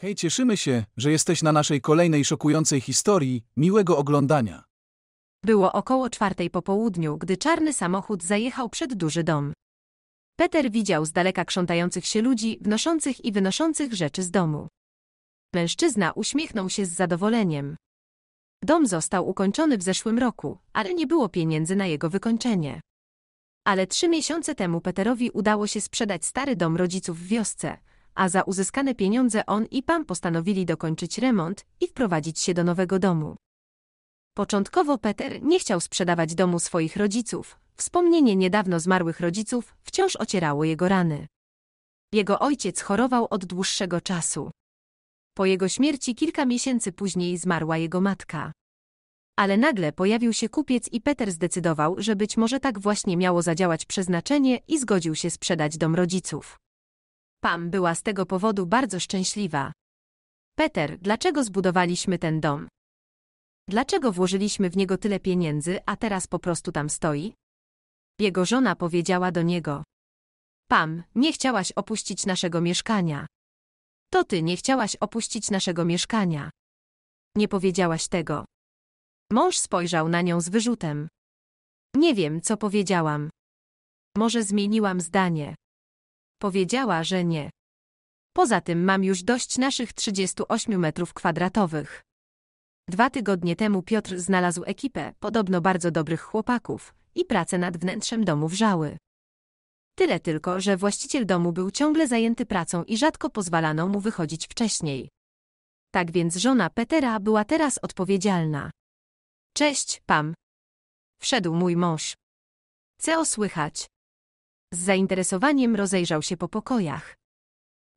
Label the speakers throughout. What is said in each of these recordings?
Speaker 1: Hej, cieszymy się, że jesteś na naszej kolejnej szokującej historii. Miłego oglądania. Było około czwartej po południu, gdy czarny samochód zajechał przed duży dom. Peter widział z daleka krzątających się ludzi, wnoszących i wynoszących rzeczy z domu. Mężczyzna uśmiechnął się z zadowoleniem. Dom został ukończony w zeszłym roku, ale nie było pieniędzy na jego wykończenie. Ale trzy miesiące temu Peterowi udało się sprzedać stary dom rodziców w wiosce, a za uzyskane pieniądze on i Pam postanowili dokończyć remont i wprowadzić się do nowego domu. Początkowo Peter nie chciał sprzedawać domu swoich rodziców. Wspomnienie niedawno zmarłych rodziców wciąż ocierało jego rany. Jego ojciec chorował od dłuższego czasu. Po jego śmierci kilka miesięcy później zmarła jego matka. Ale nagle pojawił się kupiec i Peter zdecydował, że być może tak właśnie miało zadziałać przeznaczenie i zgodził się sprzedać dom rodziców. Pam była z tego powodu bardzo szczęśliwa. Peter, dlaczego zbudowaliśmy ten dom? Dlaczego włożyliśmy w niego tyle pieniędzy, a teraz po prostu tam stoi? Jego żona powiedziała do niego. Pam, nie chciałaś opuścić naszego mieszkania. To ty nie chciałaś opuścić naszego mieszkania. Nie powiedziałaś tego. Mąż spojrzał na nią z wyrzutem. Nie wiem, co powiedziałam. Może zmieniłam zdanie. Powiedziała, że nie. Poza tym mam już dość naszych 38 metrów kwadratowych. Dwa tygodnie temu Piotr znalazł ekipę, podobno bardzo dobrych chłopaków, i pracę nad wnętrzem domu wrzały. Tyle tylko, że właściciel domu był ciągle zajęty pracą i rzadko pozwalano mu wychodzić wcześniej. Tak więc żona Petera była teraz odpowiedzialna. Cześć, Pam. Wszedł mój mąż. Co słychać? Z zainteresowaniem rozejrzał się po pokojach.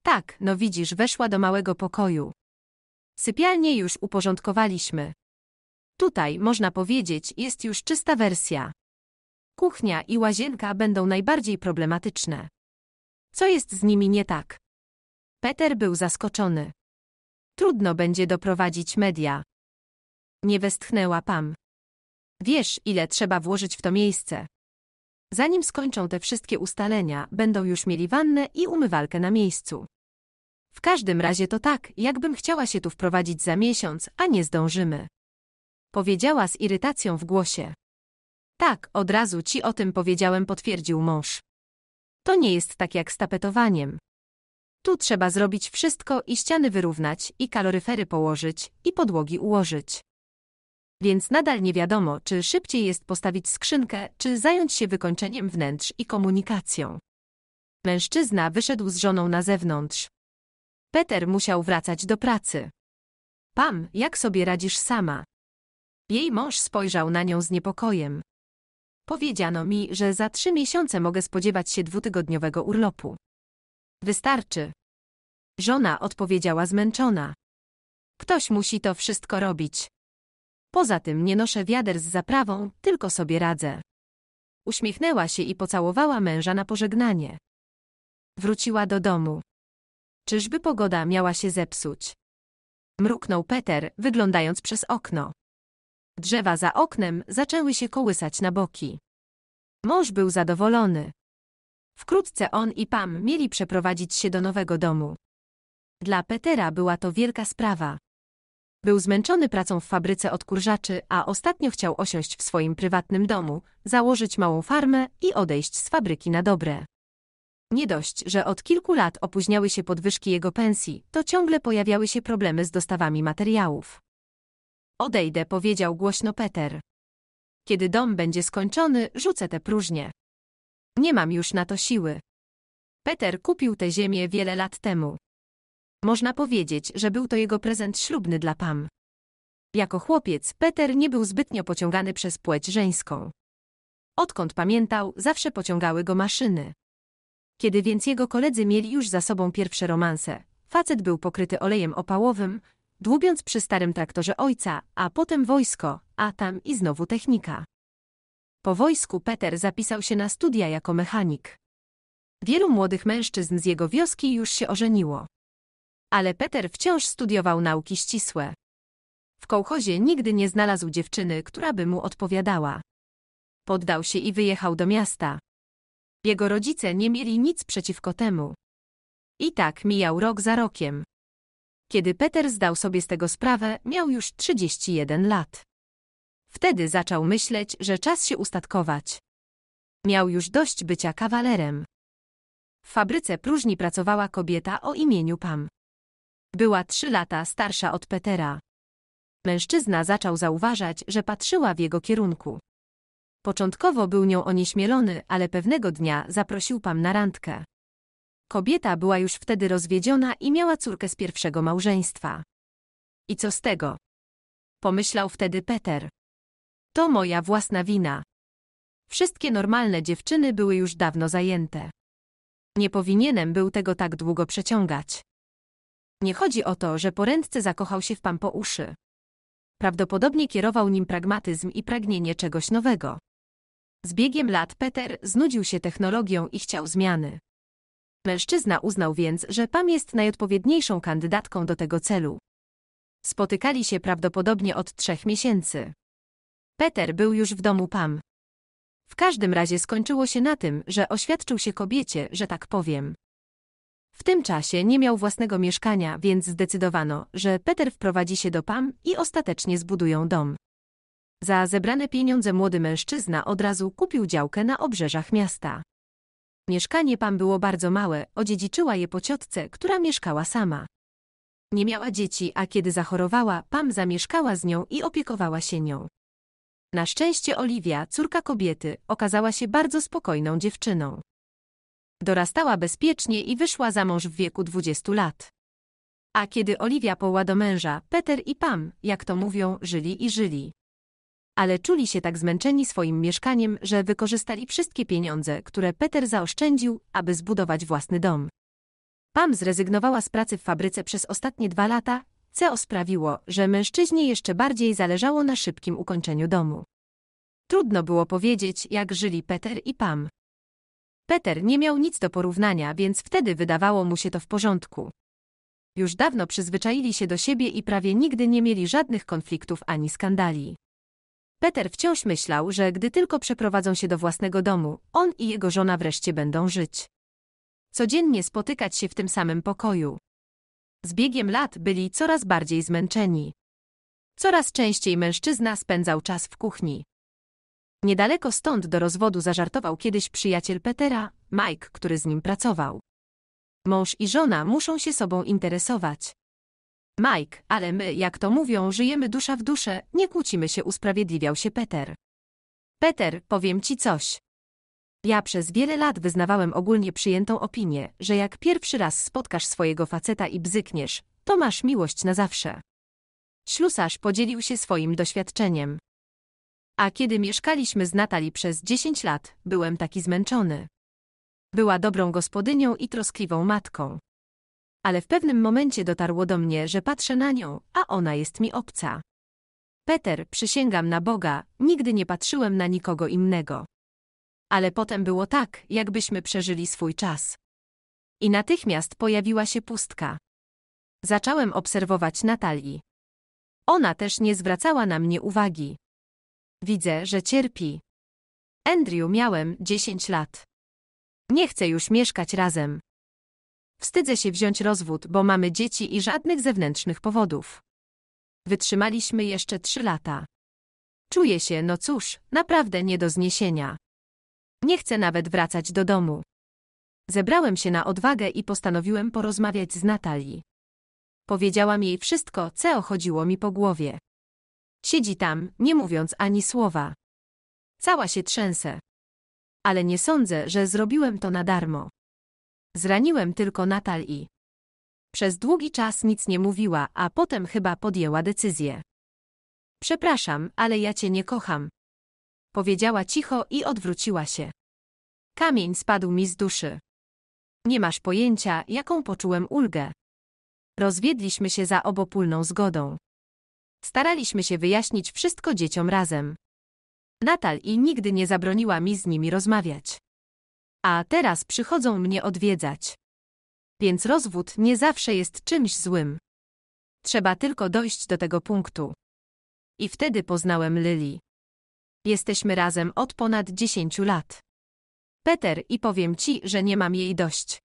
Speaker 1: Tak, no widzisz, weszła do małego pokoju. Sypialnię już uporządkowaliśmy. Tutaj, można powiedzieć, jest już czysta wersja. Kuchnia i łazienka będą najbardziej problematyczne. Co jest z nimi nie tak? Peter był zaskoczony. Trudno będzie doprowadzić media. Nie westchnęła Pam. Wiesz, ile trzeba włożyć w to miejsce. Zanim skończą te wszystkie ustalenia, będą już mieli wannę i umywalkę na miejscu. W każdym razie to tak, jakbym chciała się tu wprowadzić za miesiąc, a nie zdążymy. Powiedziała z irytacją w głosie. Tak, od razu ci o tym powiedziałem, potwierdził mąż. To nie jest tak jak z tapetowaniem. Tu trzeba zrobić wszystko i ściany wyrównać, i kaloryfery położyć, i podłogi ułożyć. Więc nadal nie wiadomo, czy szybciej jest postawić skrzynkę, czy zająć się wykończeniem wnętrz i komunikacją. Mężczyzna wyszedł z żoną na zewnątrz. Peter musiał wracać do pracy. Pam, jak sobie radzisz sama? Jej mąż spojrzał na nią z niepokojem. Powiedziano mi, że za trzy miesiące mogę spodziewać się dwutygodniowego urlopu. Wystarczy. Żona odpowiedziała zmęczona. Ktoś musi to wszystko robić. Poza tym nie noszę wiader z zaprawą, tylko sobie radzę. Uśmiechnęła się i pocałowała męża na pożegnanie. Wróciła do domu. Czyżby pogoda miała się zepsuć? Mruknął Peter, wyglądając przez okno. Drzewa za oknem zaczęły się kołysać na boki. Mąż był zadowolony. Wkrótce on i Pam mieli przeprowadzić się do nowego domu. Dla Petera była to wielka sprawa. Był zmęczony pracą w fabryce odkurzaczy, a ostatnio chciał osiąść w swoim prywatnym domu, założyć małą farmę i odejść z fabryki na dobre. Nie dość, że od kilku lat opóźniały się podwyżki jego pensji, to ciągle pojawiały się problemy z dostawami materiałów. Odejdę, powiedział głośno Peter. Kiedy dom będzie skończony, rzucę te próżnie. Nie mam już na to siły. Peter kupił tę ziemię wiele lat temu. Można powiedzieć, że był to jego prezent ślubny dla Pam. Jako chłopiec, Peter nie był zbytnio pociągany przez płeć żeńską. Odkąd pamiętał, zawsze pociągały go maszyny. Kiedy więc jego koledzy mieli już za sobą pierwsze romanse, facet był pokryty olejem opałowym, dłubiąc przy starym traktorze ojca, a potem wojsko, a tam i znowu technika. Po wojsku Peter zapisał się na studia jako mechanik. Wielu młodych mężczyzn z jego wioski już się ożeniło ale Peter wciąż studiował nauki ścisłe. W kołchozie nigdy nie znalazł dziewczyny, która by mu odpowiadała. Poddał się i wyjechał do miasta. Jego rodzice nie mieli nic przeciwko temu. I tak mijał rok za rokiem. Kiedy Peter zdał sobie z tego sprawę, miał już 31 lat. Wtedy zaczął myśleć, że czas się ustatkować. Miał już dość bycia kawalerem. W fabryce próżni pracowała kobieta o imieniu Pam. Była trzy lata starsza od Petera. Mężczyzna zaczął zauważać, że patrzyła w jego kierunku. Początkowo był nią onieśmielony, ale pewnego dnia zaprosił Pam na randkę. Kobieta była już wtedy rozwiedziona i miała córkę z pierwszego małżeństwa. I co z tego? Pomyślał wtedy Peter. To moja własna wina. Wszystkie normalne dziewczyny były już dawno zajęte. Nie powinienem był tego tak długo przeciągać. Nie chodzi o to, że porędce zakochał się w pan po uszy. Prawdopodobnie kierował nim pragmatyzm i pragnienie czegoś nowego. Z biegiem lat Peter znudził się technologią i chciał zmiany. Mężczyzna uznał więc, że Pam jest najodpowiedniejszą kandydatką do tego celu. Spotykali się prawdopodobnie od trzech miesięcy. Peter był już w domu Pam. W każdym razie skończyło się na tym, że oświadczył się kobiecie, że tak powiem. W tym czasie nie miał własnego mieszkania, więc zdecydowano, że Peter wprowadzi się do Pam i ostatecznie zbudują dom. Za zebrane pieniądze młody mężczyzna od razu kupił działkę na obrzeżach miasta. Mieszkanie Pam było bardzo małe, odziedziczyła je po ciotce, która mieszkała sama. Nie miała dzieci, a kiedy zachorowała, Pam zamieszkała z nią i opiekowała się nią. Na szczęście Oliwia, córka kobiety, okazała się bardzo spokojną dziewczyną dorastała bezpiecznie i wyszła za mąż w wieku 20 lat. A kiedy Oliwia poła do męża, Peter i Pam, jak to mówią, żyli i żyli. Ale czuli się tak zmęczeni swoim mieszkaniem, że wykorzystali wszystkie pieniądze, które Peter zaoszczędził, aby zbudować własny dom. Pam zrezygnowała z pracy w fabryce przez ostatnie dwa lata, co sprawiło, że mężczyźnie jeszcze bardziej zależało na szybkim ukończeniu domu. Trudno było powiedzieć, jak żyli Peter i Pam. Peter nie miał nic do porównania, więc wtedy wydawało mu się to w porządku. Już dawno przyzwyczaili się do siebie i prawie nigdy nie mieli żadnych konfliktów ani skandali. Peter wciąż myślał, że gdy tylko przeprowadzą się do własnego domu, on i jego żona wreszcie będą żyć. Codziennie spotykać się w tym samym pokoju. Z biegiem lat byli coraz bardziej zmęczeni. Coraz częściej mężczyzna spędzał czas w kuchni. Niedaleko stąd do rozwodu zażartował kiedyś przyjaciel Petera, Mike, który z nim pracował. Mąż i żona muszą się sobą interesować. Mike, ale my, jak to mówią, żyjemy dusza w duszę, nie kłócimy się, usprawiedliwiał się Peter. Peter, powiem ci coś. Ja przez wiele lat wyznawałem ogólnie przyjętą opinię, że jak pierwszy raz spotkasz swojego faceta i bzykniesz, to masz miłość na zawsze. Ślusarz podzielił się swoim doświadczeniem. A kiedy mieszkaliśmy z Natali przez 10 lat, byłem taki zmęczony. Była dobrą gospodynią i troskliwą matką. Ale w pewnym momencie dotarło do mnie, że patrzę na nią, a ona jest mi obca. Peter, przysięgam na Boga, nigdy nie patrzyłem na nikogo innego. Ale potem było tak, jakbyśmy przeżyli swój czas. I natychmiast pojawiła się pustka. Zacząłem obserwować Natalii. Ona też nie zwracała na mnie uwagi. Widzę, że cierpi. Andrew miałem 10 lat. Nie chcę już mieszkać razem. Wstydzę się wziąć rozwód, bo mamy dzieci i żadnych zewnętrznych powodów. Wytrzymaliśmy jeszcze trzy lata. Czuję się, no cóż, naprawdę nie do zniesienia. Nie chcę nawet wracać do domu. Zebrałem się na odwagę i postanowiłem porozmawiać z Natalii. Powiedziałam jej wszystko, co chodziło mi po głowie. Siedzi tam, nie mówiąc ani słowa. Cała się trzęsę. Ale nie sądzę, że zrobiłem to na darmo. Zraniłem tylko Natal i. Przez długi czas nic nie mówiła, a potem chyba podjęła decyzję. Przepraszam, ale ja cię nie kocham. Powiedziała cicho i odwróciła się. Kamień spadł mi z duszy. Nie masz pojęcia, jaką poczułem ulgę. Rozwiedliśmy się za obopólną zgodą. Staraliśmy się wyjaśnić wszystko dzieciom razem. Natal i nigdy nie zabroniła mi z nimi rozmawiać. A teraz przychodzą mnie odwiedzać. Więc rozwód nie zawsze jest czymś złym. Trzeba tylko dojść do tego punktu. I wtedy poznałem Lili. Jesteśmy razem od ponad dziesięciu lat. Peter i powiem ci, że nie mam jej dość.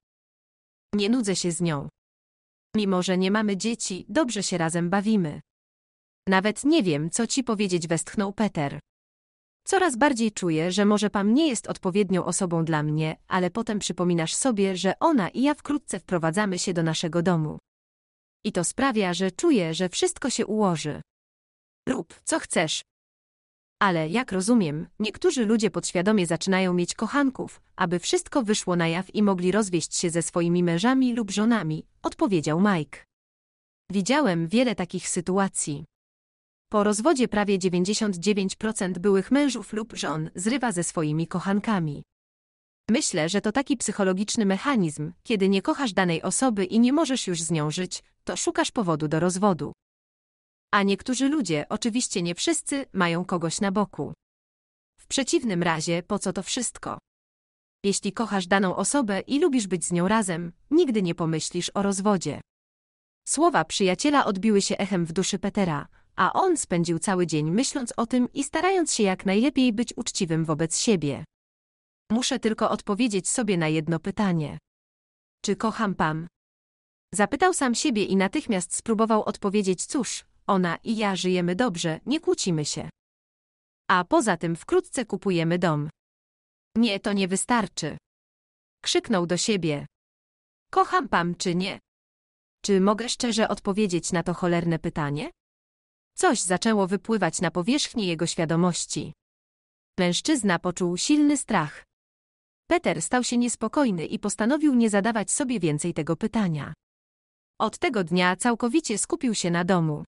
Speaker 1: Nie nudzę się z nią. Mimo, że nie mamy dzieci, dobrze się razem bawimy. Nawet nie wiem, co ci powiedzieć westchnął Peter. Coraz bardziej czuję, że może pan nie jest odpowiednią osobą dla mnie, ale potem przypominasz sobie, że ona i ja wkrótce wprowadzamy się do naszego domu. I to sprawia, że czuję, że wszystko się ułoży. Rób, co chcesz. Ale jak rozumiem, niektórzy ludzie podświadomie zaczynają mieć kochanków, aby wszystko wyszło na jaw i mogli rozwieść się ze swoimi mężami lub żonami, odpowiedział Mike. Widziałem wiele takich sytuacji. Po rozwodzie prawie 99% byłych mężów lub żon zrywa ze swoimi kochankami. Myślę, że to taki psychologiczny mechanizm, kiedy nie kochasz danej osoby i nie możesz już z nią żyć, to szukasz powodu do rozwodu. A niektórzy ludzie, oczywiście nie wszyscy, mają kogoś na boku. W przeciwnym razie, po co to wszystko? Jeśli kochasz daną osobę i lubisz być z nią razem, nigdy nie pomyślisz o rozwodzie. Słowa przyjaciela odbiły się echem w duszy Petera, a on spędził cały dzień myśląc o tym i starając się jak najlepiej być uczciwym wobec siebie. Muszę tylko odpowiedzieć sobie na jedno pytanie. Czy kocham Pam? Zapytał sam siebie i natychmiast spróbował odpowiedzieć cóż, ona i ja żyjemy dobrze, nie kłócimy się. A poza tym wkrótce kupujemy dom. Nie, to nie wystarczy. Krzyknął do siebie. Kocham Pam czy nie? Czy mogę szczerze odpowiedzieć na to cholerne pytanie? Coś zaczęło wypływać na powierzchni jego świadomości. Mężczyzna poczuł silny strach. Peter stał się niespokojny i postanowił nie zadawać sobie więcej tego pytania. Od tego dnia całkowicie skupił się na domu.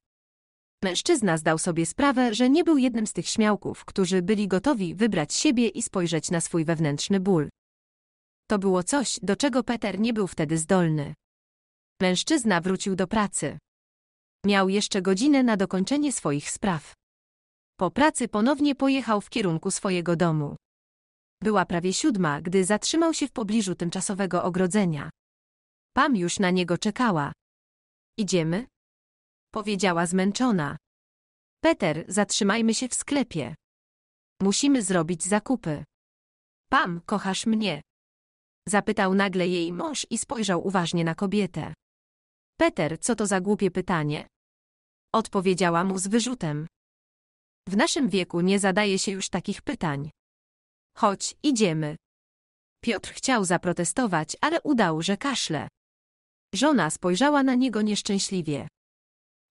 Speaker 1: Mężczyzna zdał sobie sprawę, że nie był jednym z tych śmiałków, którzy byli gotowi wybrać siebie i spojrzeć na swój wewnętrzny ból. To było coś, do czego Peter nie był wtedy zdolny. Mężczyzna wrócił do pracy. Miał jeszcze godzinę na dokończenie swoich spraw. Po pracy ponownie pojechał w kierunku swojego domu. Była prawie siódma, gdy zatrzymał się w pobliżu tymczasowego ogrodzenia. Pam już na niego czekała. Idziemy? Powiedziała zmęczona. Peter, zatrzymajmy się w sklepie. Musimy zrobić zakupy. Pam, kochasz mnie? Zapytał nagle jej mąż i spojrzał uważnie na kobietę. Peter, co to za głupie pytanie? Odpowiedziała mu z wyrzutem. W naszym wieku nie zadaje się już takich pytań. Chodź, idziemy. Piotr chciał zaprotestować, ale udał, że kaszle. Żona spojrzała na niego nieszczęśliwie.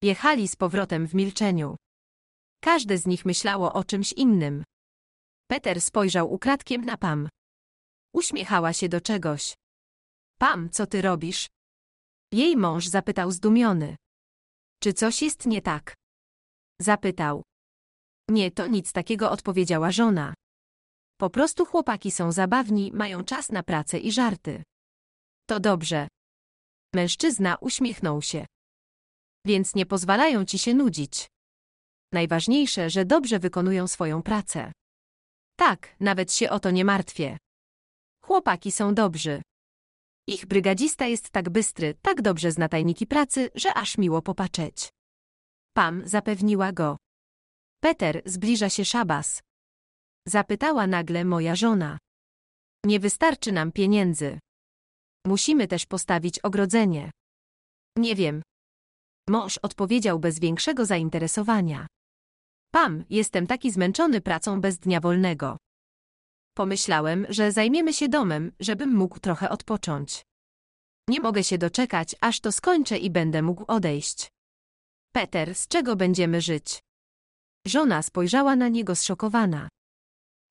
Speaker 1: Jechali z powrotem w milczeniu. Każde z nich myślało o czymś innym. Peter spojrzał ukradkiem na Pam. Uśmiechała się do czegoś. Pam, co ty robisz? Jej mąż zapytał zdumiony. Czy coś jest nie tak? Zapytał. Nie, to nic takiego odpowiedziała żona. Po prostu chłopaki są zabawni, mają czas na pracę i żarty. To dobrze. Mężczyzna uśmiechnął się. Więc nie pozwalają ci się nudzić. Najważniejsze, że dobrze wykonują swoją pracę. Tak, nawet się o to nie martwię. Chłopaki są dobrzy. Ich brygadzista jest tak bystry, tak dobrze zna tajniki pracy, że aż miło popatrzeć. Pam zapewniła go. Peter, zbliża się szabas. Zapytała nagle moja żona. Nie wystarczy nam pieniędzy. Musimy też postawić ogrodzenie. Nie wiem. Mąż odpowiedział bez większego zainteresowania. Pam, jestem taki zmęczony pracą bez dnia wolnego. Pomyślałem, że zajmiemy się domem, żebym mógł trochę odpocząć. Nie mogę się doczekać, aż to skończę i będę mógł odejść. Peter, z czego będziemy żyć? Żona spojrzała na niego zszokowana.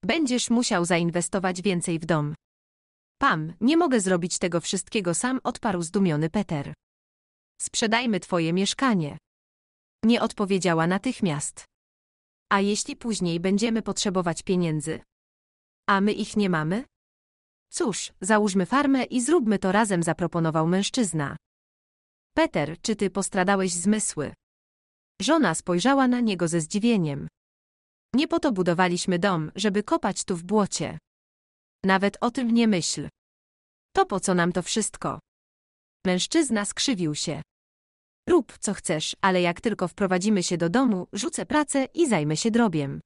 Speaker 1: Będziesz musiał zainwestować więcej w dom. Pam, nie mogę zrobić tego wszystkiego sam, odparł zdumiony Peter. Sprzedajmy twoje mieszkanie. Nie odpowiedziała natychmiast. A jeśli później będziemy potrzebować pieniędzy, a my ich nie mamy? Cóż, załóżmy farmę i zróbmy to razem, zaproponował mężczyzna. Peter, czy ty postradałeś zmysły? Żona spojrzała na niego ze zdziwieniem. Nie po to budowaliśmy dom, żeby kopać tu w błocie. Nawet o tym nie myśl. To po co nam to wszystko? Mężczyzna skrzywił się. Rób co chcesz, ale jak tylko wprowadzimy się do domu, rzucę pracę i zajmę się drobiem.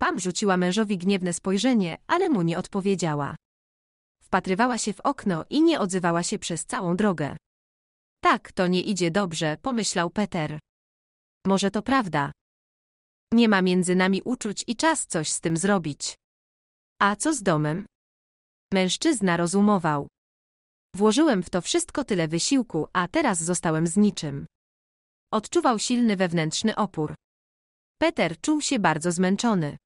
Speaker 1: Pam rzuciła mężowi gniewne spojrzenie, ale mu nie odpowiedziała. Wpatrywała się w okno i nie odzywała się przez całą drogę. Tak, to nie idzie dobrze, pomyślał Peter. Może to prawda. Nie ma między nami uczuć i czas coś z tym zrobić. A co z domem? Mężczyzna rozumował. Włożyłem w to wszystko tyle wysiłku, a teraz zostałem z niczym. Odczuwał silny wewnętrzny opór. Peter czuł się bardzo zmęczony.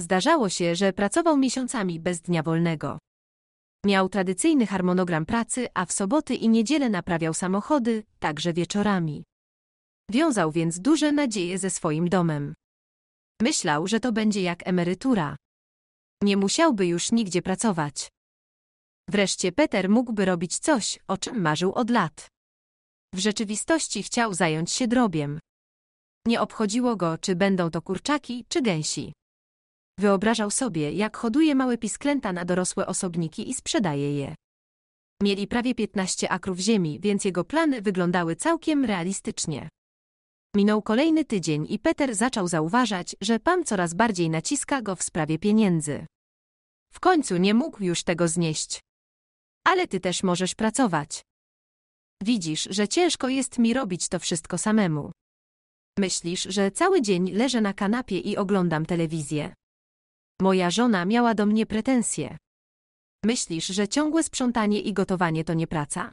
Speaker 1: Zdarzało się, że pracował miesiącami bez dnia wolnego. Miał tradycyjny harmonogram pracy, a w soboty i niedzielę naprawiał samochody, także wieczorami. Wiązał więc duże nadzieje ze swoim domem. Myślał, że to będzie jak emerytura. Nie musiałby już nigdzie pracować. Wreszcie Peter mógłby robić coś, o czym marzył od lat. W rzeczywistości chciał zająć się drobiem. Nie obchodziło go, czy będą to kurczaki, czy gęsi. Wyobrażał sobie, jak hoduje małe pisklęta na dorosłe osobniki i sprzedaje je. Mieli prawie 15 akrów ziemi, więc jego plany wyglądały całkiem realistycznie. Minął kolejny tydzień i Peter zaczął zauważać, że pan coraz bardziej naciska go w sprawie pieniędzy. W końcu nie mógł już tego znieść. Ale ty też możesz pracować. Widzisz, że ciężko jest mi robić to wszystko samemu. Myślisz, że cały dzień leżę na kanapie i oglądam telewizję. Moja żona miała do mnie pretensje. Myślisz, że ciągłe sprzątanie i gotowanie to nie praca?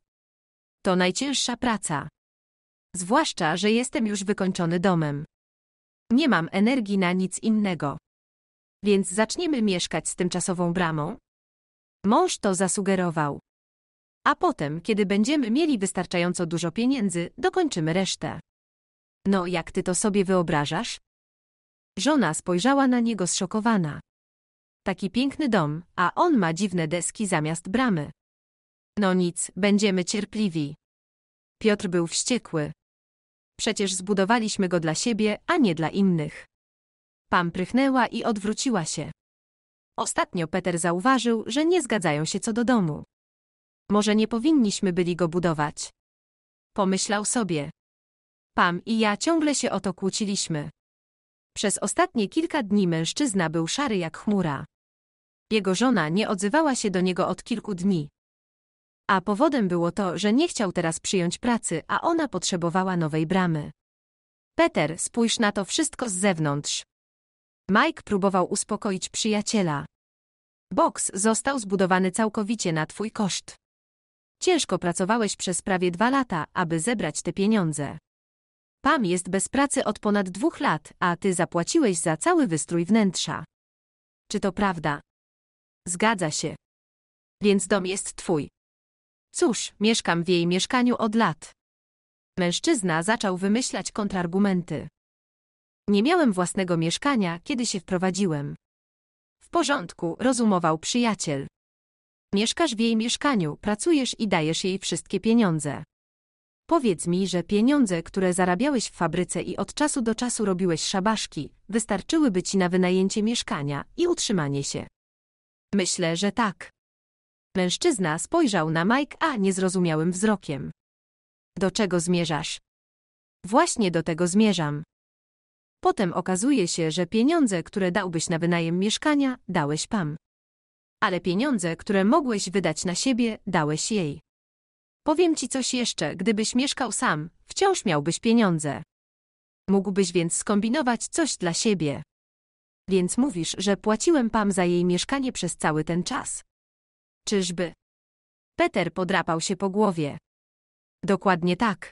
Speaker 1: To najcięższa praca. Zwłaszcza, że jestem już wykończony domem. Nie mam energii na nic innego. Więc zaczniemy mieszkać z tymczasową bramą? Mąż to zasugerował. A potem, kiedy będziemy mieli wystarczająco dużo pieniędzy, dokończymy resztę. No, jak ty to sobie wyobrażasz? Żona spojrzała na niego zszokowana. Taki piękny dom, a on ma dziwne deski zamiast bramy. No nic, będziemy cierpliwi. Piotr był wściekły. Przecież zbudowaliśmy go dla siebie, a nie dla innych. Pam prychnęła i odwróciła się. Ostatnio Peter zauważył, że nie zgadzają się co do domu. Może nie powinniśmy byli go budować. Pomyślał sobie. Pam i ja ciągle się o to kłóciliśmy. Przez ostatnie kilka dni mężczyzna był szary jak chmura. Jego żona nie odzywała się do niego od kilku dni. A powodem było to, że nie chciał teraz przyjąć pracy, a ona potrzebowała nowej bramy. Peter, spójrz na to wszystko z zewnątrz. Mike próbował uspokoić przyjaciela. Boks został zbudowany całkowicie na twój koszt. Ciężko pracowałeś przez prawie dwa lata, aby zebrać te pieniądze. Pam jest bez pracy od ponad dwóch lat, a ty zapłaciłeś za cały wystrój wnętrza. Czy to prawda? Zgadza się. Więc dom jest twój. Cóż, mieszkam w jej mieszkaniu od lat. Mężczyzna zaczął wymyślać kontrargumenty. Nie miałem własnego mieszkania, kiedy się wprowadziłem. W porządku, rozumował przyjaciel. Mieszkasz w jej mieszkaniu, pracujesz i dajesz jej wszystkie pieniądze. Powiedz mi, że pieniądze, które zarabiałeś w fabryce i od czasu do czasu robiłeś szabaszki, wystarczyłyby ci na wynajęcie mieszkania i utrzymanie się. Myślę, że tak. Mężczyzna spojrzał na Mike A niezrozumiałym wzrokiem. Do czego zmierzasz? Właśnie do tego zmierzam. Potem okazuje się, że pieniądze, które dałbyś na wynajem mieszkania, dałeś pam. Ale pieniądze, które mogłeś wydać na siebie, dałeś jej. Powiem ci coś jeszcze, gdybyś mieszkał sam, wciąż miałbyś pieniądze. Mógłbyś więc skombinować coś dla siebie. Więc mówisz, że płaciłem Pam za jej mieszkanie przez cały ten czas. Czyżby? Peter podrapał się po głowie. Dokładnie tak.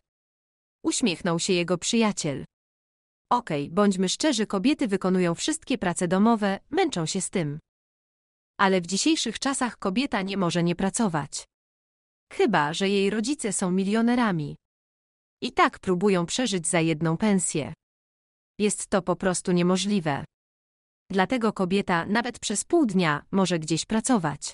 Speaker 1: Uśmiechnął się jego przyjaciel. Okej, okay, bądźmy szczerzy, kobiety wykonują wszystkie prace domowe, męczą się z tym. Ale w dzisiejszych czasach kobieta nie może nie pracować. Chyba, że jej rodzice są milionerami. I tak próbują przeżyć za jedną pensję. Jest to po prostu niemożliwe. Dlatego kobieta nawet przez pół dnia może gdzieś pracować.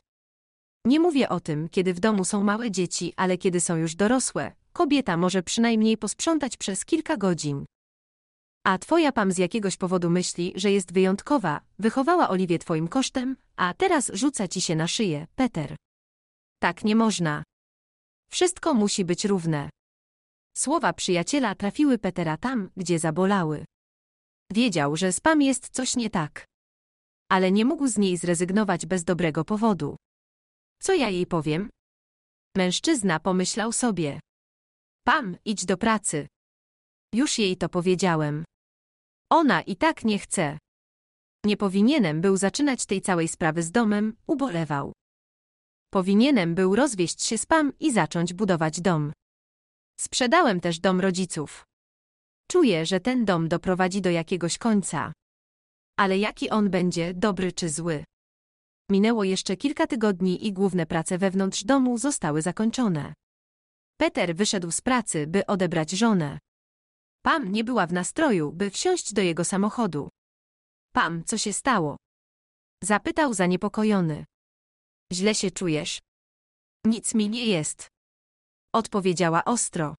Speaker 1: Nie mówię o tym, kiedy w domu są małe dzieci, ale kiedy są już dorosłe, kobieta może przynajmniej posprzątać przez kilka godzin. A twoja pam z jakiegoś powodu myśli, że jest wyjątkowa, wychowała Oliwie twoim kosztem, a teraz rzuca ci się na szyję, Peter. Tak nie można. Wszystko musi być równe. Słowa przyjaciela trafiły Petera tam, gdzie zabolały. Wiedział, że z Pam jest coś nie tak. Ale nie mógł z niej zrezygnować bez dobrego powodu. Co ja jej powiem? Mężczyzna pomyślał sobie. Pam, idź do pracy. Już jej to powiedziałem. Ona i tak nie chce. Nie powinienem był zaczynać tej całej sprawy z domem, ubolewał. Powinienem był rozwieść się z Pam i zacząć budować dom. Sprzedałem też dom rodziców. Czuję, że ten dom doprowadzi do jakiegoś końca. Ale jaki on będzie, dobry czy zły? Minęło jeszcze kilka tygodni i główne prace wewnątrz domu zostały zakończone. Peter wyszedł z pracy, by odebrać żonę. Pam nie była w nastroju, by wsiąść do jego samochodu. Pam, co się stało? Zapytał zaniepokojony. Źle się czujesz? Nic mi nie jest. Odpowiedziała ostro.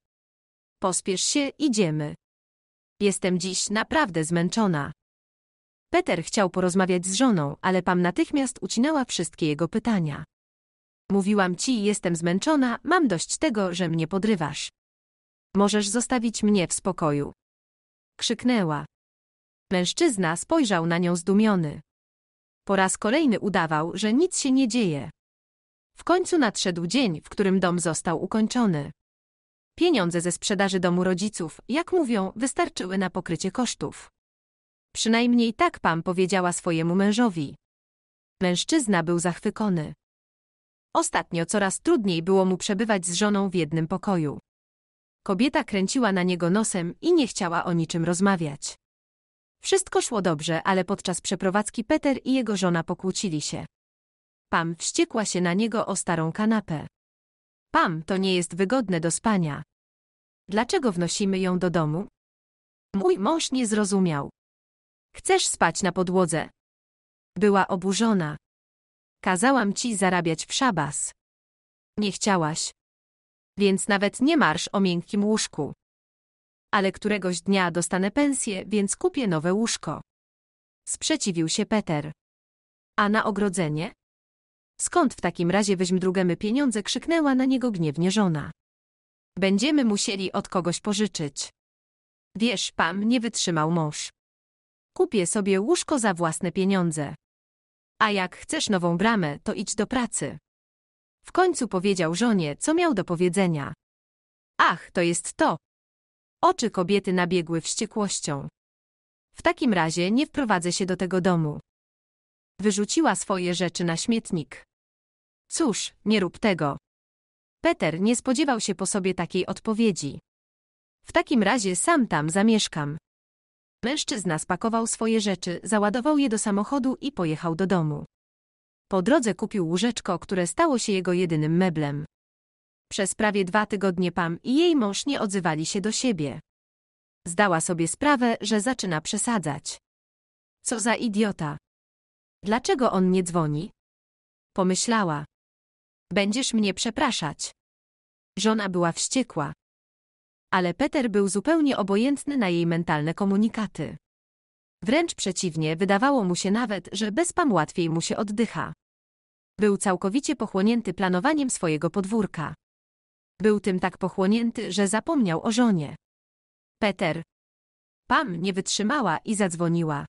Speaker 1: Pospiesz się, idziemy. Jestem dziś naprawdę zmęczona. Peter chciał porozmawiać z żoną, ale Pam natychmiast ucinała wszystkie jego pytania. Mówiłam ci, jestem zmęczona, mam dość tego, że mnie podrywasz. Możesz zostawić mnie w spokoju. Krzyknęła. Mężczyzna spojrzał na nią zdumiony. Po raz kolejny udawał, że nic się nie dzieje. W końcu nadszedł dzień, w którym dom został ukończony. Pieniądze ze sprzedaży domu rodziców, jak mówią, wystarczyły na pokrycie kosztów. Przynajmniej tak pan powiedziała swojemu mężowi. Mężczyzna był zachwycony. Ostatnio coraz trudniej było mu przebywać z żoną w jednym pokoju. Kobieta kręciła na niego nosem i nie chciała o niczym rozmawiać. Wszystko szło dobrze, ale podczas przeprowadzki Peter i jego żona pokłócili się. Pam wściekła się na niego o starą kanapę. Pam, to nie jest wygodne do spania. Dlaczego wnosimy ją do domu? Mój mąż nie zrozumiał. Chcesz spać na podłodze. Była oburzona. Kazałam ci zarabiać w szabas. Nie chciałaś. Więc nawet nie marsz o miękkim łóżku. Ale któregoś dnia dostanę pensję, więc kupię nowe łóżko. Sprzeciwił się Peter. A na ogrodzenie? Skąd w takim razie weźm my pieniądze? krzyknęła na niego gniewnie żona. Będziemy musieli od kogoś pożyczyć. Wiesz, pam, nie wytrzymał mąż. Kupię sobie łóżko za własne pieniądze. A jak chcesz nową bramę, to idź do pracy. W końcu powiedział żonie, co miał do powiedzenia. Ach, to jest to. Oczy kobiety nabiegły wściekłością. W takim razie nie wprowadzę się do tego domu. Wyrzuciła swoje rzeczy na śmietnik. Cóż, nie rób tego. Peter nie spodziewał się po sobie takiej odpowiedzi. W takim razie sam tam zamieszkam. Mężczyzna spakował swoje rzeczy, załadował je do samochodu i pojechał do domu. Po drodze kupił łóżeczko, które stało się jego jedynym meblem. Przez prawie dwa tygodnie Pam i jej mąż nie odzywali się do siebie. Zdała sobie sprawę, że zaczyna przesadzać. Co za idiota. Dlaczego on nie dzwoni? Pomyślała. Będziesz mnie przepraszać. Żona była wściekła. Ale Peter był zupełnie obojętny na jej mentalne komunikaty. Wręcz przeciwnie, wydawało mu się nawet, że bez pam łatwiej mu się oddycha. Był całkowicie pochłonięty planowaniem swojego podwórka. Był tym tak pochłonięty, że zapomniał o żonie. Peter. Pam nie wytrzymała i zadzwoniła.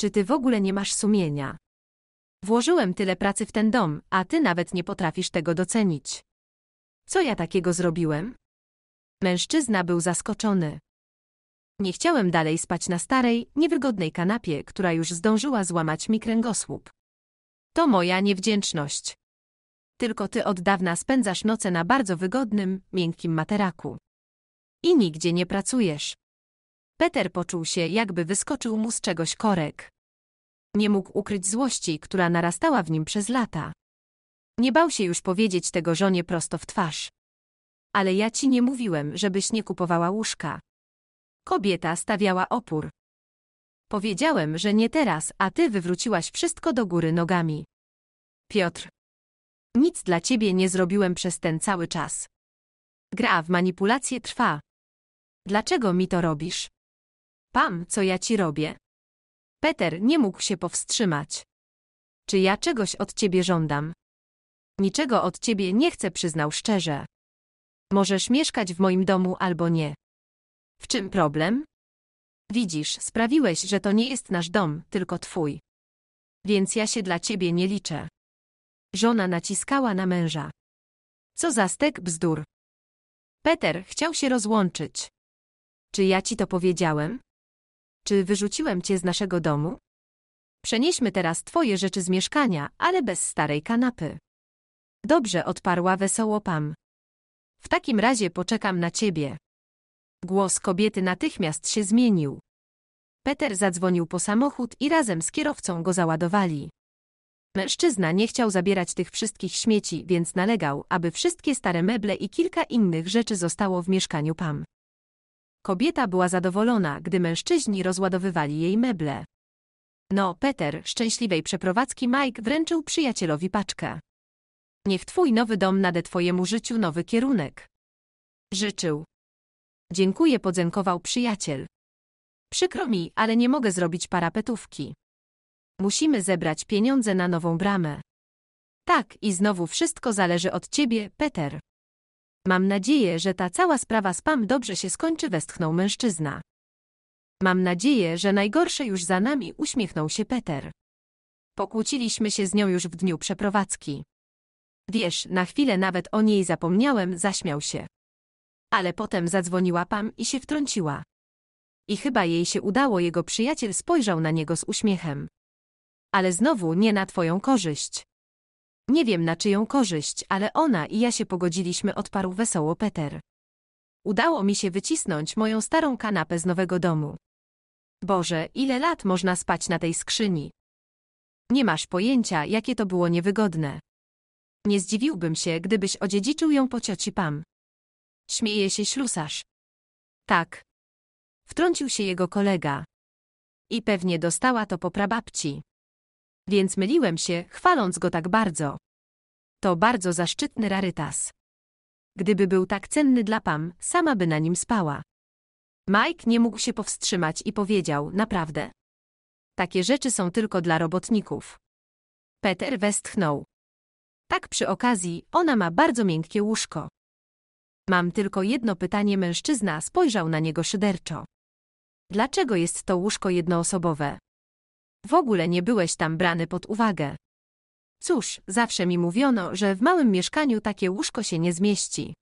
Speaker 1: Czy ty w ogóle nie masz sumienia? Włożyłem tyle pracy w ten dom, a ty nawet nie potrafisz tego docenić. Co ja takiego zrobiłem? Mężczyzna był zaskoczony. Nie chciałem dalej spać na starej, niewygodnej kanapie, która już zdążyła złamać mi kręgosłup. To moja niewdzięczność. Tylko ty od dawna spędzasz noce na bardzo wygodnym, miękkim materaku. I nigdzie nie pracujesz. Peter poczuł się, jakby wyskoczył mu z czegoś korek. Nie mógł ukryć złości, która narastała w nim przez lata. Nie bał się już powiedzieć tego żonie prosto w twarz. Ale ja ci nie mówiłem, żebyś nie kupowała łóżka. Kobieta stawiała opór. Powiedziałem, że nie teraz, a ty wywróciłaś wszystko do góry nogami. Piotr. Nic dla ciebie nie zrobiłem przez ten cały czas. Gra w manipulację trwa. Dlaczego mi to robisz? Pam, co ja ci robię? Peter nie mógł się powstrzymać. Czy ja czegoś od ciebie żądam? Niczego od ciebie nie chcę, przyznał szczerze. Możesz mieszkać w moim domu albo nie. W czym problem? Widzisz, sprawiłeś, że to nie jest nasz dom, tylko twój. Więc ja się dla ciebie nie liczę. Żona naciskała na męża. Co za stek bzdur. Peter chciał się rozłączyć. Czy ja ci to powiedziałem? Czy wyrzuciłem cię z naszego domu? Przenieśmy teraz twoje rzeczy z mieszkania, ale bez starej kanapy. Dobrze odparła wesoło Pam. W takim razie poczekam na ciebie. Głos kobiety natychmiast się zmienił. Peter zadzwonił po samochód i razem z kierowcą go załadowali. Mężczyzna nie chciał zabierać tych wszystkich śmieci, więc nalegał, aby wszystkie stare meble i kilka innych rzeczy zostało w mieszkaniu Pam. Kobieta była zadowolona, gdy mężczyźni rozładowywali jej meble. No, Peter, szczęśliwej przeprowadzki Mike wręczył przyjacielowi paczkę. Niech twój nowy dom nade twojemu życiu nowy kierunek. Życzył. Dziękuję, podziękował przyjaciel. Przykro mi, ale nie mogę zrobić parapetówki. Musimy zebrać pieniądze na nową bramę. Tak, i znowu wszystko zależy od ciebie, Peter. Mam nadzieję, że ta cała sprawa spam dobrze się skończy, westchnął mężczyzna. Mam nadzieję, że najgorsze już za nami, uśmiechnął się Peter. Pokłóciliśmy się z nią już w dniu przeprowadzki. Wiesz, na chwilę nawet o niej zapomniałem, zaśmiał się. Ale potem zadzwoniła Pam i się wtrąciła. I chyba jej się udało, jego przyjaciel spojrzał na niego z uśmiechem. Ale znowu nie na twoją korzyść. Nie wiem na czyją korzyść, ale ona i ja się pogodziliśmy, odparł wesoło Peter. Udało mi się wycisnąć moją starą kanapę z nowego domu. Boże, ile lat można spać na tej skrzyni? Nie masz pojęcia, jakie to było niewygodne. Nie zdziwiłbym się, gdybyś odziedziczył ją po cioci Pam. Śmieje się ślusarz. Tak. Wtrącił się jego kolega. I pewnie dostała to po prababci. Więc myliłem się, chwaląc go tak bardzo. To bardzo zaszczytny rarytas. Gdyby był tak cenny dla Pam, sama by na nim spała. Mike nie mógł się powstrzymać i powiedział, naprawdę. Takie rzeczy są tylko dla robotników. Peter westchnął. Tak przy okazji, ona ma bardzo miękkie łóżko. Mam tylko jedno pytanie, mężczyzna spojrzał na niego szyderczo. Dlaczego jest to łóżko jednoosobowe? W ogóle nie byłeś tam brany pod uwagę. Cóż, zawsze mi mówiono, że w małym mieszkaniu takie łóżko się nie zmieści.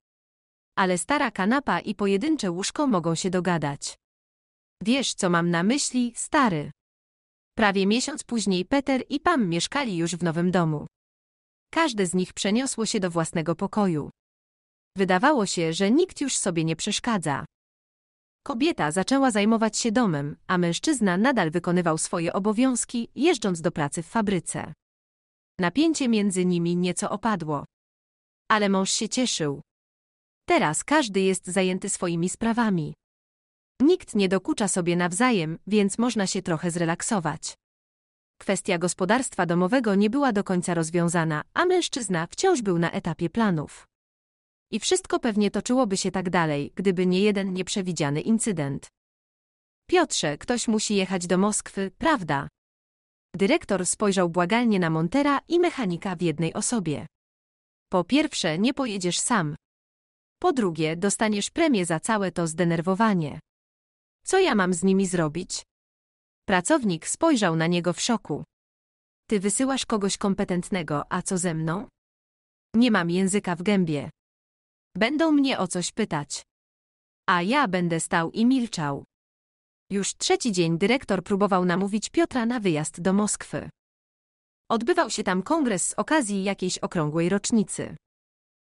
Speaker 1: Ale stara kanapa i pojedyncze łóżko mogą się dogadać. Wiesz, co mam na myśli, stary. Prawie miesiąc później Peter i Pam mieszkali już w nowym domu. Każde z nich przeniosło się do własnego pokoju. Wydawało się, że nikt już sobie nie przeszkadza. Kobieta zaczęła zajmować się domem, a mężczyzna nadal wykonywał swoje obowiązki, jeżdżąc do pracy w fabryce. Napięcie między nimi nieco opadło. Ale mąż się cieszył. Teraz każdy jest zajęty swoimi sprawami. Nikt nie dokucza sobie nawzajem, więc można się trochę zrelaksować. Kwestia gospodarstwa domowego nie była do końca rozwiązana, a mężczyzna wciąż był na etapie planów. I wszystko pewnie toczyłoby się tak dalej, gdyby nie jeden nieprzewidziany incydent. Piotrze, ktoś musi jechać do Moskwy, prawda? Dyrektor spojrzał błagalnie na Montera i mechanika w jednej osobie. Po pierwsze, nie pojedziesz sam. Po drugie, dostaniesz premię za całe to zdenerwowanie. Co ja mam z nimi zrobić? Pracownik spojrzał na niego w szoku. Ty wysyłasz kogoś kompetentnego, a co ze mną? Nie mam języka w gębie. Będą mnie o coś pytać. A ja będę stał i milczał. Już trzeci dzień dyrektor próbował namówić Piotra na wyjazd do Moskwy. Odbywał się tam kongres z okazji jakiejś okrągłej rocznicy.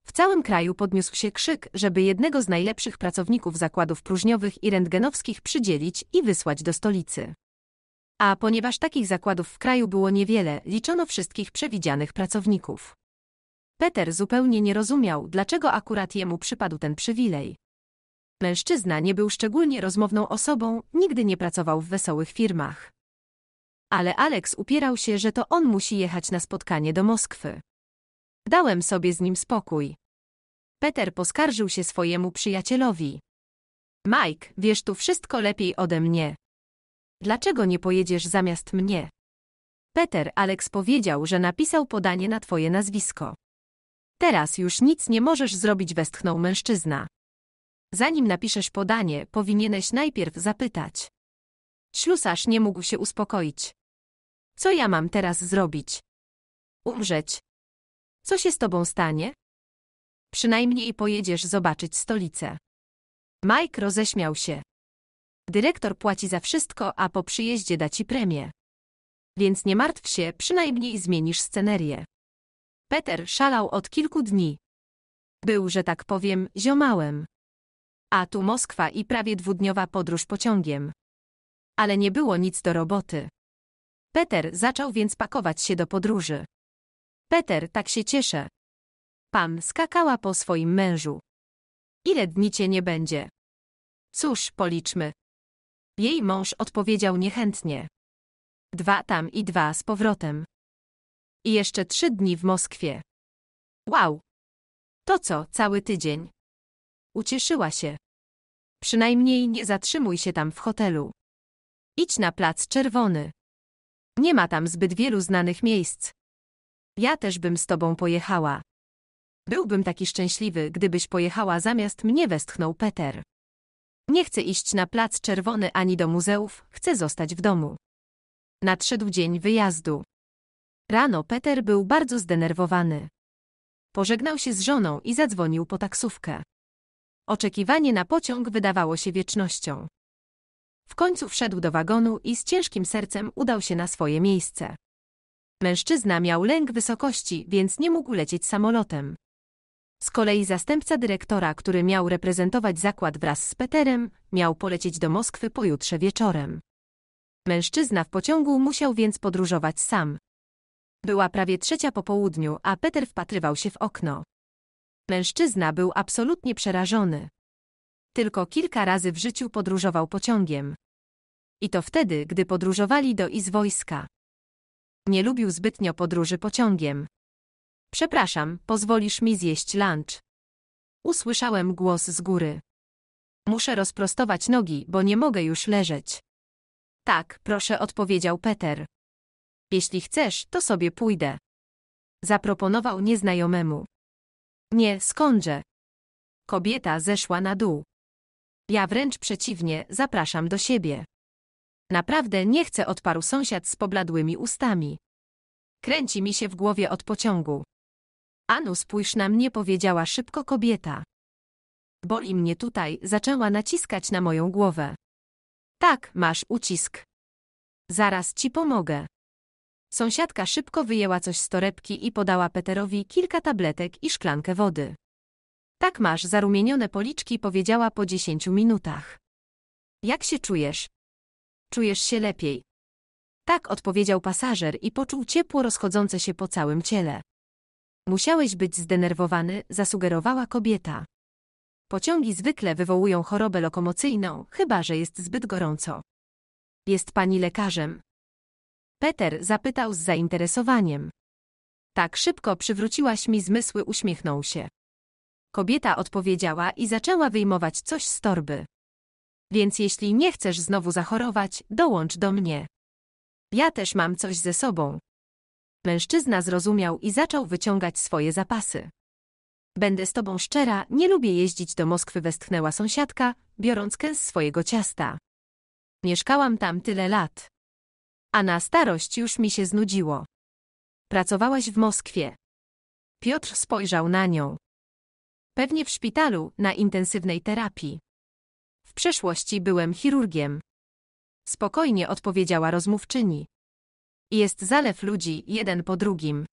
Speaker 1: W całym kraju podniósł się krzyk, żeby jednego z najlepszych pracowników zakładów próżniowych i rentgenowskich przydzielić i wysłać do stolicy. A ponieważ takich zakładów w kraju było niewiele, liczono wszystkich przewidzianych pracowników. Peter zupełnie nie rozumiał, dlaczego akurat jemu przypadł ten przywilej. Mężczyzna nie był szczególnie rozmowną osobą, nigdy nie pracował w wesołych firmach. Ale Alex upierał się, że to on musi jechać na spotkanie do Moskwy. Dałem sobie z nim spokój. Peter poskarżył się swojemu przyjacielowi. Mike, wiesz tu wszystko lepiej ode mnie. Dlaczego nie pojedziesz zamiast mnie? Peter Alex powiedział, że napisał podanie na twoje nazwisko. Teraz już nic nie możesz zrobić, westchnął mężczyzna. Zanim napiszesz podanie, powinieneś najpierw zapytać. Ślusarz nie mógł się uspokoić. Co ja mam teraz zrobić? Umrzeć. Co się z tobą stanie? Przynajmniej pojedziesz zobaczyć stolicę. Mike roześmiał się. Dyrektor płaci za wszystko, a po przyjeździe da ci premię. Więc nie martw się, przynajmniej zmienisz scenerię. Peter szalał od kilku dni. Był, że tak powiem, ziomałem. A tu Moskwa i prawie dwudniowa podróż pociągiem. Ale nie było nic do roboty. Peter zaczął więc pakować się do podróży. Peter, tak się cieszę. Pam skakała po swoim mężu. Ile dni cię nie będzie? Cóż, policzmy. Jej mąż odpowiedział niechętnie. Dwa tam i dwa z powrotem i jeszcze trzy dni w Moskwie. Wow! To co, cały tydzień? Ucieszyła się. Przynajmniej nie zatrzymuj się tam w hotelu. Idź na plac czerwony. Nie ma tam zbyt wielu znanych miejsc. Ja też bym z tobą pojechała. Byłbym taki szczęśliwy, gdybyś pojechała zamiast mnie, westchnął Peter. Nie chcę iść na plac czerwony ani do muzeów, chcę zostać w domu. Nadszedł dzień wyjazdu. Rano Peter był bardzo zdenerwowany. Pożegnał się z żoną i zadzwonił po taksówkę. Oczekiwanie na pociąg wydawało się wiecznością. W końcu wszedł do wagonu i z ciężkim sercem udał się na swoje miejsce. Mężczyzna miał lęk wysokości, więc nie mógł lecieć samolotem. Z kolei zastępca dyrektora, który miał reprezentować zakład wraz z Peterem, miał polecieć do Moskwy pojutrze wieczorem. Mężczyzna w pociągu musiał więc podróżować sam. Była prawie trzecia po południu, a Peter wpatrywał się w okno. Mężczyzna był absolutnie przerażony. Tylko kilka razy w życiu podróżował pociągiem. I to wtedy, gdy podróżowali do iz wojska. Nie lubił zbytnio podróży pociągiem. Przepraszam, pozwolisz mi zjeść lunch. Usłyszałem głos z góry. Muszę rozprostować nogi, bo nie mogę już leżeć. Tak, proszę, odpowiedział Peter. Jeśli chcesz, to sobie pójdę. Zaproponował nieznajomemu. Nie, skądże? Kobieta zeszła na dół. Ja wręcz przeciwnie, zapraszam do siebie. Naprawdę nie chcę, odparł sąsiad z pobladłymi ustami. Kręci mi się w głowie od pociągu. Anu, spójrz na mnie, powiedziała szybko kobieta. Boli mnie tutaj, zaczęła naciskać na moją głowę. Tak, masz ucisk. Zaraz ci pomogę. Sąsiadka szybko wyjęła coś z torebki i podała Peterowi kilka tabletek i szklankę wody. Tak masz zarumienione policzki, powiedziała po dziesięciu minutach. Jak się czujesz? Czujesz się lepiej. Tak odpowiedział pasażer i poczuł ciepło rozchodzące się po całym ciele. Musiałeś być zdenerwowany, zasugerowała kobieta. Pociągi zwykle wywołują chorobę lokomocyjną, chyba że jest zbyt gorąco. Jest pani lekarzem. Peter zapytał z zainteresowaniem. Tak szybko przywróciłaś mi zmysły, uśmiechnął się. Kobieta odpowiedziała i zaczęła wyjmować coś z torby. Więc jeśli nie chcesz znowu zachorować, dołącz do mnie. Ja też mam coś ze sobą. Mężczyzna zrozumiał i zaczął wyciągać swoje zapasy. Będę z tobą szczera, nie lubię jeździć do Moskwy, westchnęła sąsiadka, biorąc kęs swojego ciasta. Mieszkałam tam tyle lat. A na starość już mi się znudziło. Pracowałaś w Moskwie. Piotr spojrzał na nią. Pewnie w szpitalu, na intensywnej terapii. W przeszłości byłem chirurgiem. Spokojnie odpowiedziała rozmówczyni. Jest zalew ludzi, jeden po drugim.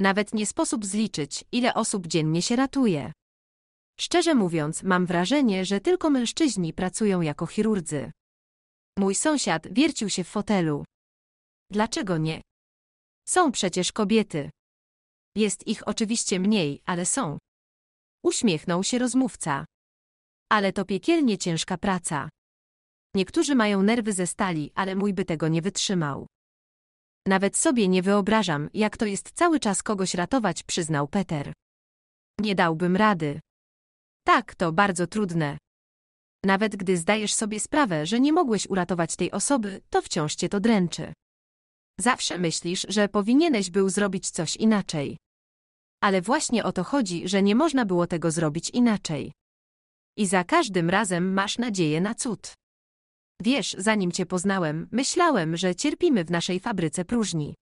Speaker 1: Nawet nie sposób zliczyć, ile osób dziennie się ratuje. Szczerze mówiąc, mam wrażenie, że tylko mężczyźni pracują jako chirurdzy. Mój sąsiad wiercił się w fotelu. Dlaczego nie? Są przecież kobiety. Jest ich oczywiście mniej, ale są. Uśmiechnął się rozmówca. Ale to piekielnie ciężka praca. Niektórzy mają nerwy ze stali, ale mój by tego nie wytrzymał. Nawet sobie nie wyobrażam, jak to jest cały czas kogoś ratować, przyznał Peter. Nie dałbym rady. Tak, to bardzo trudne. Nawet gdy zdajesz sobie sprawę, że nie mogłeś uratować tej osoby, to wciąż cię to dręczy. Zawsze myślisz, że powinieneś był zrobić coś inaczej. Ale właśnie o to chodzi, że nie można było tego zrobić inaczej. I za każdym razem masz nadzieję na cud. Wiesz, zanim cię poznałem, myślałem, że cierpimy w naszej fabryce próżni.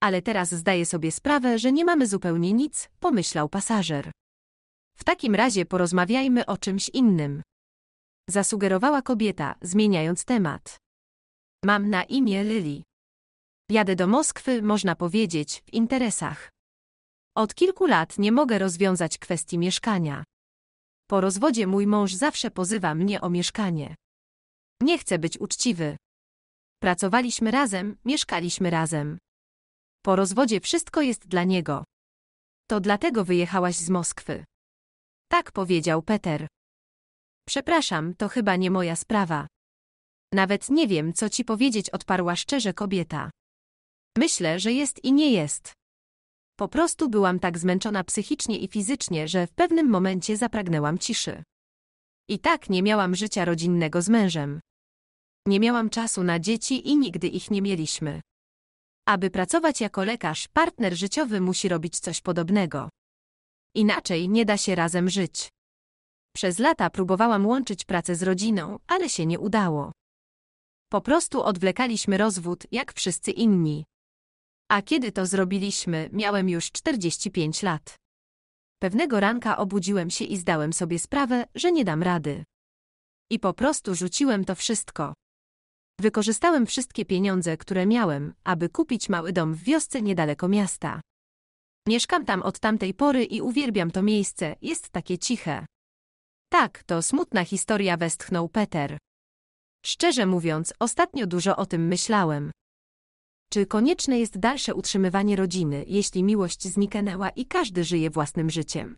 Speaker 1: Ale teraz zdaję sobie sprawę, że nie mamy zupełnie nic, pomyślał pasażer. W takim razie porozmawiajmy o czymś innym. Zasugerowała kobieta, zmieniając temat. Mam na imię Lili. Jadę do Moskwy, można powiedzieć, w interesach. Od kilku lat nie mogę rozwiązać kwestii mieszkania. Po rozwodzie mój mąż zawsze pozywa mnie o mieszkanie. Nie chcę być uczciwy. Pracowaliśmy razem, mieszkaliśmy razem. Po rozwodzie wszystko jest dla niego. To dlatego wyjechałaś z Moskwy. Tak powiedział Peter. Przepraszam, to chyba nie moja sprawa. Nawet nie wiem, co ci powiedzieć, odparła szczerze kobieta. Myślę, że jest i nie jest. Po prostu byłam tak zmęczona psychicznie i fizycznie, że w pewnym momencie zapragnęłam ciszy. I tak nie miałam życia rodzinnego z mężem. Nie miałam czasu na dzieci i nigdy ich nie mieliśmy. Aby pracować jako lekarz, partner życiowy musi robić coś podobnego. Inaczej nie da się razem żyć. Przez lata próbowałam łączyć pracę z rodziną, ale się nie udało. Po prostu odwlekaliśmy rozwód, jak wszyscy inni. A kiedy to zrobiliśmy, miałem już 45 lat. Pewnego ranka obudziłem się i zdałem sobie sprawę, że nie dam rady. I po prostu rzuciłem to wszystko. Wykorzystałem wszystkie pieniądze, które miałem, aby kupić mały dom w wiosce niedaleko miasta. Mieszkam tam od tamtej pory i uwielbiam to miejsce, jest takie ciche. Tak, to smutna historia westchnął Peter. Szczerze mówiąc, ostatnio dużo o tym myślałem. Czy konieczne jest dalsze utrzymywanie rodziny, jeśli miłość zniknęła i każdy żyje własnym życiem?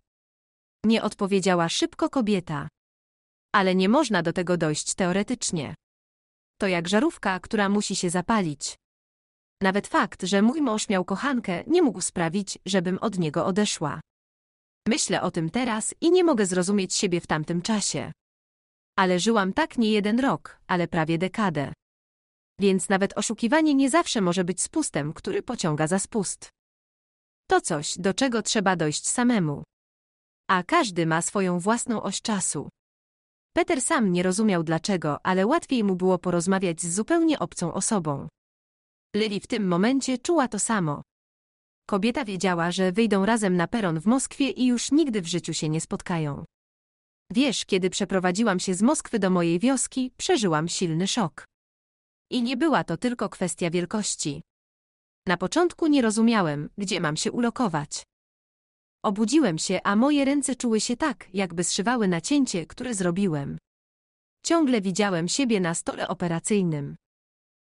Speaker 1: Nie odpowiedziała szybko kobieta. Ale nie można do tego dojść teoretycznie. To jak żarówka, która musi się zapalić. Nawet fakt, że mój mąż miał kochankę, nie mógł sprawić, żebym od niego odeszła. Myślę o tym teraz i nie mogę zrozumieć siebie w tamtym czasie. Ale żyłam tak nie jeden rok, ale prawie dekadę. Więc nawet oszukiwanie nie zawsze może być spustem, który pociąga za spust. To coś, do czego trzeba dojść samemu. A każdy ma swoją własną oś czasu. Peter sam nie rozumiał dlaczego, ale łatwiej mu było porozmawiać z zupełnie obcą osobą. Lily w tym momencie czuła to samo. Kobieta wiedziała, że wyjdą razem na peron w Moskwie i już nigdy w życiu się nie spotkają. Wiesz, kiedy przeprowadziłam się z Moskwy do mojej wioski, przeżyłam silny szok. I nie była to tylko kwestia wielkości. Na początku nie rozumiałem, gdzie mam się ulokować. Obudziłem się, a moje ręce czuły się tak, jakby zszywały nacięcie, które zrobiłem. Ciągle widziałem siebie na stole operacyjnym.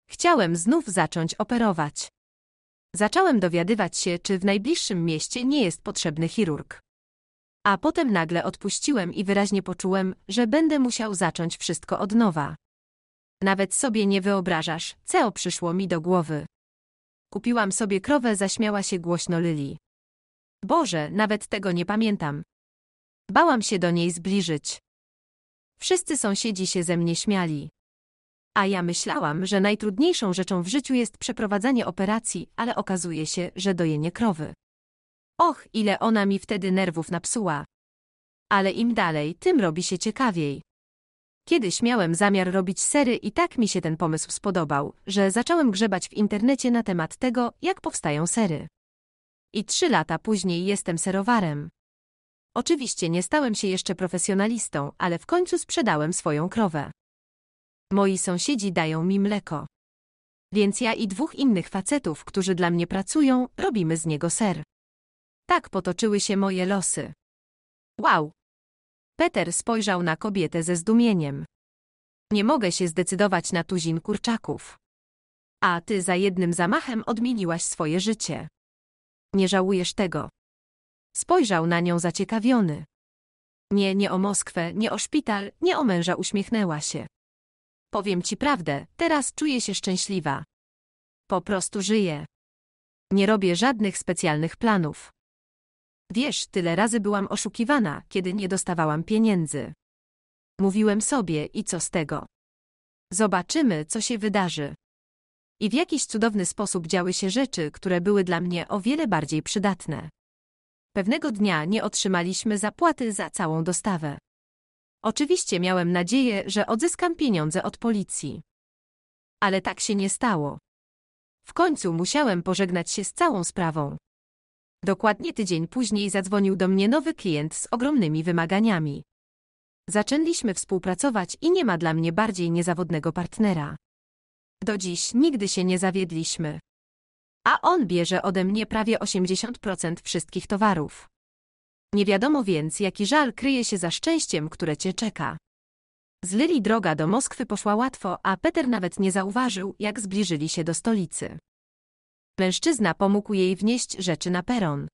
Speaker 1: Chciałem znów zacząć operować. Zacząłem dowiadywać się, czy w najbliższym mieście nie jest potrzebny chirurg. A potem nagle odpuściłem i wyraźnie poczułem, że będę musiał zacząć wszystko od nowa. Nawet sobie nie wyobrażasz, co przyszło mi do głowy. Kupiłam sobie krowę, zaśmiała się głośno Lili. Boże, nawet tego nie pamiętam. Bałam się do niej zbliżyć. Wszyscy sąsiedzi się ze mnie śmiali. A ja myślałam, że najtrudniejszą rzeczą w życiu jest przeprowadzanie operacji, ale okazuje się, że dojenie krowy. Och, ile ona mi wtedy nerwów napsuła. Ale im dalej, tym robi się ciekawiej. Kiedyś miałem zamiar robić sery i tak mi się ten pomysł spodobał, że zacząłem grzebać w internecie na temat tego, jak powstają sery. I trzy lata później jestem serowarem. Oczywiście nie stałem się jeszcze profesjonalistą, ale w końcu sprzedałem swoją krowę. Moi sąsiedzi dają mi mleko. Więc ja i dwóch innych facetów, którzy dla mnie pracują, robimy z niego ser. Tak potoczyły się moje losy. Wow! Peter spojrzał na kobietę ze zdumieniem. Nie mogę się zdecydować na tuzin kurczaków. A ty za jednym zamachem odmieniłaś swoje życie. Nie żałujesz tego. Spojrzał na nią zaciekawiony. Nie, nie o Moskwę, nie o szpital, nie o męża uśmiechnęła się. Powiem ci prawdę, teraz czuję się szczęśliwa. Po prostu żyję. Nie robię żadnych specjalnych planów. Wiesz, tyle razy byłam oszukiwana, kiedy nie dostawałam pieniędzy. Mówiłem sobie i co z tego. Zobaczymy, co się wydarzy. I w jakiś cudowny sposób działy się rzeczy, które były dla mnie o wiele bardziej przydatne. Pewnego dnia nie otrzymaliśmy zapłaty za całą dostawę. Oczywiście miałem nadzieję, że odzyskam pieniądze od policji. Ale tak się nie stało. W końcu musiałem pożegnać się z całą sprawą. Dokładnie tydzień później zadzwonił do mnie nowy klient z ogromnymi wymaganiami. Zaczęliśmy współpracować i nie ma dla mnie bardziej niezawodnego partnera. Do dziś nigdy się nie zawiedliśmy. A on bierze ode mnie prawie 80% wszystkich towarów. Nie wiadomo więc, jaki żal kryje się za szczęściem, które cię czeka. Z Lyli droga do Moskwy poszła łatwo, a Peter nawet nie zauważył, jak zbliżyli się do stolicy. Mężczyzna pomógł jej wnieść rzeczy na peron.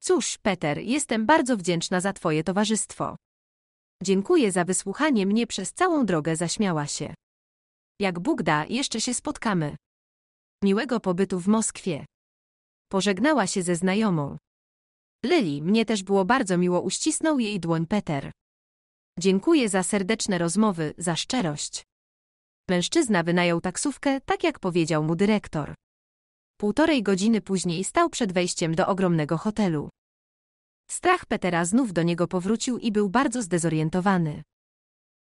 Speaker 1: Cóż, Peter, jestem bardzo wdzięczna za twoje towarzystwo. Dziękuję za wysłuchanie mnie przez całą drogę, zaśmiała się. Jak Bóg da, jeszcze się spotkamy. Miłego pobytu w Moskwie. Pożegnała się ze znajomą. Lili, mnie też było bardzo miło uścisnął jej dłoń Peter. Dziękuję za serdeczne rozmowy, za szczerość. Mężczyzna wynajął taksówkę, tak jak powiedział mu dyrektor. Półtorej godziny później stał przed wejściem do ogromnego hotelu. Strach Petera znów do niego powrócił i był bardzo zdezorientowany.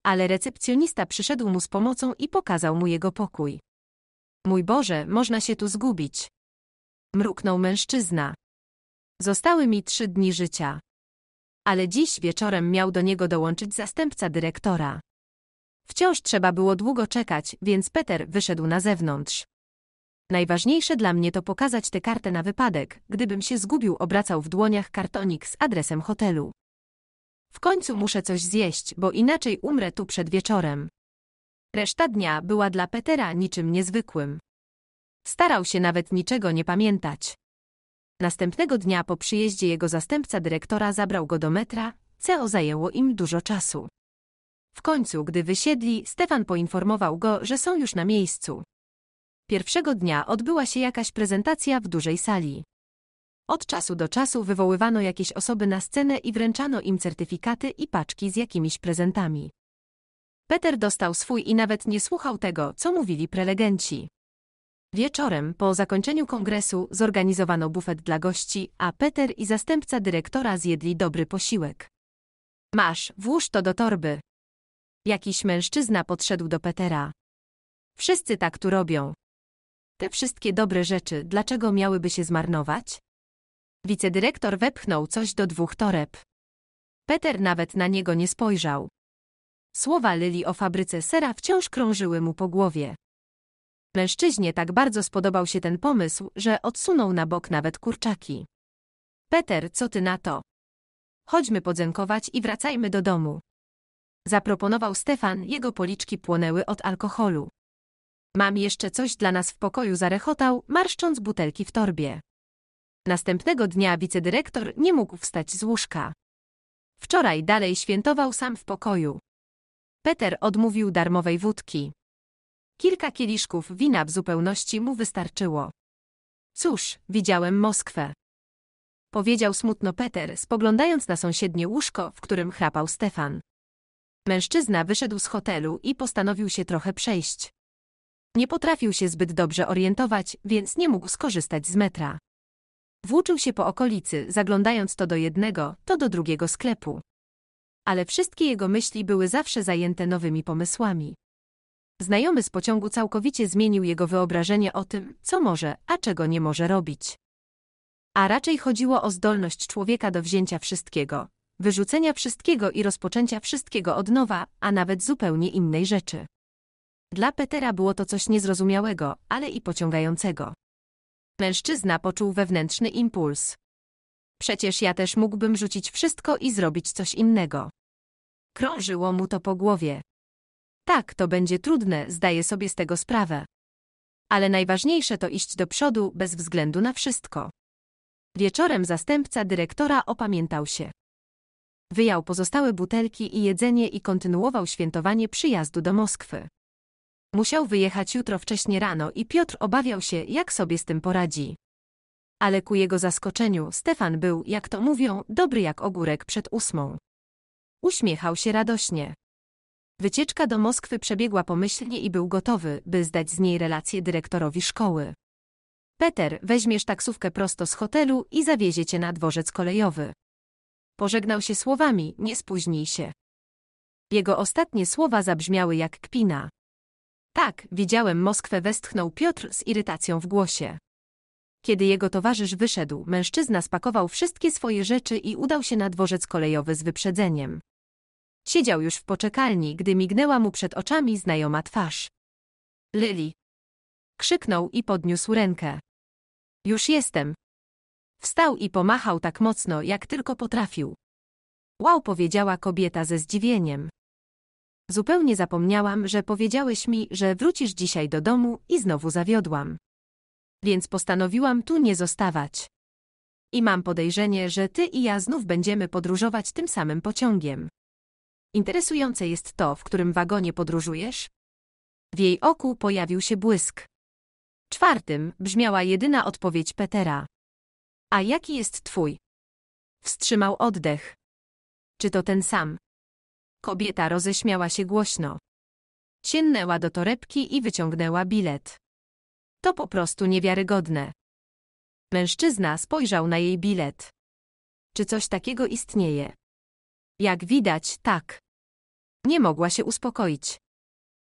Speaker 1: Ale recepcjonista przyszedł mu z pomocą i pokazał mu jego pokój. Mój Boże, można się tu zgubić. Mruknął mężczyzna. Zostały mi trzy dni życia. Ale dziś wieczorem miał do niego dołączyć zastępca dyrektora. Wciąż trzeba było długo czekać, więc Peter wyszedł na zewnątrz. Najważniejsze dla mnie to pokazać tę kartę na wypadek, gdybym się zgubił, obracał w dłoniach kartonik z adresem hotelu. W końcu muszę coś zjeść, bo inaczej umrę tu przed wieczorem. Reszta dnia była dla Petera niczym niezwykłym. Starał się nawet niczego nie pamiętać. Następnego dnia po przyjeździe jego zastępca dyrektora zabrał go do metra, co zajęło im dużo czasu. W końcu, gdy wysiedli, Stefan poinformował go, że są już na miejscu. Pierwszego dnia odbyła się jakaś prezentacja w dużej sali. Od czasu do czasu wywoływano jakieś osoby na scenę i wręczano im certyfikaty i paczki z jakimiś prezentami. Peter dostał swój i nawet nie słuchał tego, co mówili prelegenci. Wieczorem po zakończeniu kongresu zorganizowano bufet dla gości, a Peter i zastępca dyrektora zjedli dobry posiłek. Masz, włóż to do torby. Jakiś mężczyzna podszedł do Petera. Wszyscy tak tu robią. Te wszystkie dobre rzeczy, dlaczego miałyby się zmarnować? Wicedyrektor wepchnął coś do dwóch toreb. Peter nawet na niego nie spojrzał. Słowa Lili o fabryce sera wciąż krążyły mu po głowie. Mężczyźnie tak bardzo spodobał się ten pomysł, że odsunął na bok nawet kurczaki. Peter, co ty na to? Chodźmy podzękować i wracajmy do domu. Zaproponował Stefan, jego policzki płonęły od alkoholu. Mam jeszcze coś dla nas w pokoju, zarechotał, marszcząc butelki w torbie. Następnego dnia wicedyrektor nie mógł wstać z łóżka. Wczoraj dalej świętował sam w pokoju. Peter odmówił darmowej wódki. Kilka kieliszków wina w zupełności mu wystarczyło. Cóż, widziałem Moskwę. Powiedział smutno Peter, spoglądając na sąsiednie łóżko, w którym chrapał Stefan. Mężczyzna wyszedł z hotelu i postanowił się trochę przejść. Nie potrafił się zbyt dobrze orientować, więc nie mógł skorzystać z metra. Włóczył się po okolicy, zaglądając to do jednego, to do drugiego sklepu. Ale wszystkie jego myśli były zawsze zajęte nowymi pomysłami. Znajomy z pociągu całkowicie zmienił jego wyobrażenie o tym, co może, a czego nie może robić. A raczej chodziło o zdolność człowieka do wzięcia wszystkiego, wyrzucenia wszystkiego i rozpoczęcia wszystkiego od nowa, a nawet zupełnie innej rzeczy. Dla Petera było to coś niezrozumiałego, ale i pociągającego. Mężczyzna poczuł wewnętrzny impuls. Przecież ja też mógłbym rzucić wszystko i zrobić coś innego. Krążyło mu to po głowie. Tak, to będzie trudne, zdaję sobie z tego sprawę. Ale najważniejsze to iść do przodu bez względu na wszystko. Wieczorem zastępca dyrektora opamiętał się. Wyjął pozostałe butelki i jedzenie i kontynuował świętowanie przyjazdu do Moskwy. Musiał wyjechać jutro wcześnie rano i Piotr obawiał się, jak sobie z tym poradzi. Ale ku jego zaskoczeniu Stefan był, jak to mówią, dobry jak ogórek przed ósmą. Uśmiechał się radośnie. Wycieczka do Moskwy przebiegła pomyślnie i był gotowy, by zdać z niej relację dyrektorowi szkoły. Peter, weźmiesz taksówkę prosto z hotelu i zawiezie cię na dworzec kolejowy. Pożegnał się słowami, nie spóźnij się. Jego ostatnie słowa zabrzmiały jak kpina. Tak, widziałem Moskwę, westchnął Piotr z irytacją w głosie. Kiedy jego towarzysz wyszedł, mężczyzna spakował wszystkie swoje rzeczy i udał się na dworzec kolejowy z wyprzedzeniem. Siedział już w poczekalni, gdy mignęła mu przed oczami znajoma twarz. Lili. Krzyknął i podniósł rękę. Już jestem. Wstał i pomachał tak mocno, jak tylko potrafił. Wow, powiedziała kobieta ze zdziwieniem. Zupełnie zapomniałam, że powiedziałeś mi, że wrócisz dzisiaj do domu i znowu zawiodłam. Więc postanowiłam tu nie zostawać. I mam podejrzenie, że ty i ja znów będziemy podróżować tym samym pociągiem. Interesujące jest to, w którym wagonie podróżujesz. W jej oku pojawił się błysk. Czwartym brzmiała jedyna odpowiedź Petera. A jaki jest twój? Wstrzymał oddech. Czy to ten sam? Kobieta roześmiała się głośno. Sięgnęła do torebki i wyciągnęła bilet. To po prostu niewiarygodne. Mężczyzna spojrzał na jej bilet. Czy coś takiego istnieje? Jak widać, tak. Nie mogła się uspokoić.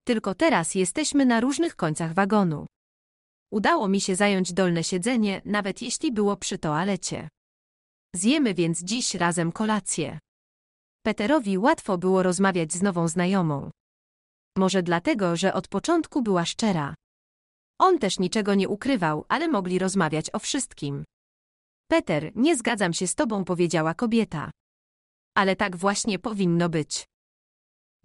Speaker 1: Tylko teraz jesteśmy na różnych końcach wagonu. Udało mi się zająć dolne siedzenie, nawet jeśli było przy toalecie. Zjemy więc dziś razem kolację. Peterowi łatwo było rozmawiać z nową znajomą. Może dlatego, że od początku była szczera. On też niczego nie ukrywał, ale mogli rozmawiać o wszystkim. Peter, nie zgadzam się z tobą, powiedziała kobieta. Ale tak właśnie powinno być.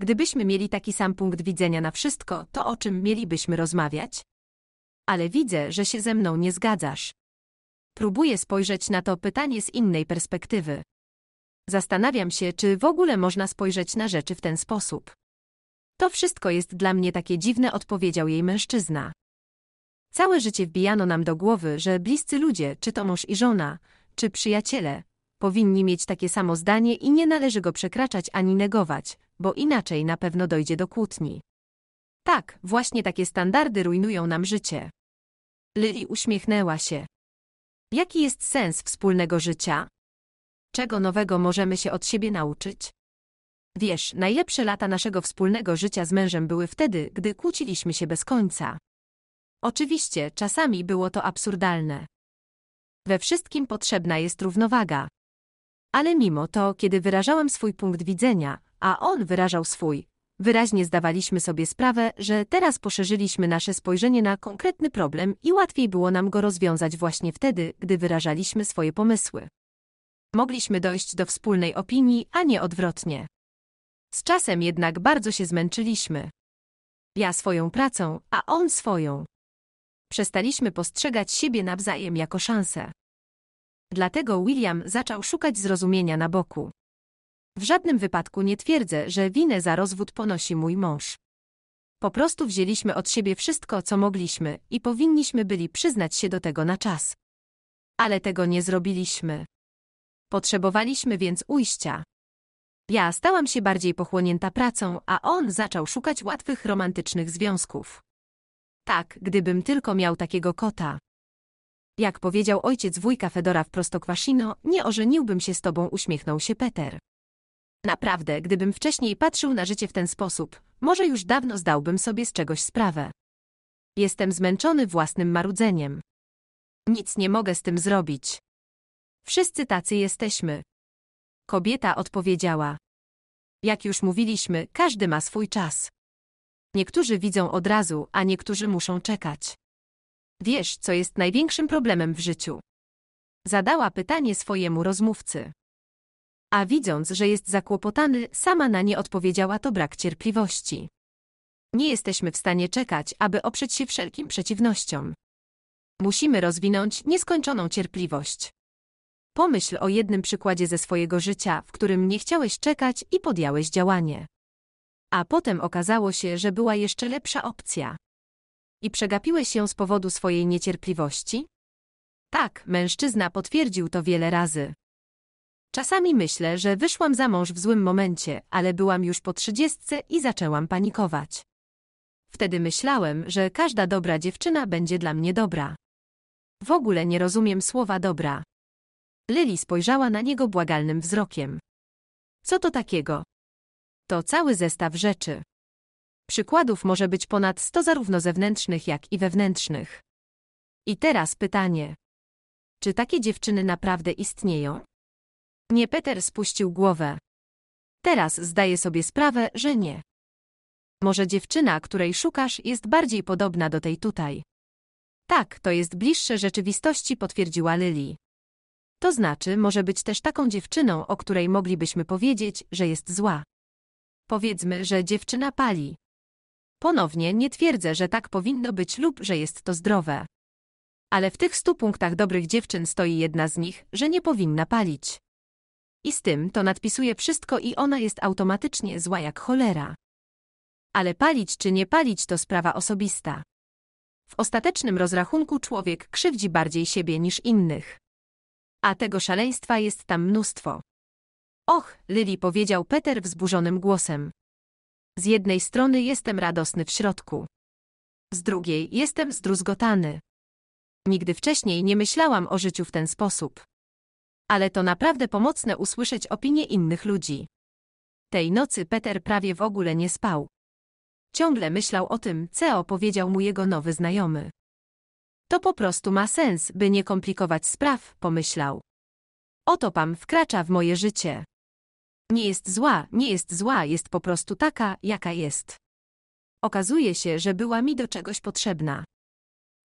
Speaker 1: Gdybyśmy mieli taki sam punkt widzenia na wszystko, to o czym mielibyśmy rozmawiać? Ale widzę, że się ze mną nie zgadzasz. Próbuję spojrzeć na to pytanie z innej perspektywy. Zastanawiam się, czy w ogóle można spojrzeć na rzeczy w ten sposób. To wszystko jest dla mnie takie dziwne, odpowiedział jej mężczyzna. Całe życie wbijano nam do głowy, że bliscy ludzie, czy to mąż i żona, czy przyjaciele, powinni mieć takie samo zdanie i nie należy go przekraczać ani negować, bo inaczej na pewno dojdzie do kłótni. Tak, właśnie takie standardy rujnują nam życie. Lili uśmiechnęła się. Jaki jest sens wspólnego życia? Czego nowego możemy się od siebie nauczyć? Wiesz, najlepsze lata naszego wspólnego życia z mężem były wtedy, gdy kłóciliśmy się bez końca. Oczywiście, czasami było to absurdalne. We wszystkim potrzebna jest równowaga. Ale mimo to, kiedy wyrażałem swój punkt widzenia, a on wyrażał swój. Wyraźnie zdawaliśmy sobie sprawę, że teraz poszerzyliśmy nasze spojrzenie na konkretny problem i łatwiej było nam go rozwiązać właśnie wtedy, gdy wyrażaliśmy swoje pomysły. Mogliśmy dojść do wspólnej opinii, a nie odwrotnie. Z czasem jednak bardzo się zmęczyliśmy. Ja swoją pracą, a on swoją. Przestaliśmy postrzegać siebie nawzajem jako szansę. Dlatego William zaczął szukać zrozumienia na boku. W żadnym wypadku nie twierdzę, że winę za rozwód ponosi mój mąż. Po prostu wzięliśmy od siebie wszystko, co mogliśmy i powinniśmy byli przyznać się do tego na czas. Ale tego nie zrobiliśmy. Potrzebowaliśmy więc ujścia. Ja stałam się bardziej pochłonięta pracą, a on zaczął szukać łatwych romantycznych związków. Tak, gdybym tylko miał takiego kota. Jak powiedział ojciec wujka Fedora w Prostokwasino, nie ożeniłbym się z tobą, uśmiechnął się Peter. Naprawdę, gdybym wcześniej patrzył na życie w ten sposób, może już dawno zdałbym sobie z czegoś sprawę. Jestem zmęczony własnym marudzeniem. Nic nie mogę z tym zrobić. Wszyscy tacy jesteśmy. Kobieta odpowiedziała. Jak już mówiliśmy, każdy ma swój czas. Niektórzy widzą od razu, a niektórzy muszą czekać. Wiesz, co jest największym problemem w życiu? Zadała pytanie swojemu rozmówcy a widząc, że jest zakłopotany, sama na nie odpowiedziała to brak cierpliwości. Nie jesteśmy w stanie czekać, aby oprzeć się wszelkim przeciwnościom. Musimy rozwinąć nieskończoną cierpliwość. Pomyśl o jednym przykładzie ze swojego życia, w którym nie chciałeś czekać i podjąłeś działanie. A potem okazało się, że była jeszcze lepsza opcja. I przegapiłeś ją z powodu swojej niecierpliwości? Tak, mężczyzna potwierdził to wiele razy. Czasami myślę, że wyszłam za mąż w złym momencie, ale byłam już po trzydziestce i zaczęłam panikować. Wtedy myślałem, że każda dobra dziewczyna będzie dla mnie dobra. W ogóle nie rozumiem słowa dobra. Lili spojrzała na niego błagalnym wzrokiem. Co to takiego? To cały zestaw rzeczy. Przykładów może być ponad sto zarówno zewnętrznych, jak i wewnętrznych. I teraz pytanie. Czy takie dziewczyny naprawdę istnieją? Nie Peter spuścił głowę. Teraz zdaję sobie sprawę, że nie. Może dziewczyna, której szukasz, jest bardziej podobna do tej tutaj. Tak, to jest bliższe rzeczywistości, potwierdziła Lily. To znaczy, może być też taką dziewczyną, o której moglibyśmy powiedzieć, że jest zła. Powiedzmy, że dziewczyna pali. Ponownie nie twierdzę, że tak powinno być lub że jest to zdrowe. Ale w tych stu punktach dobrych dziewczyn stoi jedna z nich, że nie powinna palić. I z tym to nadpisuje wszystko i ona jest automatycznie zła jak cholera. Ale palić czy nie palić to sprawa osobista. W ostatecznym rozrachunku człowiek krzywdzi bardziej siebie niż innych. A tego szaleństwa jest tam mnóstwo. Och, Lili powiedział Peter wzburzonym głosem. Z jednej strony jestem radosny w środku. Z drugiej jestem zdruzgotany. Nigdy wcześniej nie myślałam o życiu w ten sposób. Ale to naprawdę pomocne usłyszeć opinie innych ludzi. Tej nocy Peter prawie w ogóle nie spał. Ciągle myślał o tym, co opowiedział mu jego nowy znajomy. To po prostu ma sens, by nie komplikować spraw, pomyślał. Oto pan wkracza w moje życie. Nie jest zła, nie jest zła, jest po prostu taka, jaka jest. Okazuje się, że była mi do czegoś potrzebna.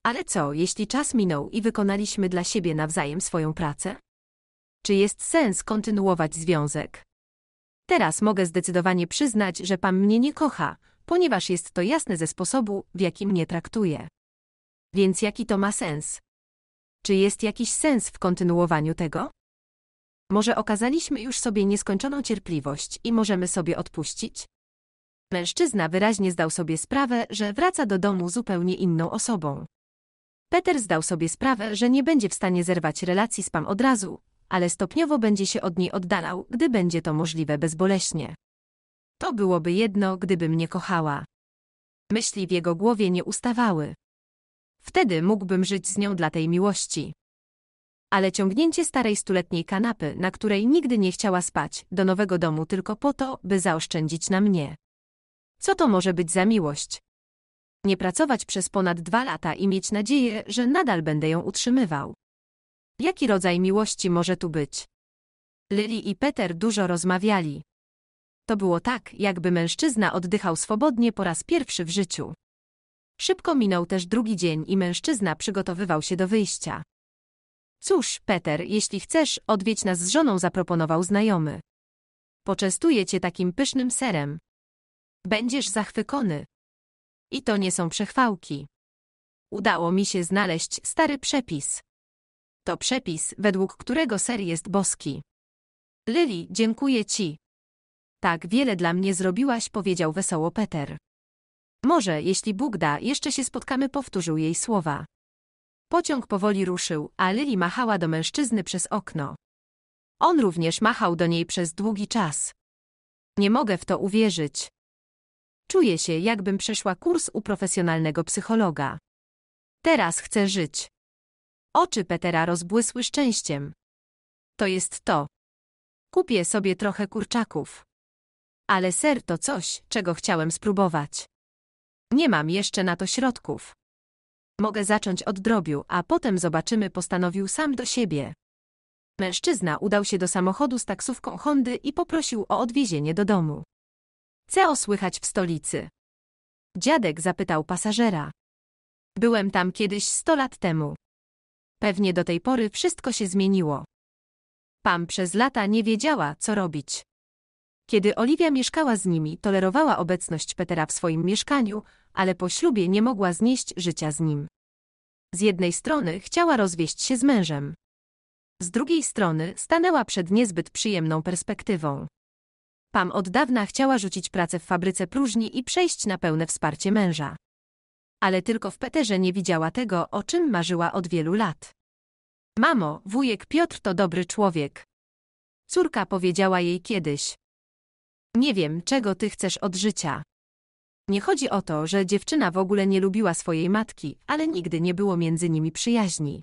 Speaker 1: Ale co, jeśli czas minął i wykonaliśmy dla siebie nawzajem swoją pracę? czy jest sens kontynuować związek. Teraz mogę zdecydowanie przyznać, że pan mnie nie kocha, ponieważ jest to jasne ze sposobu, w jaki mnie traktuje. Więc jaki to ma sens? Czy jest jakiś sens w kontynuowaniu tego? Może okazaliśmy już sobie nieskończoną cierpliwość i możemy sobie odpuścić? Mężczyzna wyraźnie zdał sobie sprawę, że wraca do domu zupełnie inną osobą. Peter zdał sobie sprawę, że nie będzie w stanie zerwać relacji z Pam od razu, ale stopniowo będzie się od niej oddalał, gdy będzie to możliwe bezboleśnie. To byłoby jedno, gdyby mnie kochała. Myśli w jego głowie nie ustawały. Wtedy mógłbym żyć z nią dla tej miłości. Ale ciągnięcie starej stuletniej kanapy, na której nigdy nie chciała spać, do nowego domu tylko po to, by zaoszczędzić na mnie. Co to może być za miłość? Nie pracować przez ponad dwa lata i mieć nadzieję, że nadal będę ją utrzymywał. Jaki rodzaj miłości może tu być? Lily i Peter dużo rozmawiali. To było tak, jakby mężczyzna oddychał swobodnie po raz pierwszy w życiu. Szybko minął też drugi dzień i mężczyzna przygotowywał się do wyjścia. Cóż, Peter, jeśli chcesz, odwiedź nas z żoną, zaproponował znajomy. Poczęstuję cię takim pysznym serem. Będziesz zachwykony. I to nie są przechwałki. Udało mi się znaleźć stary przepis to przepis, według którego ser jest boski. Lili, dziękuję ci. Tak wiele dla mnie zrobiłaś, powiedział wesoło Peter. Może, jeśli Bóg da, jeszcze się spotkamy, powtórzył jej słowa. Pociąg powoli ruszył, a Lili machała do mężczyzny przez okno. On również machał do niej przez długi czas. Nie mogę w to uwierzyć. Czuję się, jakbym przeszła kurs u profesjonalnego psychologa. Teraz chcę żyć. Oczy Petera rozbłysły szczęściem. To jest to. Kupię sobie trochę kurczaków. Ale ser to coś, czego chciałem spróbować. Nie mam jeszcze na to środków. Mogę zacząć od drobiu, a potem zobaczymy, postanowił sam do siebie. Mężczyzna udał się do samochodu z taksówką Hondy i poprosił o odwiezienie do domu. Co słychać w stolicy? Dziadek zapytał pasażera. Byłem tam kiedyś sto lat temu. Pewnie do tej pory wszystko się zmieniło. Pam przez lata nie wiedziała, co robić. Kiedy Oliwia mieszkała z nimi, tolerowała obecność Petera w swoim mieszkaniu, ale po ślubie nie mogła znieść życia z nim. Z jednej strony chciała rozwieść się z mężem. Z drugiej strony stanęła przed niezbyt przyjemną perspektywą. Pam od dawna chciała rzucić pracę w fabryce próżni i przejść na pełne wsparcie męża ale tylko w Peterze nie widziała tego, o czym marzyła od wielu lat. Mamo, wujek Piotr to dobry człowiek. Córka powiedziała jej kiedyś. Nie wiem, czego ty chcesz od życia. Nie chodzi o to, że dziewczyna w ogóle nie lubiła swojej matki, ale nigdy nie było między nimi przyjaźni.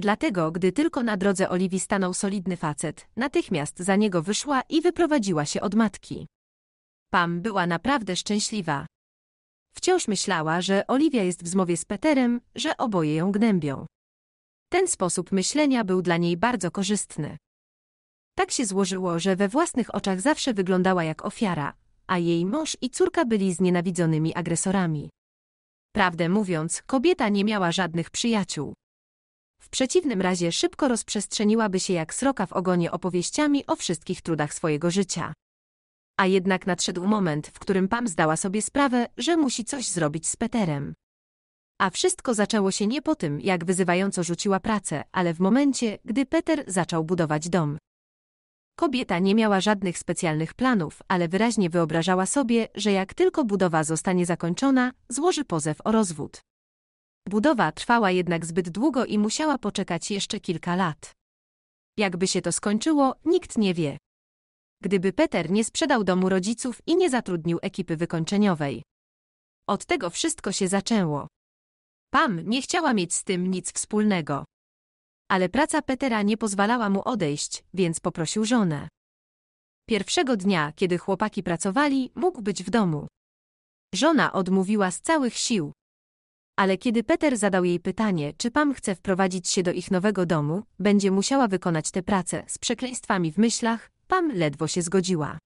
Speaker 1: Dlatego, gdy tylko na drodze Oliwii stanął solidny facet, natychmiast za niego wyszła i wyprowadziła się od matki. Pam była naprawdę szczęśliwa. Wciąż myślała, że Oliwia jest w zmowie z Peterem, że oboje ją gnębią. Ten sposób myślenia był dla niej bardzo korzystny. Tak się złożyło, że we własnych oczach zawsze wyglądała jak ofiara, a jej mąż i córka byli znienawidzonymi agresorami. Prawdę mówiąc, kobieta nie miała żadnych przyjaciół. W przeciwnym razie szybko rozprzestrzeniłaby się jak sroka w ogonie opowieściami o wszystkich trudach swojego życia a jednak nadszedł moment, w którym Pam zdała sobie sprawę, że musi coś zrobić z Peterem. A wszystko zaczęło się nie po tym, jak wyzywająco rzuciła pracę, ale w momencie, gdy Peter zaczął budować dom. Kobieta nie miała żadnych specjalnych planów, ale wyraźnie wyobrażała sobie, że jak tylko budowa zostanie zakończona, złoży pozew o rozwód. Budowa trwała jednak zbyt długo i musiała poczekać jeszcze kilka lat. Jakby się to skończyło, nikt nie wie gdyby Peter nie sprzedał domu rodziców i nie zatrudnił ekipy wykończeniowej. Od tego wszystko się zaczęło. Pam nie chciała mieć z tym nic wspólnego. Ale praca Petera nie pozwalała mu odejść, więc poprosił żonę. Pierwszego dnia, kiedy chłopaki pracowali, mógł być w domu. Żona odmówiła z całych sił. Ale kiedy Peter zadał jej pytanie, czy Pam chce wprowadzić się do ich nowego domu, będzie musiała wykonać tę pracę z przekleństwami w myślach, Pam ledwo się zgodziła.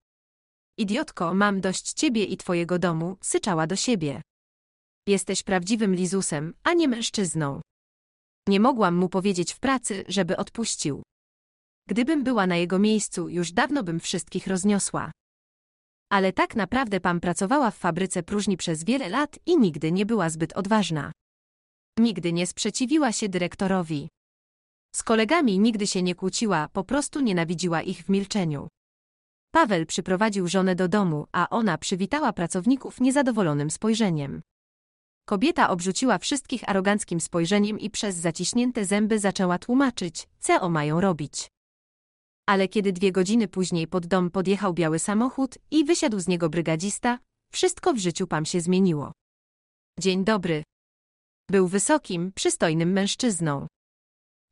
Speaker 1: Idiotko, mam dość ciebie i twojego domu, syczała do siebie. Jesteś prawdziwym Lizusem, a nie mężczyzną. Nie mogłam mu powiedzieć w pracy, żeby odpuścił. Gdybym była na jego miejscu, już dawno bym wszystkich rozniosła. Ale tak naprawdę Pam pracowała w fabryce próżni przez wiele lat i nigdy nie była zbyt odważna. Nigdy nie sprzeciwiła się dyrektorowi. Z kolegami nigdy się nie kłóciła, po prostu nienawidziła ich w milczeniu. Paweł przyprowadził żonę do domu, a ona przywitała pracowników niezadowolonym spojrzeniem. Kobieta obrzuciła wszystkich aroganckim spojrzeniem i przez zaciśnięte zęby zaczęła tłumaczyć, co mają robić. Ale kiedy dwie godziny później pod dom podjechał biały samochód i wysiadł z niego brygadzista, wszystko w życiu Pam się zmieniło. Dzień dobry. Był wysokim, przystojnym mężczyzną.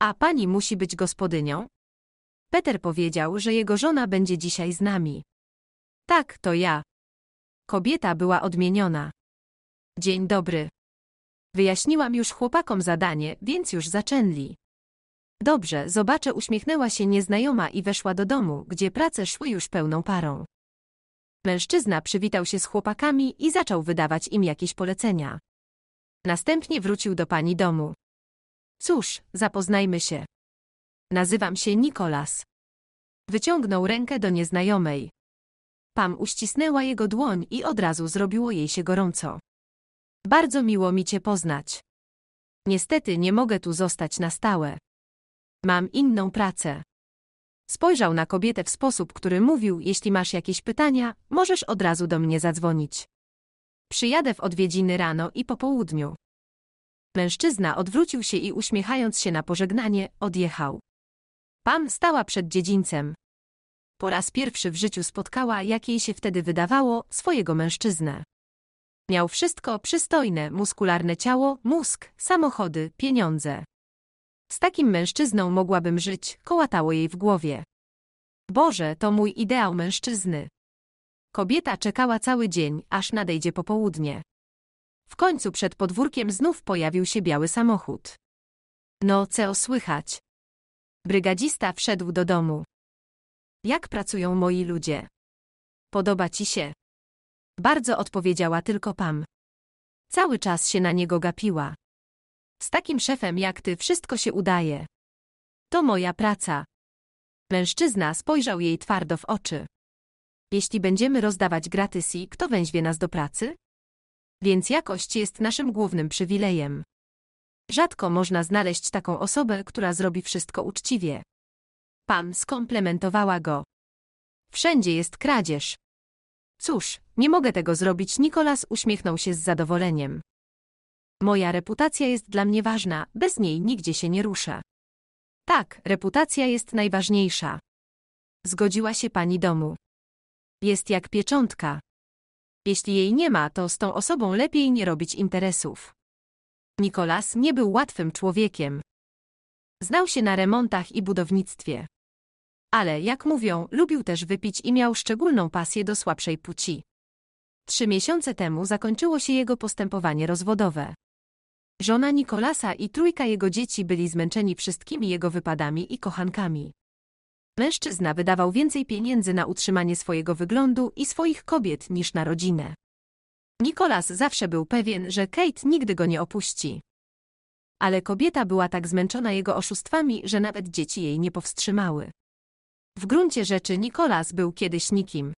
Speaker 1: A pani musi być gospodynią? Peter powiedział, że jego żona będzie dzisiaj z nami. Tak, to ja. Kobieta była odmieniona. Dzień dobry. Wyjaśniłam już chłopakom zadanie, więc już zaczęli. Dobrze, zobaczę, uśmiechnęła się nieznajoma i weszła do domu, gdzie prace szły już pełną parą. Mężczyzna przywitał się z chłopakami i zaczął wydawać im jakieś polecenia. Następnie wrócił do pani domu. Cóż, zapoznajmy się. Nazywam się Nikolas. Wyciągnął rękę do nieznajomej. Pam uścisnęła jego dłoń i od razu zrobiło jej się gorąco. Bardzo miło mi cię poznać. Niestety nie mogę tu zostać na stałe. Mam inną pracę. Spojrzał na kobietę w sposób, który mówił, jeśli masz jakieś pytania, możesz od razu do mnie zadzwonić. Przyjadę w odwiedziny rano i po południu. Mężczyzna odwrócił się i uśmiechając się na pożegnanie, odjechał. Pam stała przed dziedzińcem. Po raz pierwszy w życiu spotkała, jak jej się wtedy wydawało, swojego mężczyznę. Miał wszystko przystojne, muskularne ciało, mózg, samochody, pieniądze. Z takim mężczyzną mogłabym żyć, kołatało jej w głowie. Boże, to mój ideał mężczyzny. Kobieta czekała cały dzień, aż nadejdzie popołudnie. W końcu przed podwórkiem znów pojawił się biały samochód. No, co słychać? Brygadzista wszedł do domu. Jak pracują moi ludzie? Podoba ci się? Bardzo odpowiedziała tylko Pam. Cały czas się na niego gapiła. Z takim szefem jak ty wszystko się udaje. To moja praca. Mężczyzna spojrzał jej twardo w oczy. Jeśli będziemy rozdawać gratisy, kto węźwie nas do pracy? więc jakość jest naszym głównym przywilejem. Rzadko można znaleźć taką osobę, która zrobi wszystko uczciwie. Pam skomplementowała go. Wszędzie jest kradzież. Cóż, nie mogę tego zrobić, Nikolas uśmiechnął się z zadowoleniem. Moja reputacja jest dla mnie ważna, bez niej nigdzie się nie rusza. Tak, reputacja jest najważniejsza. Zgodziła się pani domu. Jest jak pieczątka. Jeśli jej nie ma, to z tą osobą lepiej nie robić interesów. Nikolas nie był łatwym człowiekiem. Znał się na remontach i budownictwie. Ale, jak mówią, lubił też wypić i miał szczególną pasję do słabszej płci. Trzy miesiące temu zakończyło się jego postępowanie rozwodowe. Żona Nikolasa i trójka jego dzieci byli zmęczeni wszystkimi jego wypadami i kochankami. Mężczyzna wydawał więcej pieniędzy na utrzymanie swojego wyglądu i swoich kobiet niż na rodzinę. Nikolas zawsze był pewien, że Kate nigdy go nie opuści. Ale kobieta była tak zmęczona jego oszustwami, że nawet dzieci jej nie powstrzymały. W gruncie rzeczy Nikolas był kiedyś nikim.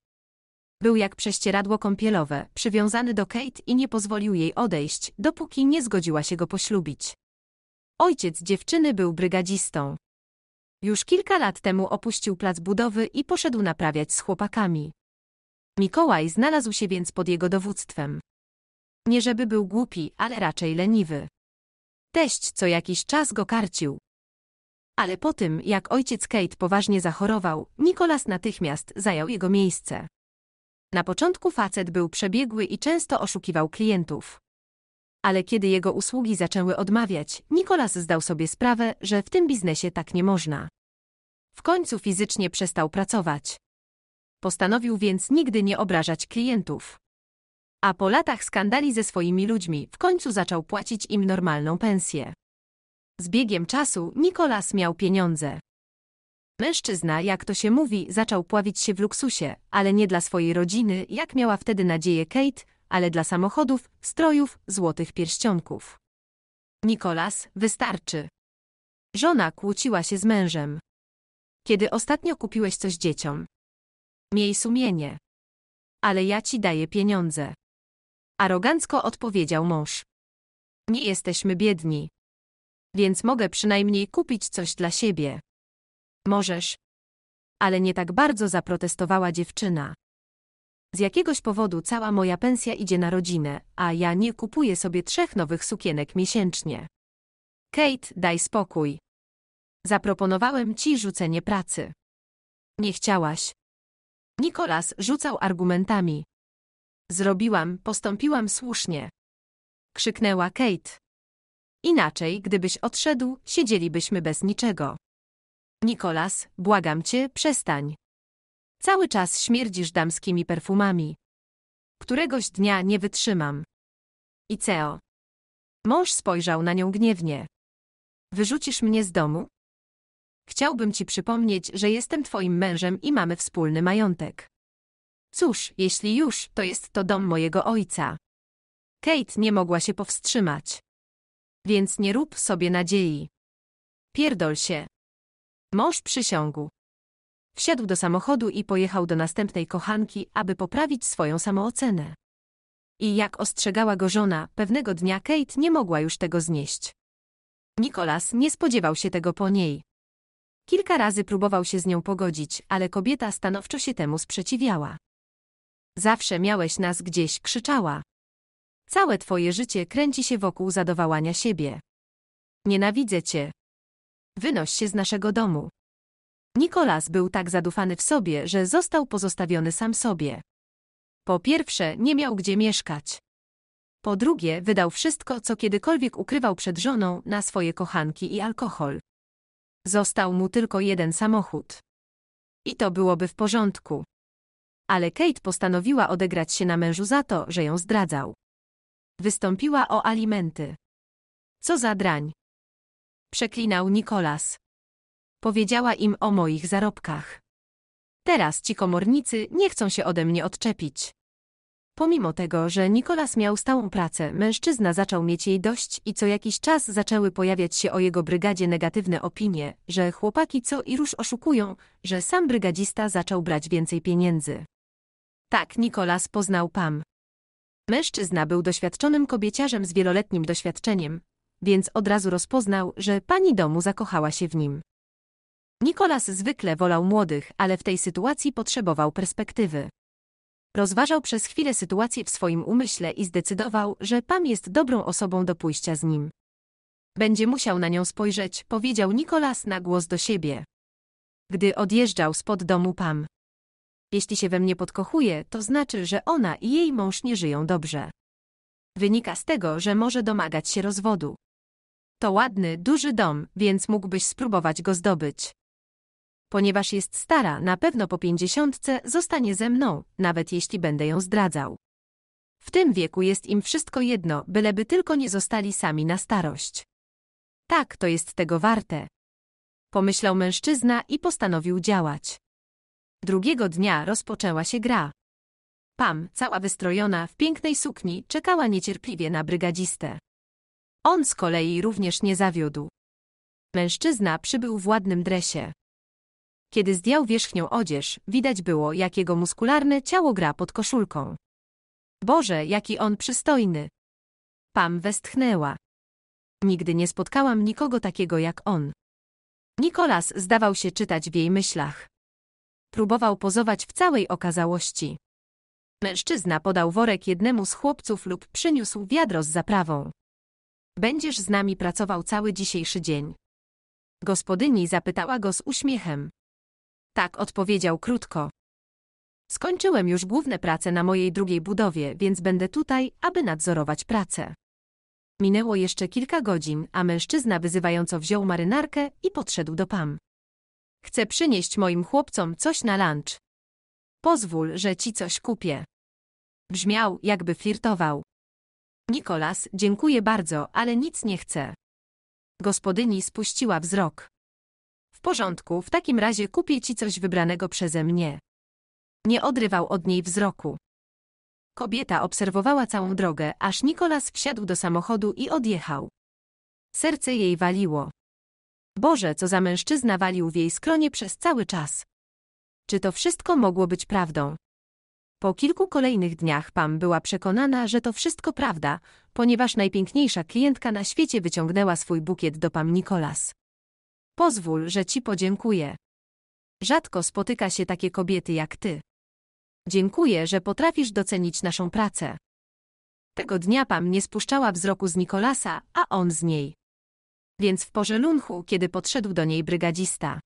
Speaker 1: Był jak prześcieradło kąpielowe, przywiązany do Kate i nie pozwolił jej odejść, dopóki nie zgodziła się go poślubić. Ojciec dziewczyny był brygadzistą. Już kilka lat temu opuścił plac budowy i poszedł naprawiać z chłopakami. Mikołaj znalazł się więc pod jego dowództwem. Nie żeby był głupi, ale raczej leniwy. Teść co jakiś czas go karcił. Ale po tym, jak ojciec Kate poważnie zachorował, Nikolas natychmiast zajął jego miejsce. Na początku facet był przebiegły i często oszukiwał klientów ale kiedy jego usługi zaczęły odmawiać, Nikolas zdał sobie sprawę, że w tym biznesie tak nie można. W końcu fizycznie przestał pracować. Postanowił więc nigdy nie obrażać klientów. A po latach skandali ze swoimi ludźmi w końcu zaczął płacić im normalną pensję. Z biegiem czasu Nikolas miał pieniądze. Mężczyzna, jak to się mówi, zaczął pławić się w luksusie, ale nie dla swojej rodziny, jak miała wtedy nadzieję Kate, ale dla samochodów, strojów, złotych pierścionków. Nikolas, wystarczy. Żona kłóciła się z mężem. Kiedy ostatnio kupiłeś coś dzieciom? Miej sumienie. Ale ja ci daję pieniądze. Arogancko odpowiedział mąż. Nie jesteśmy biedni. Więc mogę przynajmniej kupić coś dla siebie. Możesz. Ale nie tak bardzo zaprotestowała dziewczyna. Z jakiegoś powodu cała moja pensja idzie na rodzinę, a ja nie kupuję sobie trzech nowych sukienek miesięcznie. Kate, daj spokój. Zaproponowałem ci rzucenie pracy. Nie chciałaś. Nikolas rzucał argumentami. Zrobiłam, postąpiłam słusznie. Krzyknęła Kate. Inaczej, gdybyś odszedł, siedzielibyśmy bez niczego. Nikolas, błagam cię, przestań. Cały czas śmierdzisz damskimi perfumami. Któregoś dnia nie wytrzymam. I Ceo. Mąż spojrzał na nią gniewnie. Wyrzucisz mnie z domu? Chciałbym ci przypomnieć, że jestem twoim mężem i mamy wspólny majątek. Cóż, jeśli już, to jest to dom mojego ojca. Kate nie mogła się powstrzymać. Więc nie rób sobie nadziei. Pierdol się. Mąż przysiągł. Wsiadł do samochodu i pojechał do następnej kochanki, aby poprawić swoją samoocenę. I jak ostrzegała go żona, pewnego dnia Kate nie mogła już tego znieść. Nikolas nie spodziewał się tego po niej. Kilka razy próbował się z nią pogodzić, ale kobieta stanowczo się temu sprzeciwiała. Zawsze miałeś nas gdzieś, krzyczała. Całe twoje życie kręci się wokół zadowalania siebie. Nienawidzę cię. Wynoś się z naszego domu. Nikolas był tak zadufany w sobie, że został pozostawiony sam sobie. Po pierwsze, nie miał gdzie mieszkać. Po drugie, wydał wszystko, co kiedykolwiek ukrywał przed żoną, na swoje kochanki i alkohol. Został mu tylko jeden samochód. I to byłoby w porządku. Ale Kate postanowiła odegrać się na mężu za to, że ją zdradzał. Wystąpiła o alimenty. Co za drań. Przeklinał Nikolas. Powiedziała im o moich zarobkach. Teraz ci komornicy nie chcą się ode mnie odczepić. Pomimo tego, że Nikolas miał stałą pracę, mężczyzna zaczął mieć jej dość i co jakiś czas zaczęły pojawiać się o jego brygadzie negatywne opinie, że chłopaki co i róż oszukują, że sam brygadzista zaczął brać więcej pieniędzy. Tak Nikolas poznał Pam. Mężczyzna był doświadczonym kobieciarzem z wieloletnim doświadczeniem, więc od razu rozpoznał, że pani domu zakochała się w nim. Nikolas zwykle wolał młodych, ale w tej sytuacji potrzebował perspektywy. Rozważał przez chwilę sytuację w swoim umyśle i zdecydował, że Pam jest dobrą osobą do pójścia z nim. Będzie musiał na nią spojrzeć, powiedział Nikolas na głos do siebie. Gdy odjeżdżał spod domu Pam. Jeśli się we mnie podkochuje, to znaczy, że ona i jej mąż nie żyją dobrze. Wynika z tego, że może domagać się rozwodu. To ładny, duży dom, więc mógłbyś spróbować go zdobyć ponieważ jest stara, na pewno po pięćdziesiątce zostanie ze mną, nawet jeśli będę ją zdradzał. W tym wieku jest im wszystko jedno, byleby tylko nie zostali sami na starość. Tak, to jest tego warte. Pomyślał mężczyzna i postanowił działać. Drugiego dnia rozpoczęła się gra. Pam, cała wystrojona w pięknej sukni, czekała niecierpliwie na brygadzistę. On z kolei również nie zawiódł. Mężczyzna przybył w ładnym dresie. Kiedy zdjął wierzchnią odzież, widać było, jak jego muskularne ciało gra pod koszulką. Boże, jaki on przystojny! Pam westchnęła. Nigdy nie spotkałam nikogo takiego jak on. Nikolas zdawał się czytać w jej myślach. Próbował pozować w całej okazałości. Mężczyzna podał worek jednemu z chłopców lub przyniósł wiadro z zaprawą. Będziesz z nami pracował cały dzisiejszy dzień. Gospodyni zapytała go z uśmiechem. Tak, odpowiedział krótko. Skończyłem już główne prace na mojej drugiej budowie, więc będę tutaj, aby nadzorować pracę. Minęło jeszcze kilka godzin, a mężczyzna wyzywająco wziął marynarkę i podszedł do Pam. Chcę przynieść moim chłopcom coś na lunch. Pozwól, że ci coś kupię. Brzmiał, jakby flirtował. Nikolas, dziękuję bardzo, ale nic nie chcę. Gospodyni spuściła wzrok porządku, w takim razie kupię ci coś wybranego przeze mnie. Nie odrywał od niej wzroku. Kobieta obserwowała całą drogę, aż Nikolas wsiadł do samochodu i odjechał. Serce jej waliło. Boże, co za mężczyzna walił w jej skronie przez cały czas. Czy to wszystko mogło być prawdą? Po kilku kolejnych dniach Pam była przekonana, że to wszystko prawda, ponieważ najpiękniejsza klientka na świecie wyciągnęła swój bukiet do Pam Nikolas. Pozwól, że ci podziękuję. Rzadko spotyka się takie kobiety jak ty. Dziękuję, że potrafisz docenić naszą pracę. Tego dnia Pam nie spuszczała wzroku z Nikolasa, a on z niej. Więc w porze kiedy podszedł do niej brygadzista.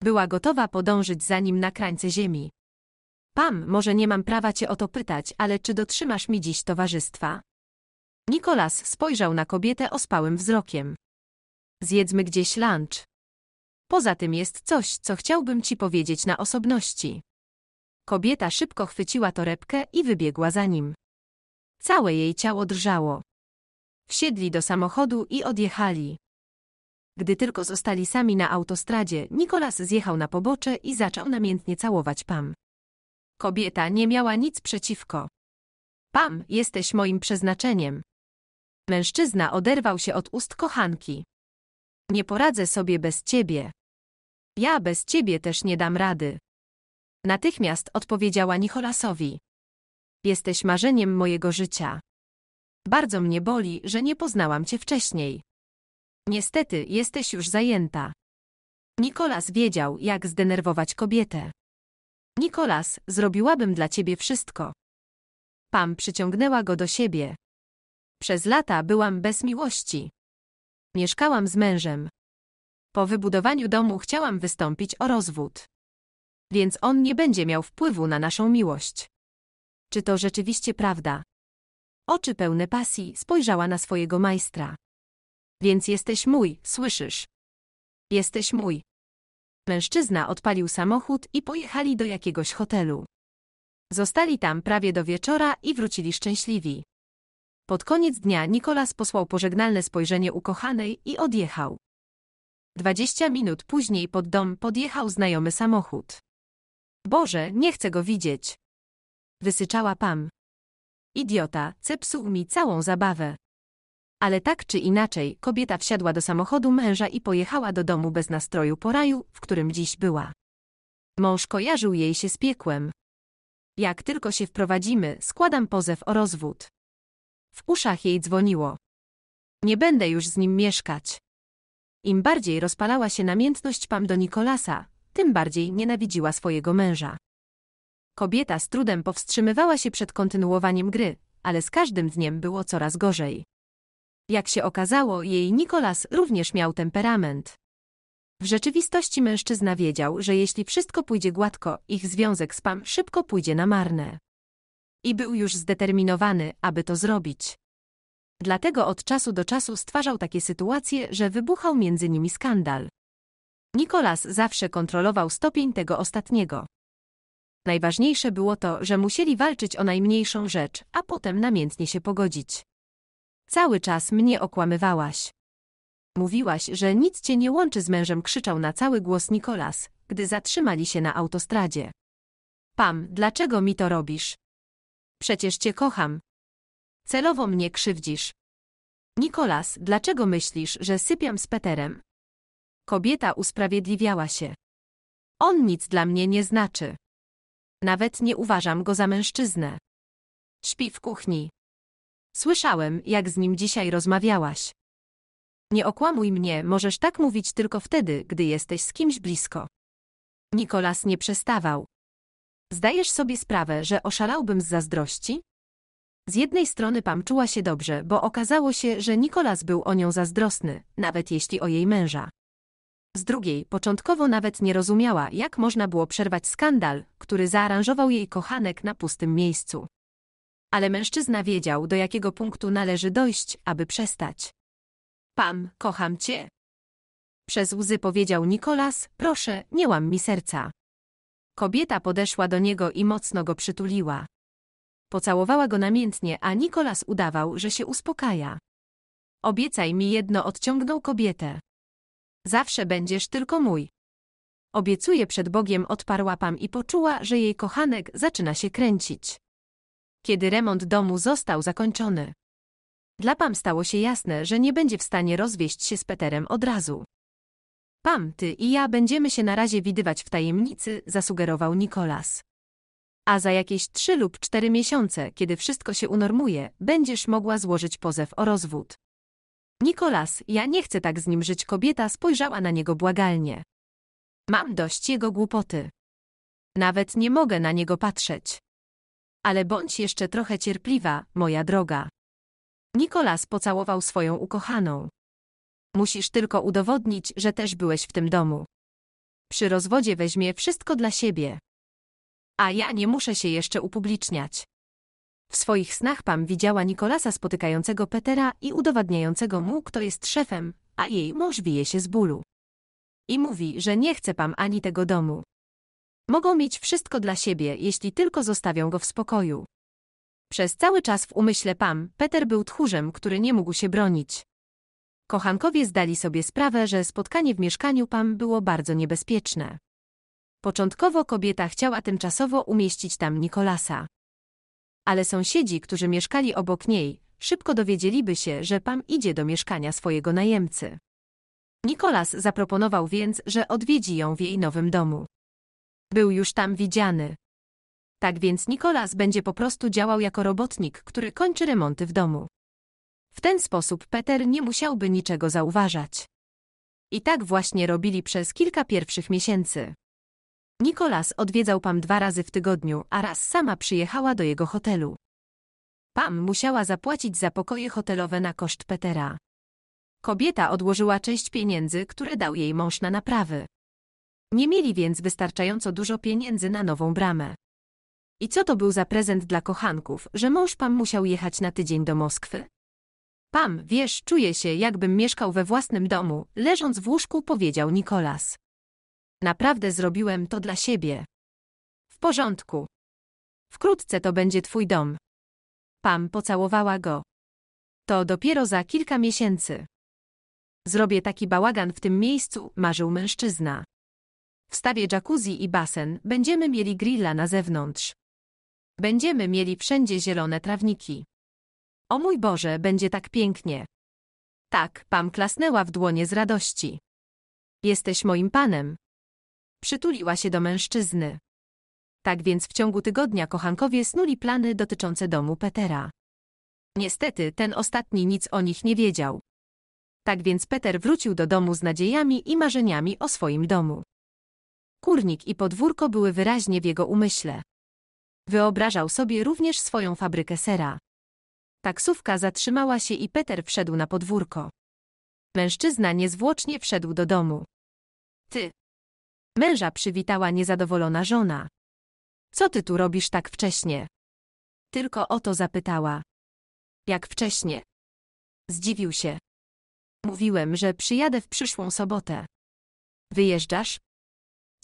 Speaker 1: Była gotowa podążyć za nim na krańce ziemi. Pam, może nie mam prawa cię o to pytać, ale czy dotrzymasz mi dziś towarzystwa? Nikolas spojrzał na kobietę ospałym wzrokiem. Zjedzmy gdzieś lunch. Poza tym jest coś, co chciałbym ci powiedzieć na osobności. Kobieta szybko chwyciła torebkę i wybiegła za nim. Całe jej ciało drżało. Wsiedli do samochodu i odjechali. Gdy tylko zostali sami na autostradzie, Nikolas zjechał na pobocze i zaczął namiętnie całować Pam. Kobieta nie miała nic przeciwko. Pam, jesteś moim przeznaczeniem. Mężczyzna oderwał się od ust kochanki. Nie poradzę sobie bez ciebie. Ja bez ciebie też nie dam rady. Natychmiast odpowiedziała Nicholasowi. Jesteś marzeniem mojego życia. Bardzo mnie boli, że nie poznałam cię wcześniej. Niestety, jesteś już zajęta. Nikolas wiedział, jak zdenerwować kobietę. Nikolas, zrobiłabym dla ciebie wszystko. Pam przyciągnęła go do siebie. Przez lata byłam bez miłości. Mieszkałam z mężem. Po wybudowaniu domu chciałam wystąpić o rozwód. Więc on nie będzie miał wpływu na naszą miłość. Czy to rzeczywiście prawda? Oczy pełne pasji spojrzała na swojego majstra. Więc jesteś mój, słyszysz? Jesteś mój. Mężczyzna odpalił samochód i pojechali do jakiegoś hotelu. Zostali tam prawie do wieczora i wrócili szczęśliwi. Pod koniec dnia Nikolas posłał pożegnalne spojrzenie ukochanej i odjechał. Dwadzieścia minut później pod dom podjechał znajomy samochód. Boże, nie chcę go widzieć. Wysyczała Pam. Idiota, zepsuł mi całą zabawę. Ale tak czy inaczej, kobieta wsiadła do samochodu męża i pojechała do domu bez nastroju po raju, w którym dziś była. Mąż kojarzył jej się z piekłem. Jak tylko się wprowadzimy, składam pozew o rozwód. W uszach jej dzwoniło. Nie będę już z nim mieszkać. Im bardziej rozpalała się namiętność Pam do Nikolasa, tym bardziej nienawidziła swojego męża. Kobieta z trudem powstrzymywała się przed kontynuowaniem gry, ale z każdym dniem było coraz gorzej. Jak się okazało, jej Nikolas również miał temperament. W rzeczywistości mężczyzna wiedział, że jeśli wszystko pójdzie gładko, ich związek z Pam szybko pójdzie na marne. I był już zdeterminowany, aby to zrobić. Dlatego od czasu do czasu stwarzał takie sytuacje, że wybuchał między nimi skandal. Nikolas zawsze kontrolował stopień tego ostatniego. Najważniejsze było to, że musieli walczyć o najmniejszą rzecz, a potem namiętnie się pogodzić. Cały czas mnie okłamywałaś. Mówiłaś, że nic cię nie łączy z mężem, krzyczał na cały głos Nikolas, gdy zatrzymali się na autostradzie. Pam, dlaczego mi to robisz? Przecież cię kocham. Celowo mnie krzywdzisz. Nikolas, dlaczego myślisz, że sypiam z Peterem? Kobieta usprawiedliwiała się. On nic dla mnie nie znaczy. Nawet nie uważam go za mężczyznę. Śpi w kuchni. Słyszałem, jak z nim dzisiaj rozmawiałaś. Nie okłamuj mnie, możesz tak mówić tylko wtedy, gdy jesteś z kimś blisko. Nikolas nie przestawał. Zdajesz sobie sprawę, że oszalałbym z zazdrości? Z jednej strony Pam czuła się dobrze, bo okazało się, że Nikolas był o nią zazdrosny, nawet jeśli o jej męża. Z drugiej, początkowo nawet nie rozumiała, jak można było przerwać skandal, który zaaranżował jej kochanek na pustym miejscu. Ale mężczyzna wiedział, do jakiego punktu należy dojść, aby przestać. Pam, kocham cię. Przez łzy powiedział Nikolas, proszę, nie łam mi serca. Kobieta podeszła do niego i mocno go przytuliła. Pocałowała go namiętnie, a Nikolas udawał, że się uspokaja. Obiecaj mi jedno, odciągnął kobietę. Zawsze będziesz tylko mój. Obiecuję przed Bogiem, odparła Pam i poczuła, że jej kochanek zaczyna się kręcić. Kiedy remont domu został zakończony. Dla Pam stało się jasne, że nie będzie w stanie rozwieść się z Peterem od razu. Pam, ty i ja będziemy się na razie widywać w tajemnicy, zasugerował Nikolas. A za jakieś trzy lub cztery miesiące, kiedy wszystko się unormuje, będziesz mogła złożyć pozew o rozwód. Nikolas, ja nie chcę tak z nim żyć, kobieta spojrzała na niego błagalnie. Mam dość jego głupoty. Nawet nie mogę na niego patrzeć. Ale bądź jeszcze trochę cierpliwa, moja droga. Nikolas pocałował swoją ukochaną. Musisz tylko udowodnić, że też byłeś w tym domu. Przy rozwodzie weźmie wszystko dla siebie. A ja nie muszę się jeszcze upubliczniać. W swoich snach Pam widziała Nikolasa spotykającego Petera i udowadniającego mu, kto jest szefem, a jej mąż wije się z bólu. I mówi, że nie chce Pam ani tego domu. Mogą mieć wszystko dla siebie, jeśli tylko zostawią go w spokoju. Przez cały czas w umyśle Pam, Peter był tchórzem, który nie mógł się bronić. Kochankowie zdali sobie sprawę, że spotkanie w mieszkaniu Pam było bardzo niebezpieczne. Początkowo kobieta chciała tymczasowo umieścić tam Nikolasa. Ale sąsiedzi, którzy mieszkali obok niej, szybko dowiedzieliby się, że Pam idzie do mieszkania swojego najemcy. Nikolas zaproponował więc, że odwiedzi ją w jej nowym domu. Był już tam widziany. Tak więc Nikolas będzie po prostu działał jako robotnik, który kończy remonty w domu. W ten sposób Peter nie musiałby niczego zauważać. I tak właśnie robili przez kilka pierwszych miesięcy. Nikolas odwiedzał Pam dwa razy w tygodniu, a raz sama przyjechała do jego hotelu. Pam musiała zapłacić za pokoje hotelowe na koszt Petera. Kobieta odłożyła część pieniędzy, które dał jej mąż na naprawy. Nie mieli więc wystarczająco dużo pieniędzy na nową bramę. I co to był za prezent dla kochanków, że mąż Pam musiał jechać na tydzień do Moskwy? Pam, wiesz, czuję się, jakbym mieszkał we własnym domu, leżąc w łóżku, powiedział Nikolas. Naprawdę zrobiłem to dla siebie. W porządku. Wkrótce to będzie twój dom. Pam pocałowała go. To dopiero za kilka miesięcy. Zrobię taki bałagan w tym miejscu, marzył mężczyzna. Wstawię jacuzzi i basen, będziemy mieli grilla na zewnątrz. Będziemy mieli wszędzie zielone trawniki. O mój Boże, będzie tak pięknie. Tak, Pam klasnęła w dłonie z radości. Jesteś moim panem. Przytuliła się do mężczyzny. Tak więc w ciągu tygodnia kochankowie snuli plany dotyczące domu Petera. Niestety, ten ostatni nic o nich nie wiedział. Tak więc Peter wrócił do domu z nadziejami i marzeniami o swoim domu. Kurnik i podwórko były wyraźnie w jego umyśle. Wyobrażał sobie również swoją fabrykę sera. Taksówka zatrzymała się i Peter wszedł na podwórko. Mężczyzna niezwłocznie wszedł do domu. Ty. Męża przywitała niezadowolona żona. Co ty tu robisz tak wcześnie? Tylko o to zapytała. Jak wcześnie? Zdziwił się. Mówiłem, że przyjadę w przyszłą sobotę. Wyjeżdżasz?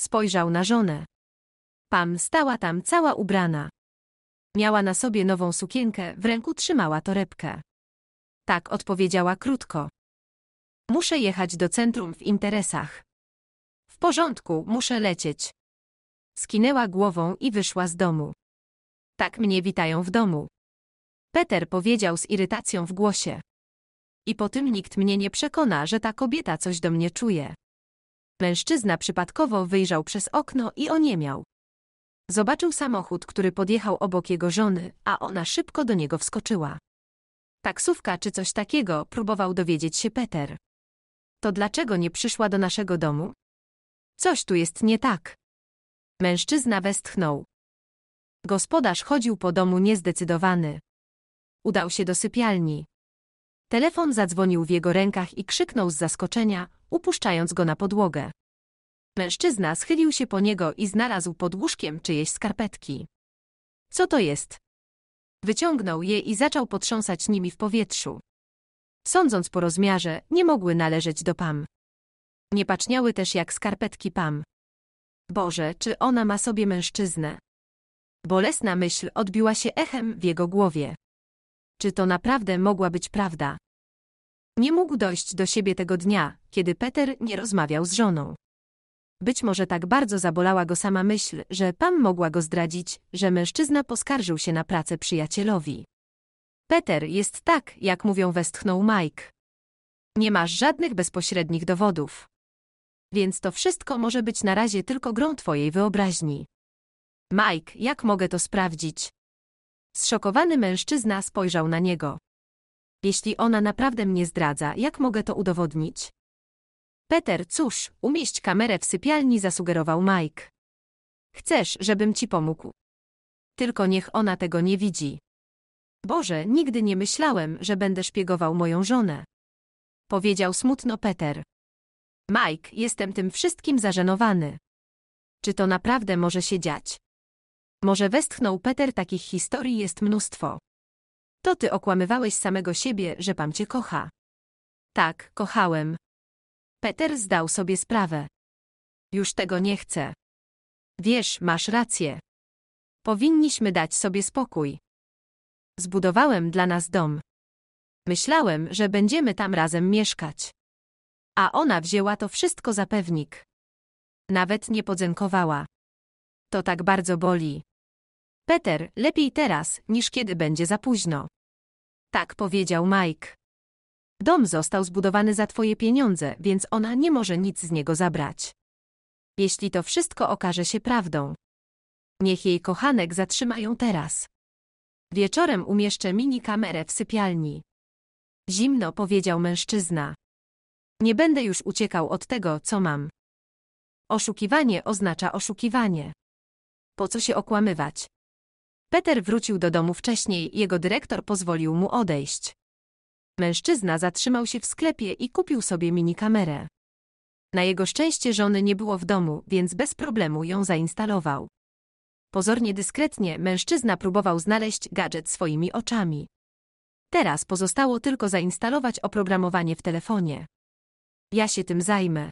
Speaker 1: Spojrzał na żonę. Pam stała tam cała ubrana. Miała na sobie nową sukienkę, w ręku trzymała torebkę. Tak odpowiedziała krótko. Muszę jechać do centrum w interesach. W porządku, muszę lecieć. Skinęła głową i wyszła z domu. Tak mnie witają w domu. Peter powiedział z irytacją w głosie. I po tym nikt mnie nie przekona, że ta kobieta coś do mnie czuje. Mężczyzna przypadkowo wyjrzał przez okno i oniemiał. Zobaczył samochód, który podjechał obok jego żony, a ona szybko do niego wskoczyła. Taksówka czy coś takiego, próbował dowiedzieć się Peter. To dlaczego nie przyszła do naszego domu? Coś tu jest nie tak. Mężczyzna westchnął. Gospodarz chodził po domu niezdecydowany. Udał się do sypialni. Telefon zadzwonił w jego rękach i krzyknął z zaskoczenia, upuszczając go na podłogę. Mężczyzna schylił się po niego i znalazł pod łóżkiem czyjeś skarpetki. Co to jest? Wyciągnął je i zaczął potrząsać nimi w powietrzu. Sądząc po rozmiarze, nie mogły należeć do Pam. Nie paczniały też jak skarpetki Pam. Boże, czy ona ma sobie mężczyznę? Bolesna myśl odbiła się echem w jego głowie. Czy to naprawdę mogła być prawda? Nie mógł dojść do siebie tego dnia, kiedy Peter nie rozmawiał z żoną. Być może tak bardzo zabolała go sama myśl, że Pam mogła go zdradzić, że mężczyzna poskarżył się na pracę przyjacielowi. Peter jest tak, jak mówią westchnął Mike. Nie masz żadnych bezpośrednich dowodów. Więc to wszystko może być na razie tylko grą twojej wyobraźni. Mike, jak mogę to sprawdzić? Zszokowany mężczyzna spojrzał na niego. Jeśli ona naprawdę mnie zdradza, jak mogę to udowodnić? Peter, cóż, umieść kamerę w sypialni zasugerował Mike. Chcesz, żebym ci pomógł. Tylko niech ona tego nie widzi. Boże, nigdy nie myślałem, że będę szpiegował moją żonę. Powiedział smutno Peter. Mike, jestem tym wszystkim zażenowany. Czy to naprawdę może się dziać? Może westchnął Peter, takich historii jest mnóstwo. To ty okłamywałeś samego siebie, że Pam cię kocha. Tak, kochałem, Peter zdał sobie sprawę. Już tego nie chcę. Wiesz, masz rację. Powinniśmy dać sobie spokój. Zbudowałem dla nas dom. Myślałem, że będziemy tam razem mieszkać. A ona wzięła to wszystko za pewnik. Nawet nie podziękowała. To tak bardzo boli. Peter, lepiej teraz, niż kiedy będzie za późno. Tak powiedział Mike. Dom został zbudowany za twoje pieniądze, więc ona nie może nic z niego zabrać. Jeśli to wszystko okaże się prawdą. Niech jej kochanek zatrzyma ją teraz. Wieczorem umieszczę mini kamerę w sypialni. Zimno powiedział mężczyzna. Nie będę już uciekał od tego, co mam. Oszukiwanie oznacza oszukiwanie. Po co się okłamywać? Peter wrócił do domu wcześniej, jego dyrektor pozwolił mu odejść. Mężczyzna zatrzymał się w sklepie i kupił sobie minikamerę. Na jego szczęście żony nie było w domu, więc bez problemu ją zainstalował. Pozornie dyskretnie mężczyzna próbował znaleźć gadżet swoimi oczami. Teraz pozostało tylko zainstalować oprogramowanie w telefonie. Ja się tym zajmę.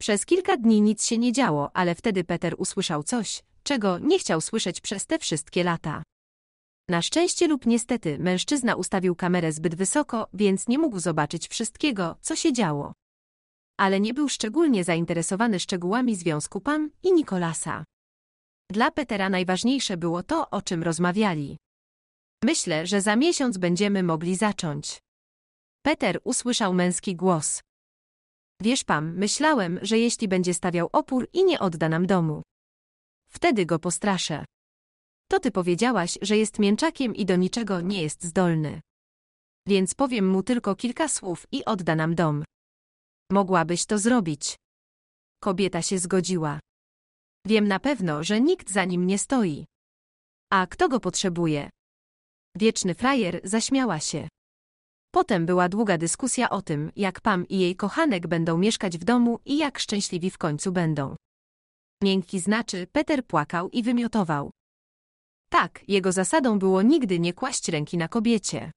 Speaker 1: Przez kilka dni nic się nie działo, ale wtedy Peter usłyszał coś, czego nie chciał słyszeć przez te wszystkie lata. Na szczęście lub niestety mężczyzna ustawił kamerę zbyt wysoko, więc nie mógł zobaczyć wszystkiego, co się działo. Ale nie był szczególnie zainteresowany szczegółami związku Pam i Nikolasa. Dla Petera najważniejsze było to, o czym rozmawiali. Myślę, że za miesiąc będziemy mogli zacząć. Peter usłyszał męski głos. Wiesz pan, myślałem, że jeśli będzie stawiał opór i nie odda nam domu. Wtedy go postraszę. To ty powiedziałaś, że jest mięczakiem i do niczego nie jest zdolny. Więc powiem mu tylko kilka słów i odda nam dom. Mogłabyś to zrobić. Kobieta się zgodziła. Wiem na pewno, że nikt za nim nie stoi. A kto go potrzebuje? Wieczny frajer zaśmiała się. Potem była długa dyskusja o tym, jak Pam i jej kochanek będą mieszkać w domu i jak szczęśliwi w końcu będą. Miękki znaczy, Peter płakał i wymiotował. Tak, jego zasadą było nigdy nie kłaść ręki na kobiecie.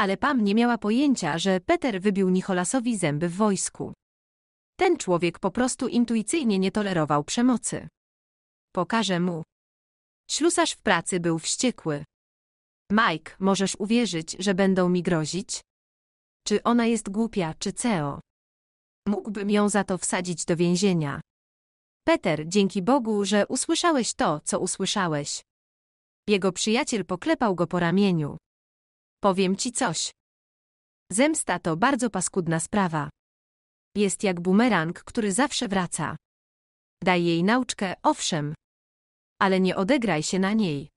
Speaker 1: Ale Pam nie miała pojęcia, że Peter wybił Nicholasowi zęby w wojsku. Ten człowiek po prostu intuicyjnie nie tolerował przemocy. Pokażę mu. Ślusarz w pracy był wściekły. Mike, możesz uwierzyć, że będą mi grozić? Czy ona jest głupia, czy CEO? Mógłbym ją za to wsadzić do więzienia. Peter, dzięki Bogu, że usłyszałeś to, co usłyszałeś. Jego przyjaciel poklepał go po ramieniu. Powiem ci coś. Zemsta to bardzo paskudna sprawa. Jest jak bumerang, który zawsze wraca. Daj jej nauczkę, owszem. Ale nie odegraj się na niej.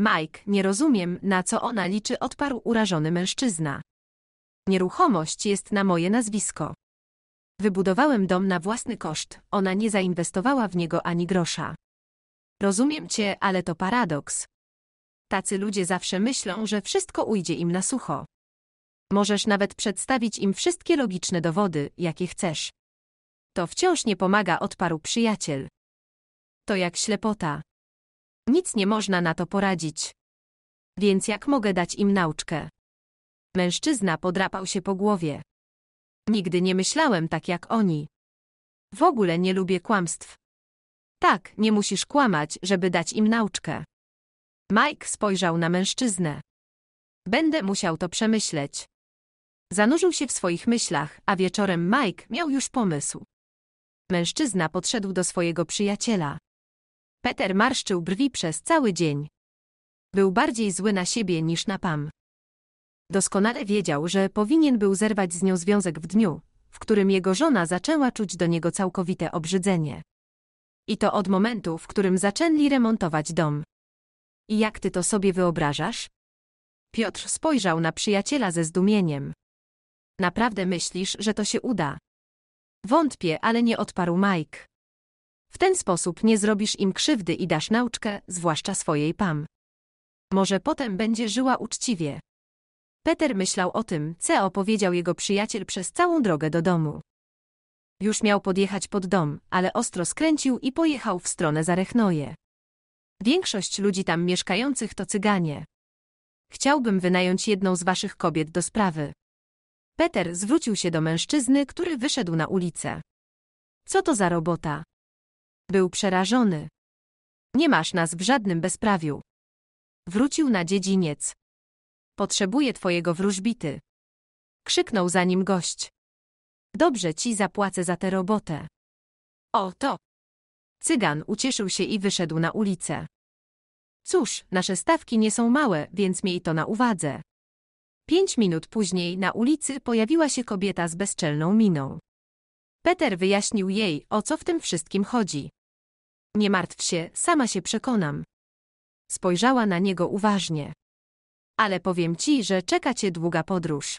Speaker 1: Mike, nie rozumiem, na co ona liczy, odparł urażony mężczyzna. Nieruchomość jest na moje nazwisko. Wybudowałem dom na własny koszt, ona nie zainwestowała w niego ani grosza. Rozumiem cię, ale to paradoks. Tacy ludzie zawsze myślą, że wszystko ujdzie im na sucho. Możesz nawet przedstawić im wszystkie logiczne dowody, jakie chcesz. To wciąż nie pomaga, odparł przyjaciel. To jak ślepota. Nic nie można na to poradzić. Więc jak mogę dać im nauczkę? Mężczyzna podrapał się po głowie. Nigdy nie myślałem tak jak oni. W ogóle nie lubię kłamstw. Tak, nie musisz kłamać, żeby dać im nauczkę. Mike spojrzał na mężczyznę. Będę musiał to przemyśleć. Zanurzył się w swoich myślach, a wieczorem Mike miał już pomysł. Mężczyzna podszedł do swojego przyjaciela. Peter marszczył brwi przez cały dzień. Był bardziej zły na siebie niż na Pam. Doskonale wiedział, że powinien był zerwać z nią związek w dniu, w którym jego żona zaczęła czuć do niego całkowite obrzydzenie. I to od momentu, w którym zaczęli remontować dom. I jak ty to sobie wyobrażasz? Piotr spojrzał na przyjaciela ze zdumieniem. Naprawdę myślisz, że to się uda? Wątpię, ale nie odparł Mike. W ten sposób nie zrobisz im krzywdy i dasz nauczkę, zwłaszcza swojej pam. Może potem będzie żyła uczciwie. Peter myślał o tym, co opowiedział jego przyjaciel przez całą drogę do domu. Już miał podjechać pod dom, ale ostro skręcił i pojechał w stronę Zarechnoje. Większość ludzi tam mieszkających to cyganie. Chciałbym wynająć jedną z waszych kobiet do sprawy. Peter zwrócił się do mężczyzny, który wyszedł na ulicę. Co to za robota? Był przerażony. Nie masz nas w żadnym bezprawiu. Wrócił na dziedziniec. Potrzebuję twojego wróżbity. Krzyknął za nim gość. Dobrze ci zapłacę za tę robotę. Oto. Cygan ucieszył się i wyszedł na ulicę. Cóż, nasze stawki nie są małe, więc miej to na uwadze. Pięć minut później na ulicy pojawiła się kobieta z bezczelną miną. Peter wyjaśnił jej, o co w tym wszystkim chodzi. Nie martw się, sama się przekonam. Spojrzała na niego uważnie. Ale powiem ci, że czeka cię długa podróż.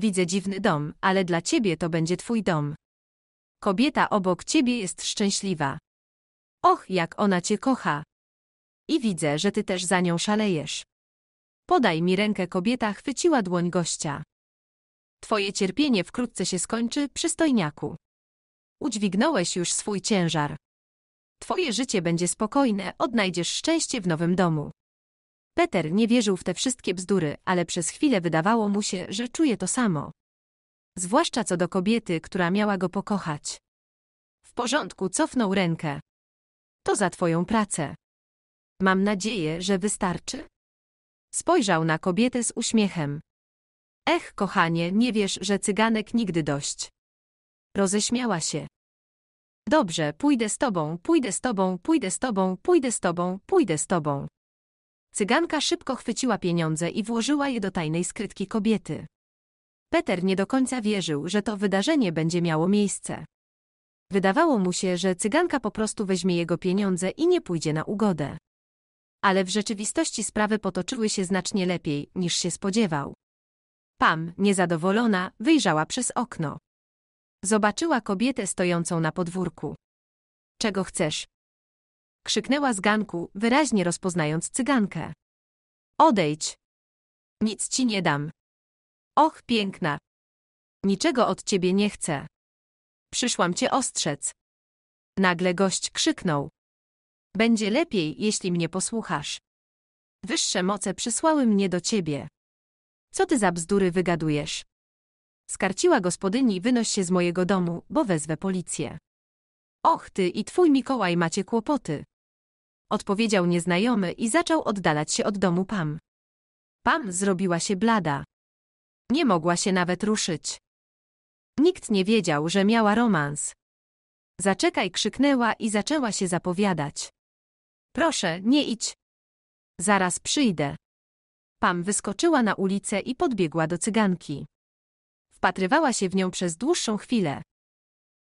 Speaker 1: Widzę dziwny dom, ale dla ciebie to będzie twój dom. Kobieta obok ciebie jest szczęśliwa. Och, jak ona cię kocha. I widzę, że ty też za nią szalejesz. Podaj mi rękę, kobieta chwyciła dłoń gościa. Twoje cierpienie wkrótce się skończy, przystojniaku. Udźwignąłeś już swój ciężar. Twoje życie będzie spokojne, odnajdziesz szczęście w nowym domu. Peter nie wierzył w te wszystkie bzdury, ale przez chwilę wydawało mu się, że czuje to samo. Zwłaszcza co do kobiety, która miała go pokochać. W porządku, cofnął rękę. To za twoją pracę. Mam nadzieję, że wystarczy. Spojrzał na kobietę z uśmiechem. Ech, kochanie, nie wiesz, że cyganek nigdy dość. Roześmiała się. Dobrze, pójdę z tobą, pójdę z tobą, pójdę z tobą, pójdę z tobą, pójdę z tobą. Cyganka szybko chwyciła pieniądze i włożyła je do tajnej skrytki kobiety. Peter nie do końca wierzył, że to wydarzenie będzie miało miejsce. Wydawało mu się, że cyganka po prostu weźmie jego pieniądze i nie pójdzie na ugodę. Ale w rzeczywistości sprawy potoczyły się znacznie lepiej, niż się spodziewał. Pam, niezadowolona, wyjrzała przez okno. Zobaczyła kobietę stojącą na podwórku. Czego chcesz? krzyknęła z ganku, wyraźnie rozpoznając cygankę. Odejdź. Nic ci nie dam. Och, piękna. Niczego od ciebie nie chcę. Przyszłam cię ostrzec. Nagle gość krzyknął. Będzie lepiej, jeśli mnie posłuchasz. Wyższe moce przysłały mnie do ciebie. Co ty za bzdury wygadujesz? Skarciła gospodyni, wynoś się z mojego domu, bo wezwę policję. Och ty i twój Mikołaj macie kłopoty odpowiedział nieznajomy i zaczął oddalać się od domu Pam. Pam zrobiła się blada. Nie mogła się nawet ruszyć. Nikt nie wiedział, że miała romans. Zaczekaj krzyknęła i zaczęła się zapowiadać. Proszę, nie idź. Zaraz przyjdę. Pam wyskoczyła na ulicę i podbiegła do cyganki. Wpatrywała się w nią przez dłuższą chwilę.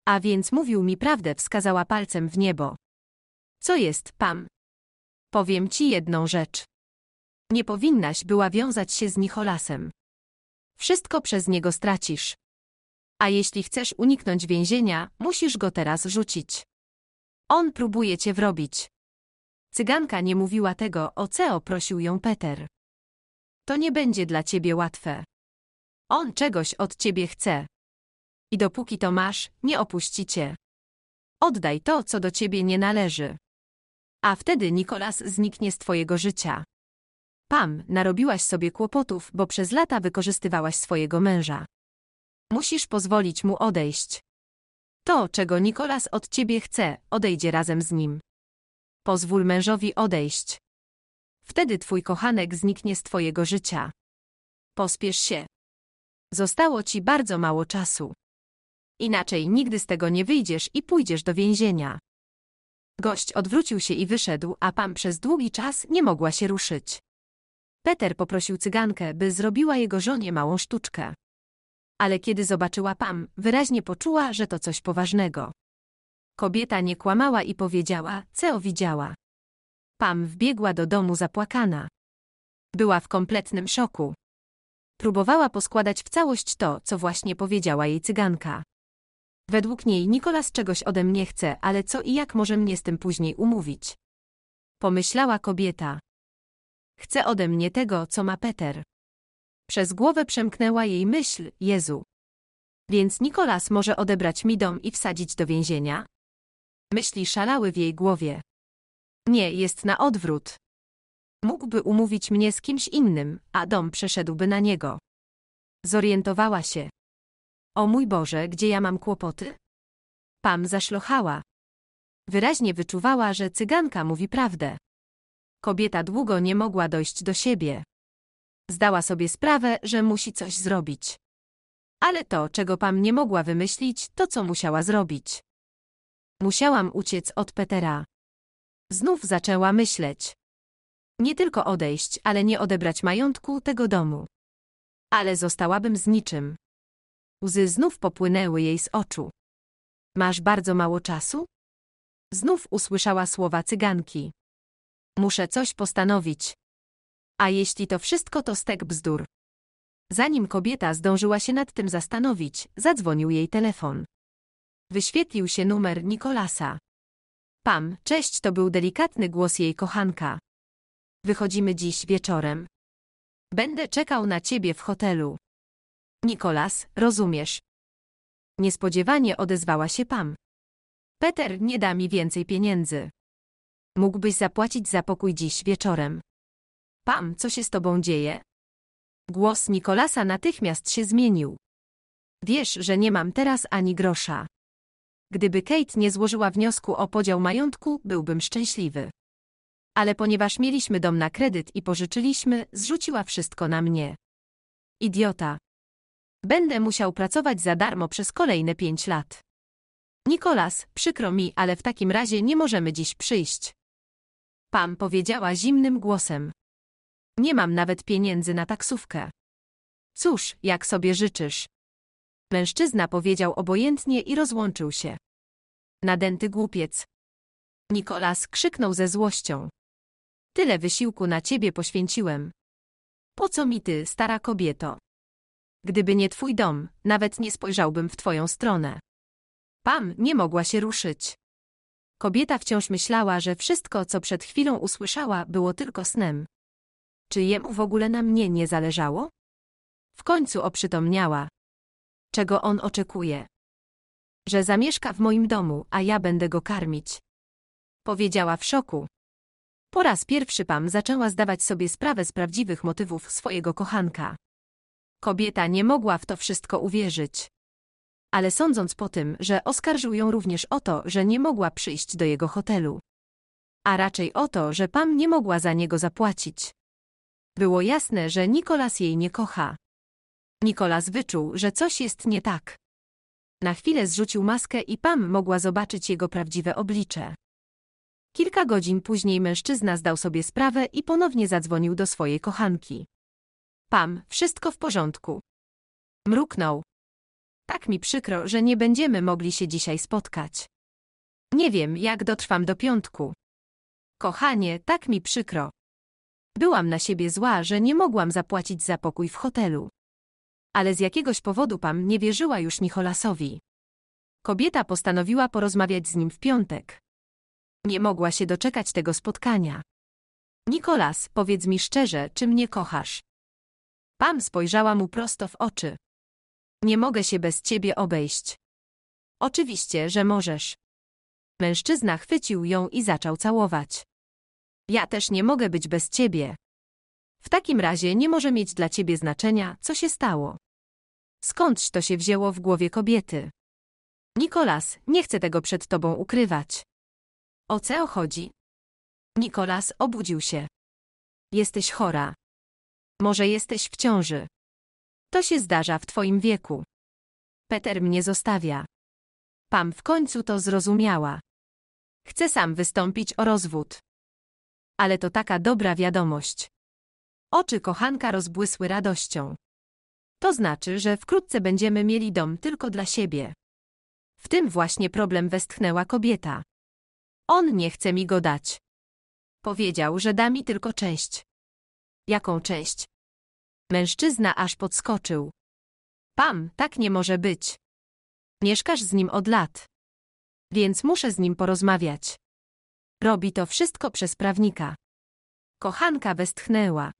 Speaker 1: A więc mówił mi prawdę, wskazała palcem w niebo. Co jest, Pam? Powiem ci jedną rzecz. Nie powinnaś była wiązać się z Nicholasem. Wszystko przez niego stracisz. A jeśli chcesz uniknąć więzienia, musisz go teraz rzucić. On próbuje cię wrobić. Cyganka nie mówiła tego, o co prosił ją Peter. To nie będzie dla ciebie łatwe. On czegoś od ciebie chce. I dopóki to masz, nie opuści cię. Oddaj to, co do ciebie nie należy a wtedy Nikolas zniknie z twojego życia. Pam, narobiłaś sobie kłopotów, bo przez lata wykorzystywałaś swojego męża. Musisz pozwolić mu odejść. To, czego Nikolas od ciebie chce, odejdzie razem z nim. Pozwól mężowi odejść. Wtedy twój kochanek zniknie z twojego życia. Pospiesz się. Zostało ci bardzo mało czasu. Inaczej nigdy z tego nie wyjdziesz i pójdziesz do więzienia. Gość odwrócił się i wyszedł, a Pam przez długi czas nie mogła się ruszyć. Peter poprosił cygankę, by zrobiła jego żonie małą sztuczkę. Ale kiedy zobaczyła Pam, wyraźnie poczuła, że to coś poważnego. Kobieta nie kłamała i powiedziała, co widziała. Pam wbiegła do domu zapłakana. Była w kompletnym szoku. Próbowała poskładać w całość to, co właśnie powiedziała jej cyganka. Według niej Nikolas czegoś ode mnie chce, ale co i jak może mnie z tym później umówić? Pomyślała kobieta. Chce ode mnie tego, co ma Peter. Przez głowę przemknęła jej myśl, Jezu. Więc Nikolas może odebrać mi dom i wsadzić do więzienia? Myśli szalały w jej głowie. Nie, jest na odwrót. Mógłby umówić mnie z kimś innym, a dom przeszedłby na niego. Zorientowała się. O mój Boże, gdzie ja mam kłopoty? Pam zaszlochała. Wyraźnie wyczuwała, że cyganka mówi prawdę. Kobieta długo nie mogła dojść do siebie. Zdała sobie sprawę, że musi coś zrobić. Ale to, czego Pam nie mogła wymyślić, to co musiała zrobić. Musiałam uciec od Petera. Znów zaczęła myśleć. Nie tylko odejść, ale nie odebrać majątku tego domu. Ale zostałabym z niczym. Łzy znów popłynęły jej z oczu. Masz bardzo mało czasu? Znów usłyszała słowa cyganki. Muszę coś postanowić. A jeśli to wszystko to stek bzdur. Zanim kobieta zdążyła się nad tym zastanowić, zadzwonił jej telefon. Wyświetlił się numer Nikolasa. Pam, cześć, to był delikatny głos jej kochanka. Wychodzimy dziś wieczorem. Będę czekał na ciebie w hotelu. Nikolas, rozumiesz? Niespodziewanie odezwała się Pam. Peter nie da mi więcej pieniędzy. Mógłbyś zapłacić za pokój dziś wieczorem. Pam, co się z tobą dzieje? Głos Nikolasa natychmiast się zmienił. Wiesz, że nie mam teraz ani grosza. Gdyby Kate nie złożyła wniosku o podział majątku, byłbym szczęśliwy. Ale ponieważ mieliśmy dom na kredyt i pożyczyliśmy, zrzuciła wszystko na mnie. Idiota. Będę musiał pracować za darmo przez kolejne pięć lat. Nikolas, przykro mi, ale w takim razie nie możemy dziś przyjść. Pam powiedziała zimnym głosem. Nie mam nawet pieniędzy na taksówkę. Cóż, jak sobie życzysz. Mężczyzna powiedział obojętnie i rozłączył się. Nadęty głupiec. Nikolas krzyknął ze złością. Tyle wysiłku na ciebie poświęciłem. Po co mi ty, stara kobieto? Gdyby nie twój dom, nawet nie spojrzałbym w twoją stronę. Pam nie mogła się ruszyć. Kobieta wciąż myślała, że wszystko, co przed chwilą usłyszała, było tylko snem. Czy jemu w ogóle na mnie nie zależało? W końcu oprzytomniała. Czego on oczekuje? Że zamieszka w moim domu, a ja będę go karmić. Powiedziała w szoku. Po raz pierwszy Pam zaczęła zdawać sobie sprawę z prawdziwych motywów swojego kochanka. Kobieta nie mogła w to wszystko uwierzyć. Ale sądząc po tym, że oskarżył ją również o to, że nie mogła przyjść do jego hotelu. A raczej o to, że Pam nie mogła za niego zapłacić. Było jasne, że Nikolas jej nie kocha. Nikolas wyczuł, że coś jest nie tak. Na chwilę zrzucił maskę i Pam mogła zobaczyć jego prawdziwe oblicze. Kilka godzin później mężczyzna zdał sobie sprawę i ponownie zadzwonił do swojej kochanki. Pam, wszystko w porządku. Mruknął. Tak mi przykro, że nie będziemy mogli się dzisiaj spotkać. Nie wiem, jak dotrwam do piątku. Kochanie, tak mi przykro. Byłam na siebie zła, że nie mogłam zapłacić za pokój w hotelu. Ale z jakiegoś powodu Pam nie wierzyła już Nicolasowi. Kobieta postanowiła porozmawiać z nim w piątek. Nie mogła się doczekać tego spotkania. Nikolas, powiedz mi szczerze, czy mnie kochasz? Pam spojrzała mu prosto w oczy. Nie mogę się bez ciebie obejść. Oczywiście, że możesz. Mężczyzna chwycił ją i zaczął całować. Ja też nie mogę być bez ciebie. W takim razie nie może mieć dla ciebie znaczenia, co się stało. Skądś to się wzięło w głowie kobiety. Nikolas, nie chcę tego przed tobą ukrywać. O co chodzi? Nikolas obudził się. Jesteś chora. Może jesteś w ciąży. To się zdarza w twoim wieku. Peter mnie zostawia. Pam w końcu to zrozumiała. Chcę sam wystąpić o rozwód. Ale to taka dobra wiadomość. Oczy kochanka rozbłysły radością. To znaczy, że wkrótce będziemy mieli dom tylko dla siebie. W tym właśnie problem westchnęła kobieta. On nie chce mi go dać. Powiedział, że da mi tylko część. Jaką część? Mężczyzna aż podskoczył. Pam, tak nie może być. Mieszkasz z nim od lat. Więc muszę z nim porozmawiać. Robi to wszystko przez prawnika. Kochanka westchnęła.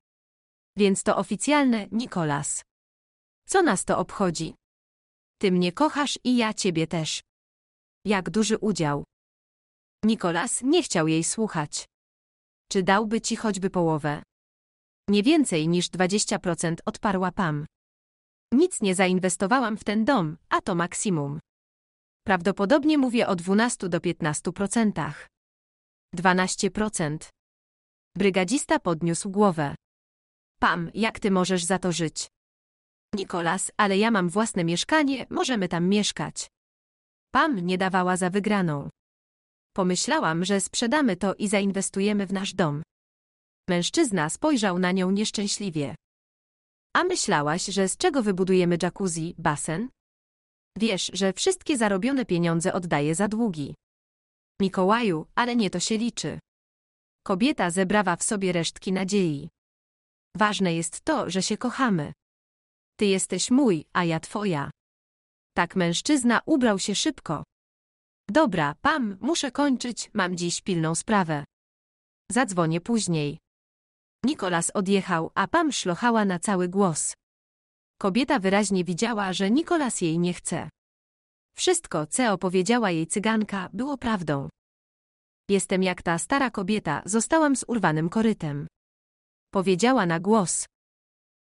Speaker 1: Więc to oficjalne, Nikolas. Co nas to obchodzi? Ty mnie kochasz i ja ciebie też. Jak duży udział. Nikolas nie chciał jej słuchać. Czy dałby ci choćby połowę? Nie więcej niż 20% odparła Pam. Nic nie zainwestowałam w ten dom, a to maksimum. Prawdopodobnie mówię o 12 do 15%. 12%. Brygadzista podniósł głowę. Pam, jak ty możesz za to żyć? Nikolas, ale ja mam własne mieszkanie, możemy tam mieszkać. Pam nie dawała za wygraną. Pomyślałam, że sprzedamy to i zainwestujemy w nasz dom. Mężczyzna spojrzał na nią nieszczęśliwie. A myślałaś, że z czego wybudujemy jacuzzi, basen? Wiesz, że wszystkie zarobione pieniądze oddaję za długi. Mikołaju, ale nie to się liczy. Kobieta zebrała w sobie resztki nadziei. Ważne jest to, że się kochamy. Ty jesteś mój, a ja twoja. Tak mężczyzna ubrał się szybko. Dobra, pam, muszę kończyć, mam dziś pilną sprawę. Zadzwonię później. Nikolas odjechał, a Pam szlochała na cały głos. Kobieta wyraźnie widziała, że Nikolas jej nie chce. Wszystko, co opowiedziała jej cyganka, było prawdą. Jestem jak ta stara kobieta, zostałam z urwanym korytem. Powiedziała na głos.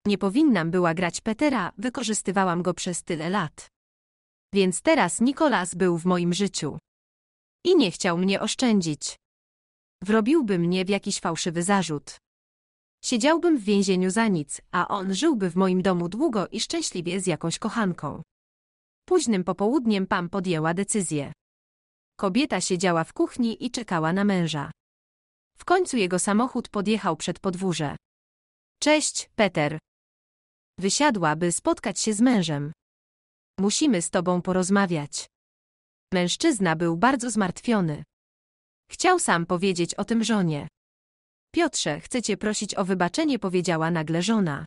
Speaker 1: Nie powinnam była grać Petera, wykorzystywałam go przez tyle lat. Więc teraz Nikolas był w moim życiu. I nie chciał mnie oszczędzić. Wrobiłby mnie w jakiś fałszywy zarzut. Siedziałbym w więzieniu za nic, a on żyłby w moim domu długo i szczęśliwie z jakąś kochanką. Późnym popołudniem Pam podjęła decyzję. Kobieta siedziała w kuchni i czekała na męża. W końcu jego samochód podjechał przed podwórze. Cześć, Peter. Wysiadła, by spotkać się z mężem. Musimy z tobą porozmawiać. Mężczyzna był bardzo zmartwiony. Chciał sam powiedzieć o tym żonie. Piotrze, chcę cię prosić o wybaczenie, powiedziała nagle żona.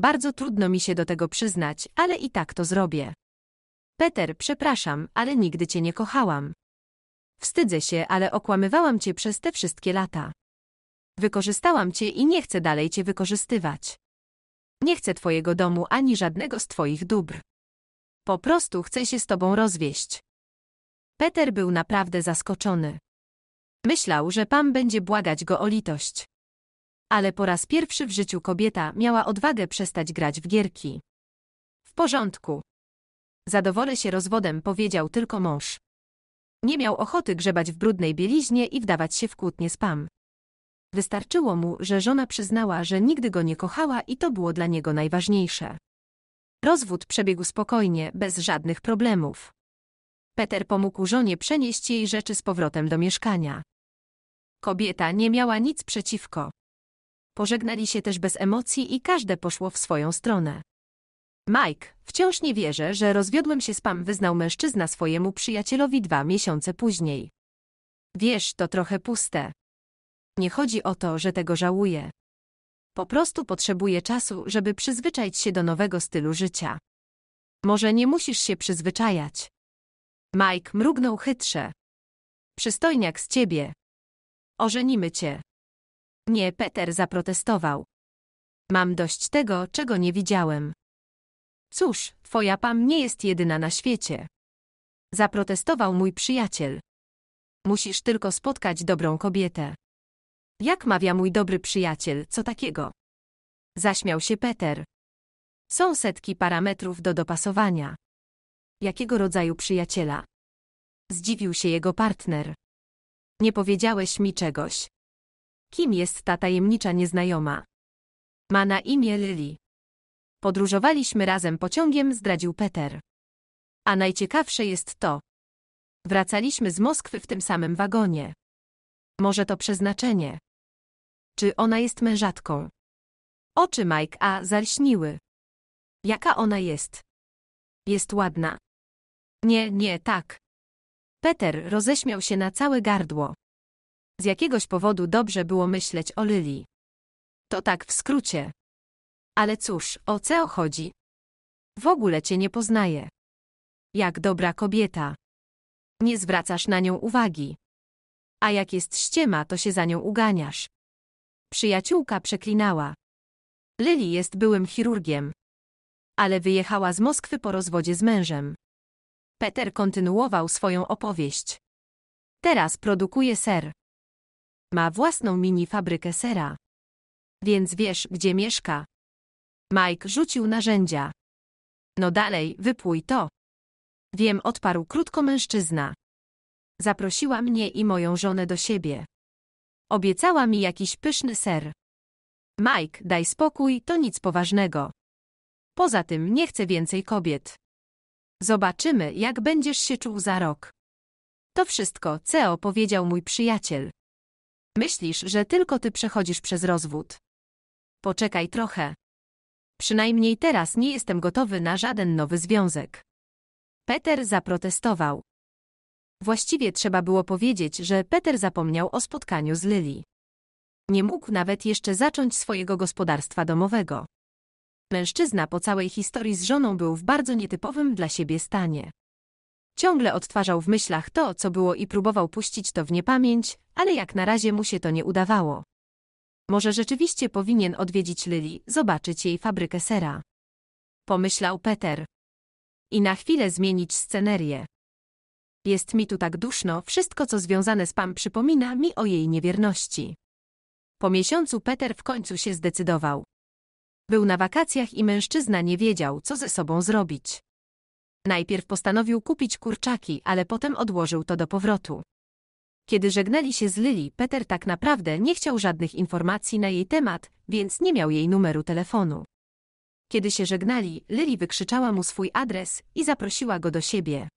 Speaker 1: Bardzo trudno mi się do tego przyznać, ale i tak to zrobię. Peter, przepraszam, ale nigdy cię nie kochałam. Wstydzę się, ale okłamywałam cię przez te wszystkie lata. Wykorzystałam cię i nie chcę dalej cię wykorzystywać. Nie chcę twojego domu ani żadnego z twoich dóbr. Po prostu chcę się z tobą rozwieść. Peter był naprawdę zaskoczony. Myślał, że Pam będzie błagać go o litość. Ale po raz pierwszy w życiu kobieta miała odwagę przestać grać w gierki. W porządku. Zadowolę się rozwodem, powiedział tylko mąż. Nie miał ochoty grzebać w brudnej bieliźnie i wdawać się w kłótnie z Pam. Wystarczyło mu, że żona przyznała, że nigdy go nie kochała i to było dla niego najważniejsze. Rozwód przebiegł spokojnie, bez żadnych problemów. Peter pomógł żonie przenieść jej rzeczy z powrotem do mieszkania. Kobieta nie miała nic przeciwko. Pożegnali się też bez emocji i każde poszło w swoją stronę. Mike, wciąż nie wierzę, że rozwiodłem się z Pam, wyznał mężczyzna swojemu przyjacielowi dwa miesiące później. Wiesz, to trochę puste. Nie chodzi o to, że tego żałuję. Po prostu potrzebuję czasu, żeby przyzwyczaić się do nowego stylu życia. Może nie musisz się przyzwyczajać. Mike mrugnął chytrze. Przystojniak z ciebie. Ożenimy cię. Nie, Peter zaprotestował. Mam dość tego, czego nie widziałem. Cóż, twoja pam nie jest jedyna na świecie. Zaprotestował mój przyjaciel. Musisz tylko spotkać dobrą kobietę. Jak mawia mój dobry przyjaciel, co takiego? Zaśmiał się Peter. Są setki parametrów do dopasowania. Jakiego rodzaju przyjaciela? Zdziwił się jego partner. Nie powiedziałeś mi czegoś. Kim jest ta tajemnicza nieznajoma? Ma na imię Lily. Podróżowaliśmy razem pociągiem, zdradził Peter. A najciekawsze jest to. Wracaliśmy z Moskwy w tym samym wagonie. Może to przeznaczenie. Czy ona jest mężatką? Oczy Mike A. zalśniły. Jaka ona jest? Jest ładna. Nie, nie, tak. Peter roześmiał się na całe gardło. Z jakiegoś powodu dobrze było myśleć o Lili. To tak w skrócie. Ale cóż, o co chodzi? W ogóle cię nie poznaje. Jak dobra kobieta. Nie zwracasz na nią uwagi. A jak jest ściema, to się za nią uganiasz. Przyjaciółka przeklinała. Lili jest byłym chirurgiem. Ale wyjechała z Moskwy po rozwodzie z mężem. Peter kontynuował swoją opowieść. Teraz produkuje ser. Ma własną mini fabrykę sera. Więc wiesz, gdzie mieszka. Mike rzucił narzędzia. No dalej, wypłuj to. Wiem, odparł krótko mężczyzna. Zaprosiła mnie i moją żonę do siebie. Obiecała mi jakiś pyszny ser. Mike, daj spokój, to nic poważnego. Poza tym nie chcę więcej kobiet. Zobaczymy, jak będziesz się czuł za rok. To wszystko, Ceo powiedział mój przyjaciel. Myślisz, że tylko ty przechodzisz przez rozwód. Poczekaj trochę. Przynajmniej teraz nie jestem gotowy na żaden nowy związek. Peter zaprotestował. Właściwie trzeba było powiedzieć, że Peter zapomniał o spotkaniu z Lili. Nie mógł nawet jeszcze zacząć swojego gospodarstwa domowego. Mężczyzna po całej historii z żoną był w bardzo nietypowym dla siebie stanie. Ciągle odtwarzał w myślach to, co było i próbował puścić to w niepamięć, ale jak na razie mu się to nie udawało. Może rzeczywiście powinien odwiedzić Lili, zobaczyć jej fabrykę sera. Pomyślał Peter. I na chwilę zmienić scenerię. Jest mi tu tak duszno, wszystko co związane z Pam przypomina mi o jej niewierności. Po miesiącu Peter w końcu się zdecydował. Był na wakacjach i mężczyzna nie wiedział, co ze sobą zrobić. Najpierw postanowił kupić kurczaki, ale potem odłożył to do powrotu. Kiedy żegnali się z Lili, Peter tak naprawdę nie chciał żadnych informacji na jej temat, więc nie miał jej numeru telefonu. Kiedy się żegnali, Lili wykrzyczała mu swój adres i zaprosiła go do siebie.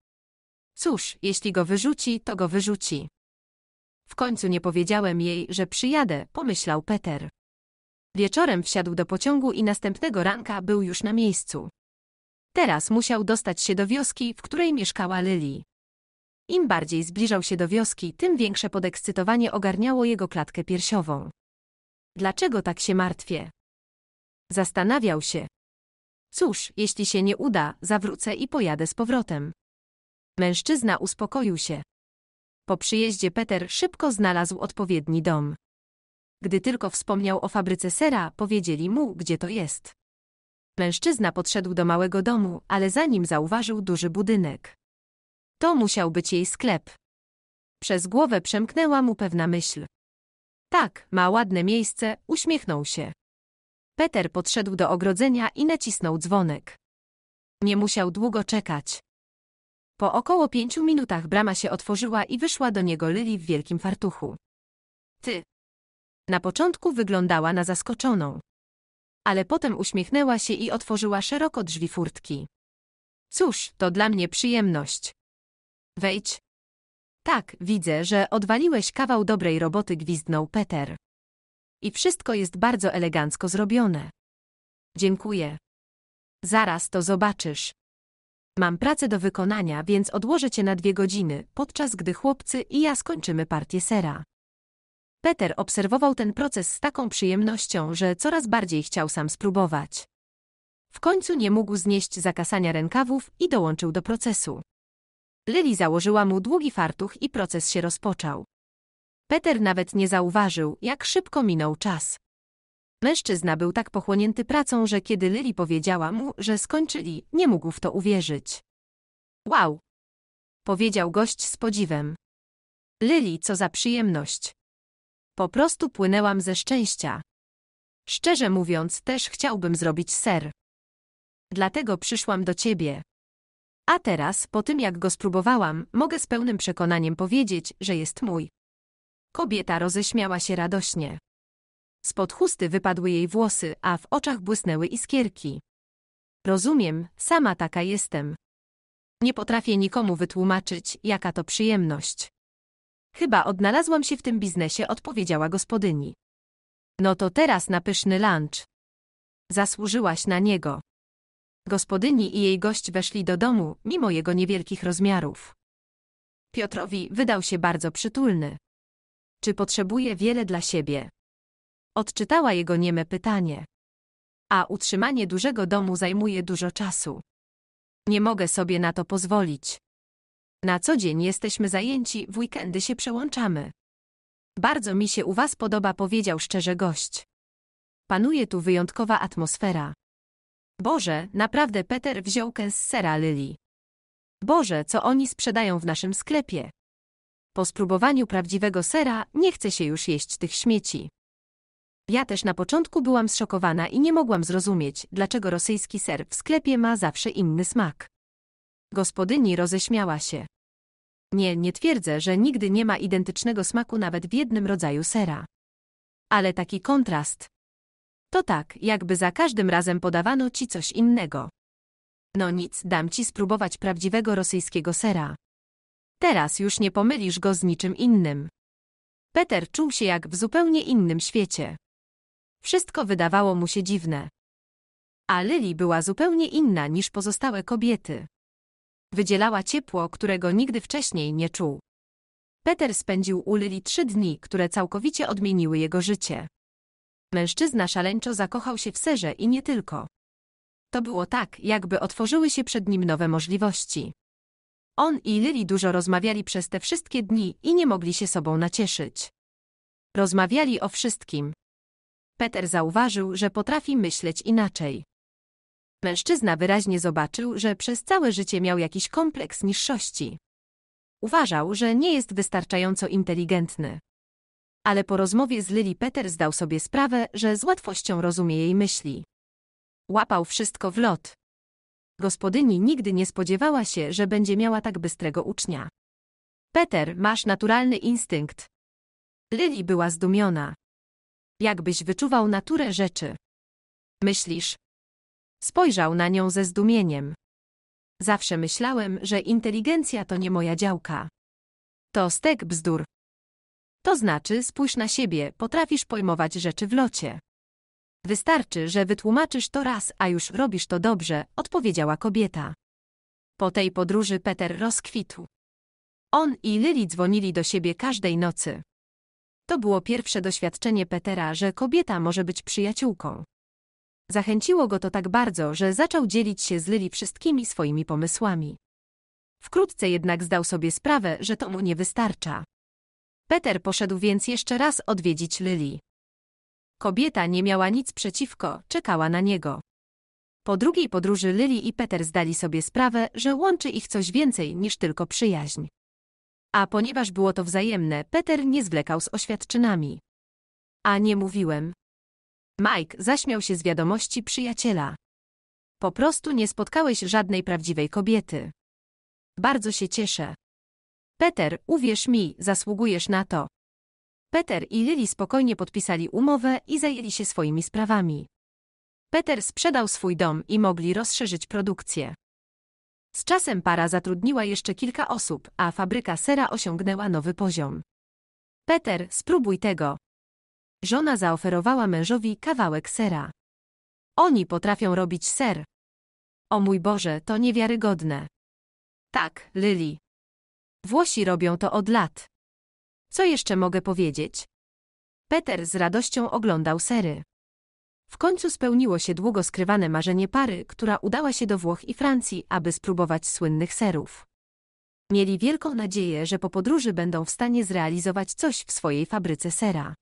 Speaker 1: Cóż, jeśli go wyrzuci, to go wyrzuci. W końcu nie powiedziałem jej, że przyjadę, pomyślał Peter. Wieczorem wsiadł do pociągu i następnego ranka był już na miejscu. Teraz musiał dostać się do wioski, w której mieszkała Lily. Im bardziej zbliżał się do wioski, tym większe podekscytowanie ogarniało jego klatkę piersiową. Dlaczego tak się martwię? Zastanawiał się. Cóż, jeśli się nie uda, zawrócę i pojadę z powrotem. Mężczyzna uspokoił się. Po przyjeździe Peter szybko znalazł odpowiedni dom. Gdy tylko wspomniał o fabryce sera, powiedzieli mu, gdzie to jest. Mężczyzna podszedł do małego domu, ale zanim zauważył duży budynek. To musiał być jej sklep. Przez głowę przemknęła mu pewna myśl. Tak, ma ładne miejsce, uśmiechnął się. Peter podszedł do ogrodzenia i nacisnął dzwonek. Nie musiał długo czekać. Po około pięciu minutach brama się otworzyła i wyszła do niego Lili w wielkim fartuchu. Ty, na początku wyglądała na zaskoczoną. Ale potem uśmiechnęła się i otworzyła szeroko drzwi furtki. Cóż, to dla mnie przyjemność. Wejdź. Tak, widzę, że odwaliłeś kawał dobrej roboty, gwizdnął Peter. I wszystko jest bardzo elegancko zrobione. Dziękuję. Zaraz to zobaczysz. Mam pracę do wykonania, więc odłożę cię na dwie godziny, podczas gdy chłopcy i ja skończymy partię sera. Peter obserwował ten proces z taką przyjemnością, że coraz bardziej chciał sam spróbować. W końcu nie mógł znieść zakasania rękawów i dołączył do procesu. Lily założyła mu długi fartuch i proces się rozpoczął. Peter nawet nie zauważył, jak szybko minął czas. Mężczyzna był tak pochłonięty pracą, że kiedy Lily powiedziała mu, że skończyli, nie mógł w to uwierzyć. Wow! Powiedział gość z podziwem. Lily, co za przyjemność. Po prostu płynęłam ze szczęścia. Szczerze mówiąc, też chciałbym zrobić ser. Dlatego przyszłam do ciebie. A teraz, po tym jak go spróbowałam, mogę z pełnym przekonaniem powiedzieć, że jest mój. Kobieta roześmiała się radośnie. Spod chusty wypadły jej włosy, a w oczach błysnęły iskierki. Rozumiem, sama taka jestem. Nie potrafię nikomu wytłumaczyć, jaka to przyjemność. Chyba odnalazłam się w tym biznesie, odpowiedziała gospodyni. No to teraz na pyszny lunch. Zasłużyłaś na niego. Gospodyni i jej gość weszli do domu, mimo jego niewielkich rozmiarów. Piotrowi wydał się bardzo przytulny. Czy potrzebuje wiele dla siebie? Odczytała jego nieme pytanie. A utrzymanie dużego domu zajmuje dużo czasu. Nie mogę sobie na to pozwolić. Na co dzień jesteśmy zajęci, w weekendy się przełączamy. Bardzo mi się u Was podoba, powiedział szczerze gość. Panuje tu wyjątkowa atmosfera. Boże, naprawdę Peter wziął kęs sera Lily. Boże, co oni sprzedają w naszym sklepie. Po spróbowaniu prawdziwego sera nie chce się już jeść tych śmieci. Ja też na początku byłam zszokowana i nie mogłam zrozumieć, dlaczego rosyjski ser w sklepie ma zawsze inny smak. Gospodyni roześmiała się. Nie, nie twierdzę, że nigdy nie ma identycznego smaku nawet w jednym rodzaju sera. Ale taki kontrast. To tak, jakby za każdym razem podawano ci coś innego. No nic, dam ci spróbować prawdziwego rosyjskiego sera. Teraz już nie pomylisz go z niczym innym. Peter czuł się jak w zupełnie innym świecie. Wszystko wydawało mu się dziwne. A Lily była zupełnie inna niż pozostałe kobiety. Wydzielała ciepło, którego nigdy wcześniej nie czuł. Peter spędził u Lili trzy dni, które całkowicie odmieniły jego życie. Mężczyzna szaleńczo zakochał się w serze i nie tylko. To było tak, jakby otworzyły się przed nim nowe możliwości. On i Lili dużo rozmawiali przez te wszystkie dni i nie mogli się sobą nacieszyć. Rozmawiali o wszystkim. Peter zauważył, że potrafi myśleć inaczej. Mężczyzna wyraźnie zobaczył, że przez całe życie miał jakiś kompleks niższości. Uważał, że nie jest wystarczająco inteligentny. Ale po rozmowie z Lily Peter zdał sobie sprawę, że z łatwością rozumie jej myśli. Łapał wszystko w lot. Gospodyni nigdy nie spodziewała się, że będzie miała tak bystrego ucznia. Peter, masz naturalny instynkt. Lily była zdumiona. Jakbyś wyczuwał naturę rzeczy. Myślisz, Spojrzał na nią ze zdumieniem. Zawsze myślałem, że inteligencja to nie moja działka. To stek bzdur. To znaczy, spójrz na siebie, potrafisz pojmować rzeczy w locie. Wystarczy, że wytłumaczysz to raz, a już robisz to dobrze, odpowiedziała kobieta. Po tej podróży Peter rozkwitł. On i Lily dzwonili do siebie każdej nocy. To było pierwsze doświadczenie Petera, że kobieta może być przyjaciółką. Zachęciło go to tak bardzo, że zaczął dzielić się z Lili wszystkimi swoimi pomysłami. Wkrótce jednak zdał sobie sprawę, że to mu nie wystarcza. Peter poszedł więc jeszcze raz odwiedzić Lili. Kobieta nie miała nic przeciwko, czekała na niego. Po drugiej podróży Lili i Peter zdali sobie sprawę, że łączy ich coś więcej niż tylko przyjaźń. A ponieważ było to wzajemne, Peter nie zwlekał z oświadczynami. A nie mówiłem, Mike zaśmiał się z wiadomości przyjaciela. Po prostu nie spotkałeś żadnej prawdziwej kobiety. Bardzo się cieszę. Peter, uwierz mi, zasługujesz na to. Peter i Lily spokojnie podpisali umowę i zajęli się swoimi sprawami. Peter sprzedał swój dom i mogli rozszerzyć produkcję. Z czasem para zatrudniła jeszcze kilka osób, a fabryka sera osiągnęła nowy poziom. Peter, spróbuj tego. Żona zaoferowała mężowi kawałek sera. Oni potrafią robić ser. O mój Boże, to niewiarygodne. Tak, Lili. Włosi robią to od lat. Co jeszcze mogę powiedzieć? Peter z radością oglądał sery. W końcu spełniło się długo skrywane marzenie pary, która udała się do Włoch i Francji, aby spróbować słynnych serów. Mieli wielką nadzieję, że po podróży będą w stanie zrealizować coś w swojej fabryce sera.